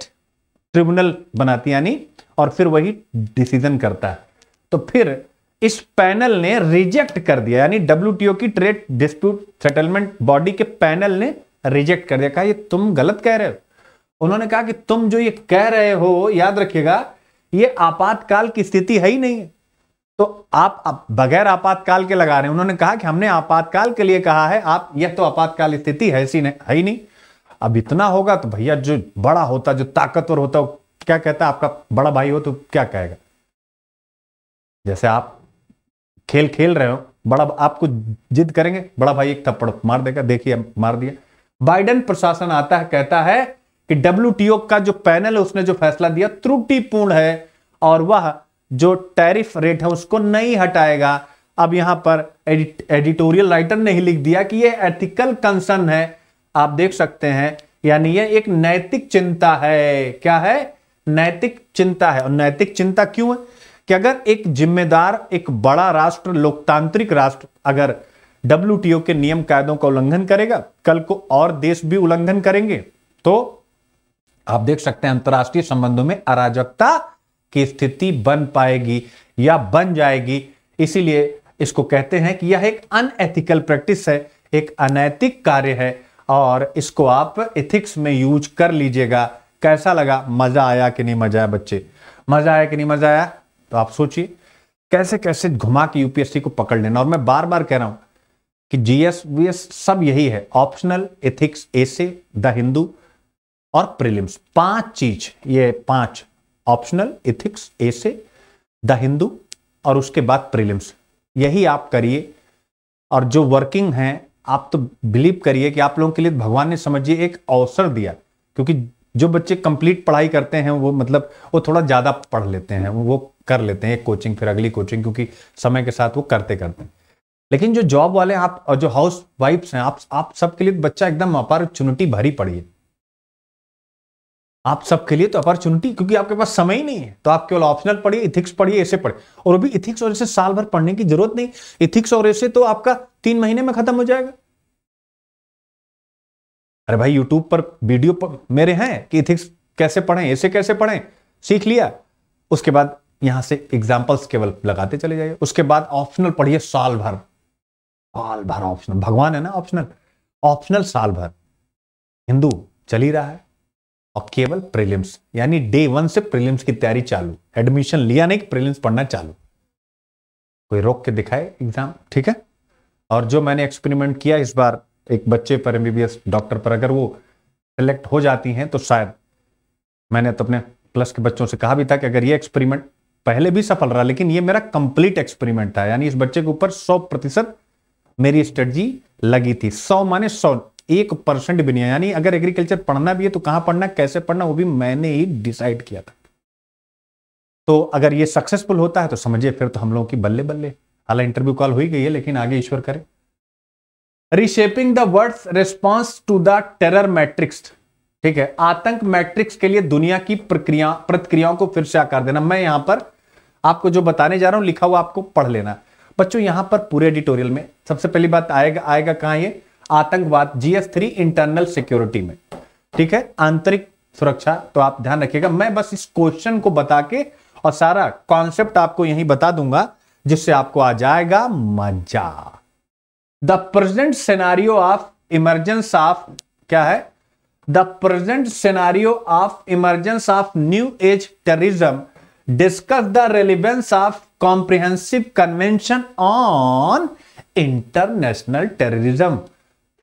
ट्रिब्यूनल बनाती यानी और फिर वही डिसीजन करता है तो फिर इस पैनल ने रिजेक्ट कर दिया यानी डब्ल्यू की ट्रेड डिस्प्यूट सेटलमेंट बॉडी के पैनल ने रिजेक्ट कर दिया कहा ये तुम गलत कह रहे हो उन्होंने कहा कि तुम जो ये कह रहे हो याद रखिएगा ये आपातकाल की स्थिति है ही नहीं है तो आप, आप बगैर आपातकाल के लगा रहे हैं उन्होंने कहा कि हमने आपातकाल के लिए कहा है आप यह तो आपातकाल स्थिति है सी नहीं है ही नहीं अब इतना होगा तो भैया जो बड़ा होता जो ताकतवर होता क्या कहता आपका बड़ा भाई हो तो क्या कहेगा जैसे आप खेल खेल रहे हो बड़ा आपको जिद करेंगे बड़ा भाई एक थप्पड़ मार देगा देखिए मार दिया बाइडन प्रशासन आता है कहता है कि डब्ल्यू का जो पैनल है उसने जो फैसला दिया त्रुटिपूर्ण है और वह जो टैरिफ रेट है उसको नहीं हटाएगा अब यहां पर एडिट, एडिटोरियल राइटर ने ही लिख दिया कि यह एथिकल कंसर्न है आप देख सकते हैं यानी यह एक नैतिक चिंता है क्या है नैतिक चिंता है और नैतिक चिंता क्यों है कि अगर एक जिम्मेदार एक बड़ा राष्ट्र लोकतांत्रिक राष्ट्र अगर डब्ल्यू के नियम कायदों का उल्लंघन करेगा कल को और देश भी उल्लंघन करेंगे तो आप देख सकते हैं अंतर्राष्ट्रीय संबंधों में अराजकता की स्थिति बन पाएगी या बन जाएगी इसीलिए इसको कहते हैं कि यह एक अनएथिकल प्रैक्टिस है एक अनैतिक कार्य है और इसको आप एथिक्स में यूज कर लीजिएगा कैसा लगा मजा आया कि नहीं मजा आया बच्चे मजा आया कि नहीं मजा आया तो आप सोचिए कैसे कैसे घुमा के यूपीएससी को पकड़ लेना और मैं बार बार कह रहा हूं कि जीएस वीएस सब यही है optional ethics essay the Hindu और प्रिलिम्स पांच चीज ये पांच optional ethics essay the Hindu और उसके बाद प्रिलिम्स यही आप करिए और जो वर्किंग है आप तो बिलीव करिए कि आप लोगों के लिए भगवान ने समझिए एक अवसर दिया क्योंकि जो बच्चे कंप्लीट पढ़ाई करते हैं वो मतलब वो थोड़ा ज़्यादा पढ़ लेते हैं वो कर लेते हैं एक कोचिंग फिर अगली कोचिंग क्योंकि समय के साथ वो करते करते हैं लेकिन जो जॉब वाले आप और जो हाउस वाइफ्स हैं आप आप सबके लिए बच्चा एकदम अपॉर्चुनिटी भरी पड़ी है आप सबके लिए तो अपॉर्चुनिटी क्योंकि आपके पास समय ही नहीं है तो आप केवल ऑप्शनल पढ़िए इथिक्स पढ़िए ऐसे पढ़िए और अभी इथिक्स और ऐसे साल भर पढ़ने की जरूरत नहीं इथिक्स और ऐसे तो आपका तीन महीने में खत्म हो जाएगा अरे भाई यूट्यूब पर वीडियो पर मेरे हैं कि इथिक्स कैसे पढ़ें ऐसे कैसे पढ़ें सीख लिया उसके बाद यहां से एग्जाम्पल्स केवल लगाते चले जाइए उसके बाद ऑप्शनल पढ़िए साल भर साल भर ऑप्शनल भगवान है ना ऑप्शनल ऑप्शनल साल भर हिंदू चल ही रहा है और केवल प्रीलिम्स यानी डे वन से प्रीलिम्स की तैयारी चालू एडमिशन लिया नहीं कि प्रीलिम्स पढ़ना चालू कोई रोक के दिखाए एग्जाम ठीक है और जो मैंने एक्सपेरिमेंट किया इस बार एक बच्चे पर एम डॉक्टर पर अगर वो सेलेक्ट हो जाती हैं तो शायद मैंने तो अपने प्लस के बच्चों से कहा भी था कि अगर ये एक्सपेरिमेंट पहले भी सफल रहा लेकिन ये मेरा कंप्लीट एक्सपेरिमेंट था यानी इस बच्चे के ऊपर सौ प्रतिशत मेरी स्ट्रेटजी लगी थी सौ माने सौ एक परसेंट भी नहीं यानी अगर एग्रीकल्चर पढ़ना भी है तो कहां पढ़ना कैसे पढ़ना वो भी मैंने ही डिसाइड किया था तो अगर ये सक्सेसफुल होता है तो समझिए फिर तो हम लोगों की बल्ले बल्ले हालांकि इंटरव्यू कॉल हुई गई है लेकिन आगे ईश्वर करें reshaping the words response to the terror matrix ठीक है आतंक मैट्रिक्स के लिए दुनिया की प्रक्रिया प्रतिक्रियाओं को फिर से आकार देना मैं यहां पर आपको जो बताने जा रहा हूं लिखा हुआ आपको पढ़ लेना बच्चों यहां पर पूरे एडिटोरियल में सबसे पहली बात आएगा आएगा कहां ये आतंकवाद जीएस थ्री इंटरनल सिक्योरिटी में ठीक है आंतरिक सुरक्षा तो आप ध्यान रखिएगा मैं बस इस क्वेश्चन को बता के और सारा कॉन्सेप्ट आपको यही बता दूंगा जिससे आपको आ जाएगा मजा the present scenario of emergence of क्या है the present scenario of emergence of new age terrorism discuss the relevance of comprehensive convention on international terrorism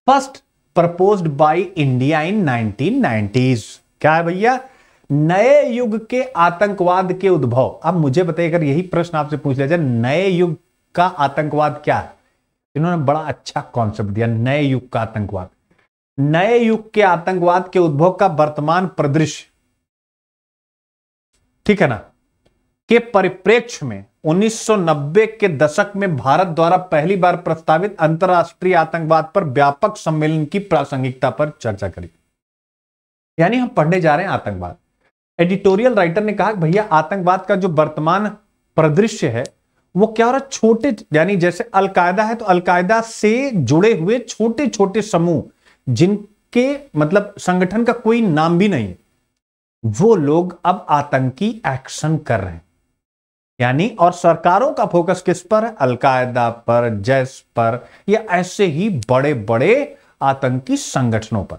first proposed by India in 1990s क्या है भैया नए युग के आतंकवाद के उद्भव अब मुझे बताइए अगर यही प्रश्न आपसे पूछ लिया जाए नए युग का आतंकवाद क्या है इन्होंने बड़ा अच्छा कॉन्सेप्ट दिया नए युग का आतंकवाद नए युग के आतंकवाद के उद्भव का वर्तमान प्रदृश्य ठीक है ना के परिप्रेक्ष्य में 1990 के दशक में भारत द्वारा पहली बार प्रस्तावित अंतर्राष्ट्रीय आतंकवाद पर व्यापक सम्मेलन की प्रासंगिकता पर चर्चा करी यानी हम पढ़ने जा रहे हैं आतंकवाद एडिटोरियल राइटर ने कहा भैया आतंकवाद का जो वर्तमान प्रदृश्य है वो क्या हो रहा है छोटे यानी जैसे अलकायदा है तो अलकायदा से जुड़े हुए छोटे छोटे समूह जिनके मतलब संगठन का कोई नाम भी नहीं वो लोग अब आतंकी एक्शन कर रहे हैं यानी और सरकारों का फोकस किस पर अलकायदा पर जैस पर या ऐसे ही बड़े बड़े आतंकी संगठनों पर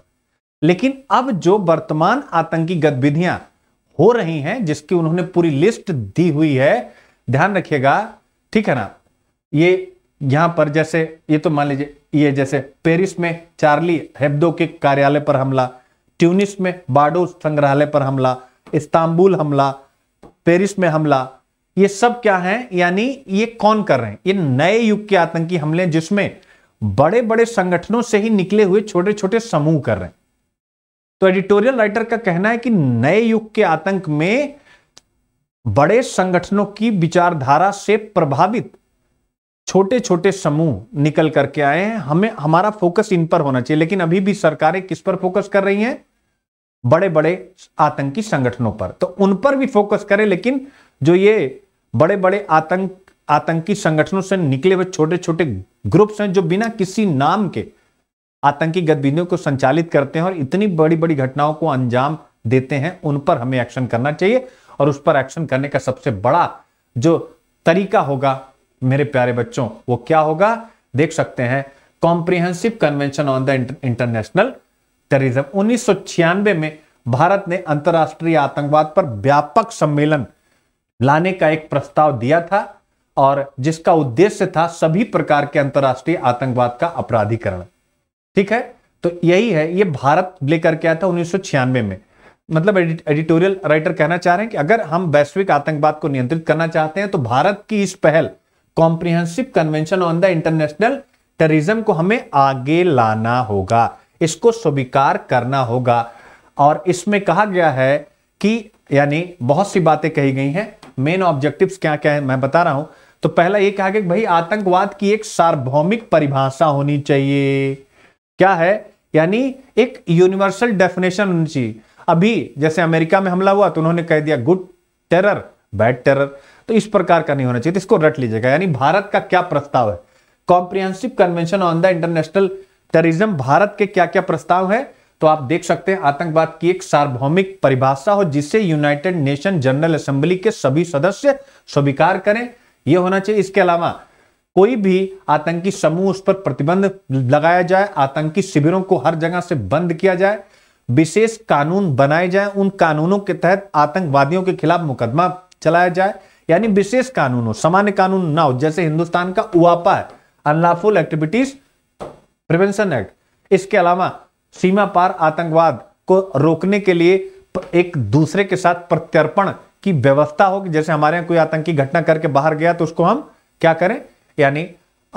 लेकिन अब जो वर्तमान आतंकी गतिविधियां हो रही हैं जिसकी उन्होंने पूरी लिस्ट दी हुई है ध्यान रखिएगा ठीक है ना ये यहां पर जैसे ये तो मान लीजिए ये जैसे पेरिस में चार्ली हेब्दो के कार्यालय पर हमला ट्यूनिस में बाडो संग्रहालय पर हमला इस्तांबुल हमला पेरिस में हमला ये सब क्या है यानी ये कौन कर रहे हैं ये नए युग के आतंकी हमले जिसमें बड़े बड़े संगठनों से ही निकले हुए छोटे छोटे समूह कर रहे हैं तो एडिटोरियल राइटर का कहना है कि नए युग के आतंक में बड़े संगठनों की विचारधारा से प्रभावित छोटे छोटे समूह निकल करके आए हैं हमें हमारा फोकस इन पर होना चाहिए लेकिन अभी भी सरकारें किस पर फोकस कर रही हैं बड़े बड़े आतंकी संगठनों पर तो उन पर भी फोकस करें लेकिन जो ये बड़े बड़े आतंक आतंकी संगठनों से निकले हुए छोटे छोटे ग्रुप्स हैं जो बिना किसी नाम के आतंकी गतिविधियों को संचालित करते हैं और इतनी बड़ी बड़ी घटनाओं को अंजाम देते हैं उन पर हमें एक्शन करना चाहिए और उस पर एक्शन करने का सबसे बड़ा जो तरीका होगा मेरे प्यारे बच्चों वो क्या होगा देख सकते हैं comprehensive convention on the international terrorism उन्नीस में भारत ने अंतर्राष्ट्रीय आतंकवाद पर व्यापक सम्मेलन लाने का एक प्रस्ताव दिया था और जिसका उद्देश्य था सभी प्रकार के अंतर्राष्ट्रीय आतंकवाद का अपराधीकरण ठीक है तो यही है ये भारत लेकर के आया था उन्नीस में मतलब एडिटोरियल राइटर कहना चाह रहे हैं कि अगर हम वैश्विक आतंकवाद को नियंत्रित करना चाहते हैं तो भारत की इस पहल comprehensive convention on the international terrorism को हमें आगे लाना होगा इसको स्वीकार करना होगा और इसमें कहा गया है कि यानी बहुत सी बातें कही गई हैं मेन ऑब्जेक्टिव्स क्या क्या है मैं बता रहा हूं तो पहला ये कहा गया कि भाई आतंकवाद की एक सार्वभौमिक परिभाषा होनी चाहिए क्या है यानी एक यूनिवर्सल डेफिनेशन होनी चाहिए अभी जैसे अमेरिका में हमला हुआ तो उन्होंने कह दिया गुड टेरर बैड टेरर तो इस प्रकार का नहीं होना चाहिए तो इसको रट लीजिएगा यानी भारत का क्या प्रस्ताव है comprehensive convention on the terrorism टेरिज्म भारत के क्या क्या प्रस्ताव है तो आप देख सकते हैं आतंकवाद की एक सार्वभौमिक परिभाषा हो जिससे यूनाइटेड नेशन जनरल असेंबली के सभी सदस्य स्वीकार करें यह होना चाहिए इसके अलावा कोई भी आतंकी समूह उस पर प्रतिबंध लगाया जाए आतंकी शिविरों को हर जगह से बंद किया जाए विशेष कानून बनाए जाए उन कानूनों के तहत आतंकवादियों के खिलाफ मुकदमा चलाया जाए यानी विशेष कानून हो सामान्य कानून ना हो जैसे हिंदुस्तान का उपा है अनलॉफुल एक्टिविटीज प्रिवेंशन एक्ट इसके अलावा सीमा पार आतंकवाद को रोकने के लिए एक दूसरे के साथ प्रत्यर्पण की व्यवस्था हो कि जैसे हमारे यहां कोई आतंकी घटना करके बाहर गया तो उसको हम क्या करें यानी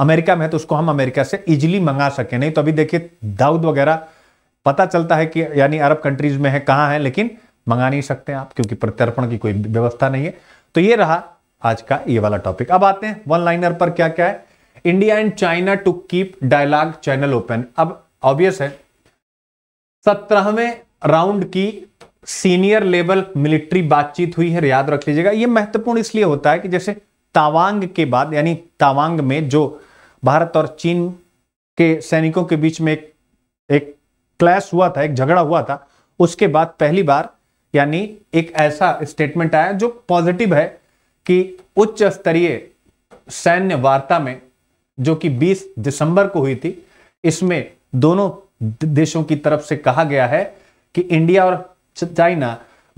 अमेरिका में है तो उसको हम अमेरिका से इजिली मंगा सके नहीं तो अभी देखिए दाऊद वगैरह पता चलता है कि यानी अरब कंट्रीज में है कहाँ है लेकिन मंगा नहीं सकते आप क्योंकि प्रत्यर्पण की कोई व्यवस्था नहीं है तो ये रहा आज का ये वाला टॉपिक अब आते हैं वन लाइनर पर क्या क्या है India and China to keep dialogue channel open अब ऑब्वियस है सत्रहवें राउंड की सीनियर लेवल मिलिट्री बातचीत हुई है याद रख लीजिएगा ये महत्वपूर्ण इसलिए होता है कि जैसे तावांग के बाद यानी तावांग में जो भारत और चीन के सैनिकों के बीच में एक एक क्लैश हुआ था एक झगड़ा हुआ था उसके बाद पहली बार यानी एक ऐसा स्टेटमेंट आया जो पॉजिटिव है कि उच्च स्तरीय सैन्य वार्ता में जो कि 20 दिसंबर को हुई थी इसमें दोनों देशों की तरफ से कहा गया है कि इंडिया और चाइना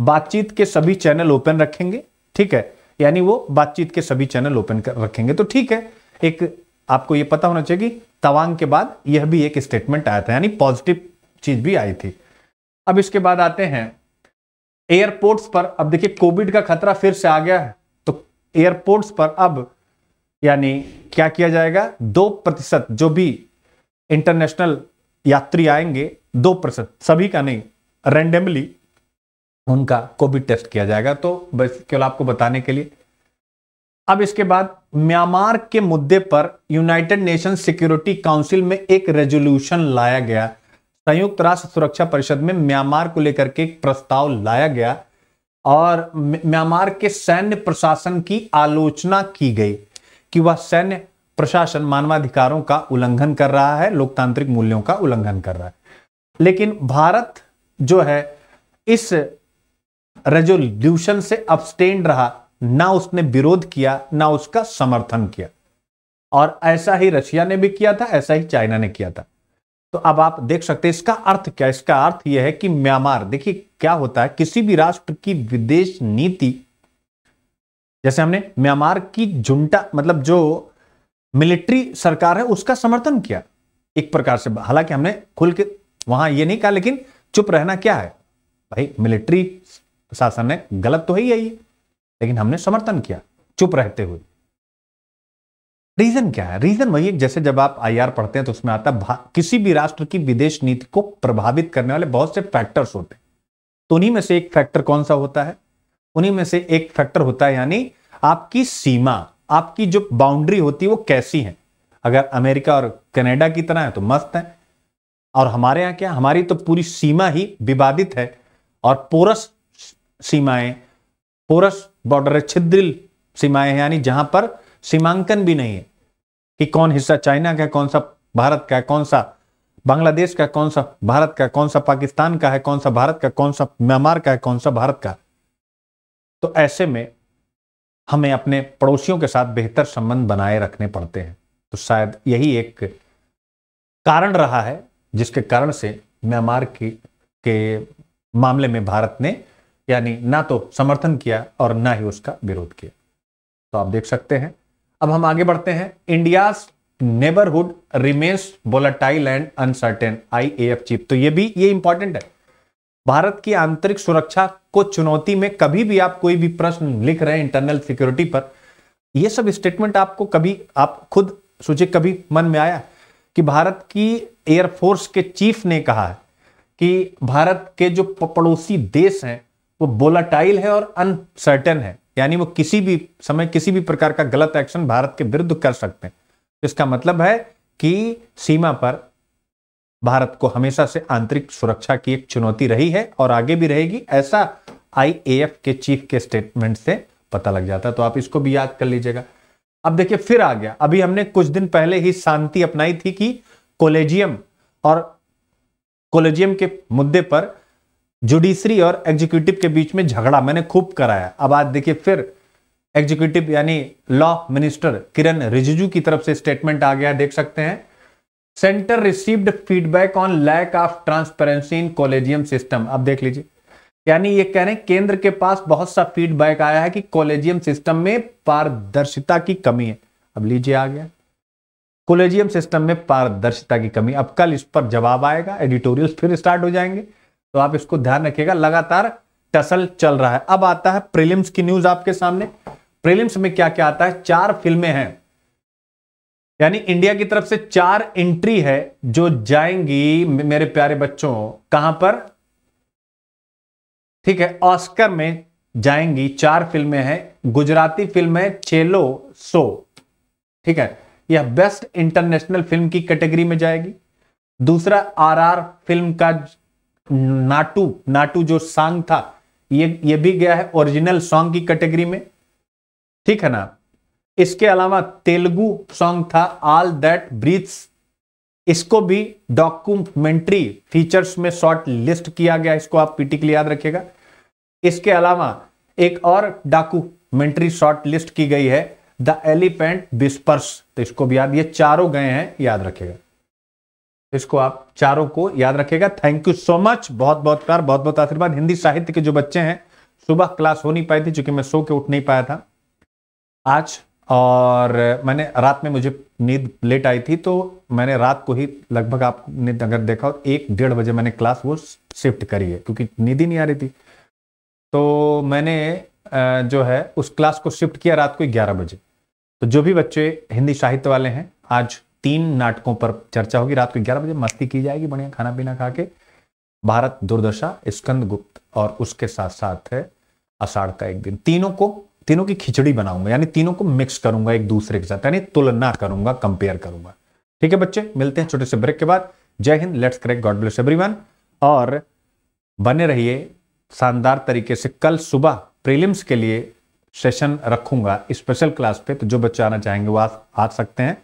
बातचीत के सभी चैनल ओपन रखेंगे ठीक है यानी वो बातचीत के सभी चैनल ओपन कर रखेंगे तो ठीक है एक आपको ये पता होना चाहिए कि तवांग के बाद यह भी एक स्टेटमेंट आया था यानी पॉजिटिव चीज़ भी आई थी अब इसके बाद आते हैं एयरपोर्ट्स पर अब देखिए कोविड का खतरा फिर से आ गया है तो एयरपोर्ट्स पर अब यानी क्या किया जाएगा दो प्रतिशत जो भी इंटरनेशनल यात्री आएंगे दो प्रतिशत सभी का नहीं रेंडमली उनका कोविड टेस्ट किया जाएगा तो बस केवल आपको बताने के लिए अब इसके बाद म्यांमार के मुद्दे पर यूनाइटेड नेशन सिक्योरिटी काउंसिल में एक रेजोल्यूशन लाया गया संयुक्त राष्ट्र सुरक्षा परिषद में म्यांमार को लेकर के एक प्रस्ताव लाया गया और म्यांमार के सैन्य प्रशासन की आलोचना की गई कि वह सैन्य प्रशासन मानवाधिकारों का उल्लंघन कर रहा है लोकतांत्रिक मूल्यों का उल्लंघन कर रहा है लेकिन भारत जो है इस रेजोल्यूशन से अपस्टेंड रहा ना उसने विरोध किया ना उसका समर्थन किया और ऐसा ही रशिया ने भी किया था ऐसा ही चाइना ने किया था तो अब आप देख सकते हैं इसका अर्थ क्या इसका अर्थ यह है कि म्यांमार देखिए क्या होता है किसी भी राष्ट्र की विदेश नीति जैसे हमने म्यांमार की जुंटा मतलब जो मिलिट्री सरकार है उसका समर्थन किया एक प्रकार से हालांकि हमने खुल के वहां यह नहीं कहा लेकिन चुप रहना क्या है भाई मिलिट्री शासन ने गलत तो है ही है ये लेकिन हमने समर्थन किया चुप रहते हुए रीजन क्या है रीजन वही है जैसे जब आप आईआर पढ़ते हैं तो उसमें आता है किसी भी राष्ट्र की विदेश नीति को प्रभावित करने वाले बहुत से फैक्टर्स होते हैं तो उन्हीं में से एक फैक्टर कौन सा होता है उन्हीं में से एक फैक्टर होता है यानी आपकी सीमा आपकी जो बाउंड्री होती है वो कैसी है अगर अमेरिका और कनाडा की तरह है तो मस्त है और हमारे यहाँ क्या हमारी तो पूरी सीमा ही विवादित है और पोरस सीमाएं पोरस बॉर्डर छिद्रिल सीमाएं यानी जहां पर सीमांकन भी नहीं है कि कौन हिस्सा चाइना का है कौन सा भारत का है कौन सा बांग्लादेश का कौन सा भारत का कौन सा पाकिस्तान का है कौन सा भारत का कौन सा म्यांमार का है कौन सा भारत का तो ऐसे में हमें अपने पड़ोसियों के साथ बेहतर संबंध बनाए रखने पड़ते हैं तो शायद यही एक कारण रहा है जिसके कारण से म्यांमार की के मामले में भारत ने यानी ना तो समर्थन किया और ना ही उसका विरोध किया तो आप देख सकते हैं अब हम आगे बढ़ते हैं India neighbourhood remains volatile and uncertain I A F chief तो ये भी ये इंपॉर्टेंट है भारत की आंतरिक सुरक्षा को चुनौती में कभी भी आप कोई भी प्रश्न लिख रहे हैं इंटरनल सिक्योरिटी पर यह सब स्टेटमेंट आपको कभी आप खुद सोचे कभी मन में आया कि भारत की एयरफोर्स के चीफ ने कहा है कि भारत के जो पड़ोसी देश हैं वो बोलाटाइल है और अनसर्टेन है यानी वो किसी भी समय किसी भी प्रकार का गलत एक्शन भारत के विरुद्ध कर सकते हैं इसका मतलब है कि सीमा पर भारत को हमेशा से आंतरिक सुरक्षा की एक चुनौती रही है और आगे भी रहेगी ऐसा आई के चीफ के स्टेटमेंट से पता लग जाता है तो आप इसको भी याद कर लीजिएगा अब देखिए फिर आ गया अभी हमने कुछ दिन पहले ही शांति अपनाई थी कि कोलेजियम और कोलेजियम के मुद्दे पर जुडिशरी और एग्जीक्यूटिव के बीच में झगड़ा मैंने खूब कराया अब आज देखिए फिर एग्जीक्यूटिव यानी लॉ मिनिस्टर किरण रिजिजू की तरफ से स्टेटमेंट आ गया देख सकते हैं centre received feedback on lack of transparency in collegium system अब देख लीजिए यानी ये कह रहे हैं केंद्र के पास बहुत सा फीडबैक आया है कि कॉलेजियम सिस्टम में पारदर्शिता की कमी है अब लीजिए आ गया कॉलेजियम सिस्टम में पारदर्शिता की कमी अब कल इस पर जवाब आएगा एडिटोरियल फिर स्टार्ट हो जाएंगे तो आप इसको ध्यान रखिएगा लगातार टसल चल रहा है अब आता है प्रीलिम्स की न्यूज आपके सामने प्रीलिम्स में क्या क्या आता है चार फिल्में हैं यानी इंडिया की तरफ से चार एंट्री है जो जाएंगी मेरे प्यारे बच्चों कहां पर ठीक है ऑस्कर में जाएंगी चार फिल्में हैं गुजराती फिल्म है चेलो सो ठीक है यह बेस्ट इंटरनेशनल फिल्म की कैटेगरी में जाएगी दूसरा आरआर फिल्म का नाटू नाटू जो सॉन्ग था ये ये भी गया है ओरिजिनल सॉन्ग की कैटेगरी में ठीक है ना इसके अलावा तेलुगु सॉन्ग था ऑल दैट ब्रीथ्स इसको भी डॉक्यूमेंट्री फीचर्स में शॉर्ट लिस्ट किया गया इसको आप पीटी के लिए याद रखिएगा इसके अलावा एक और डॉक्यूमेंट्री शॉर्ट लिस्ट की गई है द एलिफेंट बिस्पर्स तो इसको भी याद ये चारों गए हैं याद रखेगा इसको आप चारों को याद रखेगा थैंक यू सो मच बहुत बहुत प्यार बहुत बहुत आशीर्वाद हिंदी साहित्य के जो बच्चे हैं सुबह क्लास हो नहीं पाई थी चूंकि मैं सो के उठ नहीं पाया था आज और मैंने रात में मुझे नींद लेट आई थी तो मैंने रात को ही लगभग आप नींद अगर देखा एक डेढ़ बजे मैंने क्लास वो शिफ्ट करी है क्योंकि नींद ही नहीं आ रही थी तो मैंने जो है उस क्लास को शिफ्ट किया रात को ग्यारह बजे तो जो भी बच्चे हिंदी साहित्य वाले हैं आज तीन नाटकों पर चर्चा होगी रात को ग्यारह बजे मस्ती की जाएगी बढ़िया खाना पीना खा के भारत दुर्दशा स्कंद गुप्त और उसके साथ साथ है अषाढ़ का एक दिन तीनों को तीनों की खिचड़ी बनाऊंगा यानी तीनों को मिक्स करूंगा एक दूसरे के साथ यानी तुलना करूंगा कंपेयर करूंगा ठीक है बच्चे मिलते हैं छोटे से ब्रेक के बाद जय हिंद let's correct God bless everyone और बने रहिए शानदार तरीके से कल सुबह प्रीलिम्स के लिए सेशन रखूंगा स्पेशल क्लास पे तो जो बच्चे आना चाहेंगे वो आ, आ सकते हैं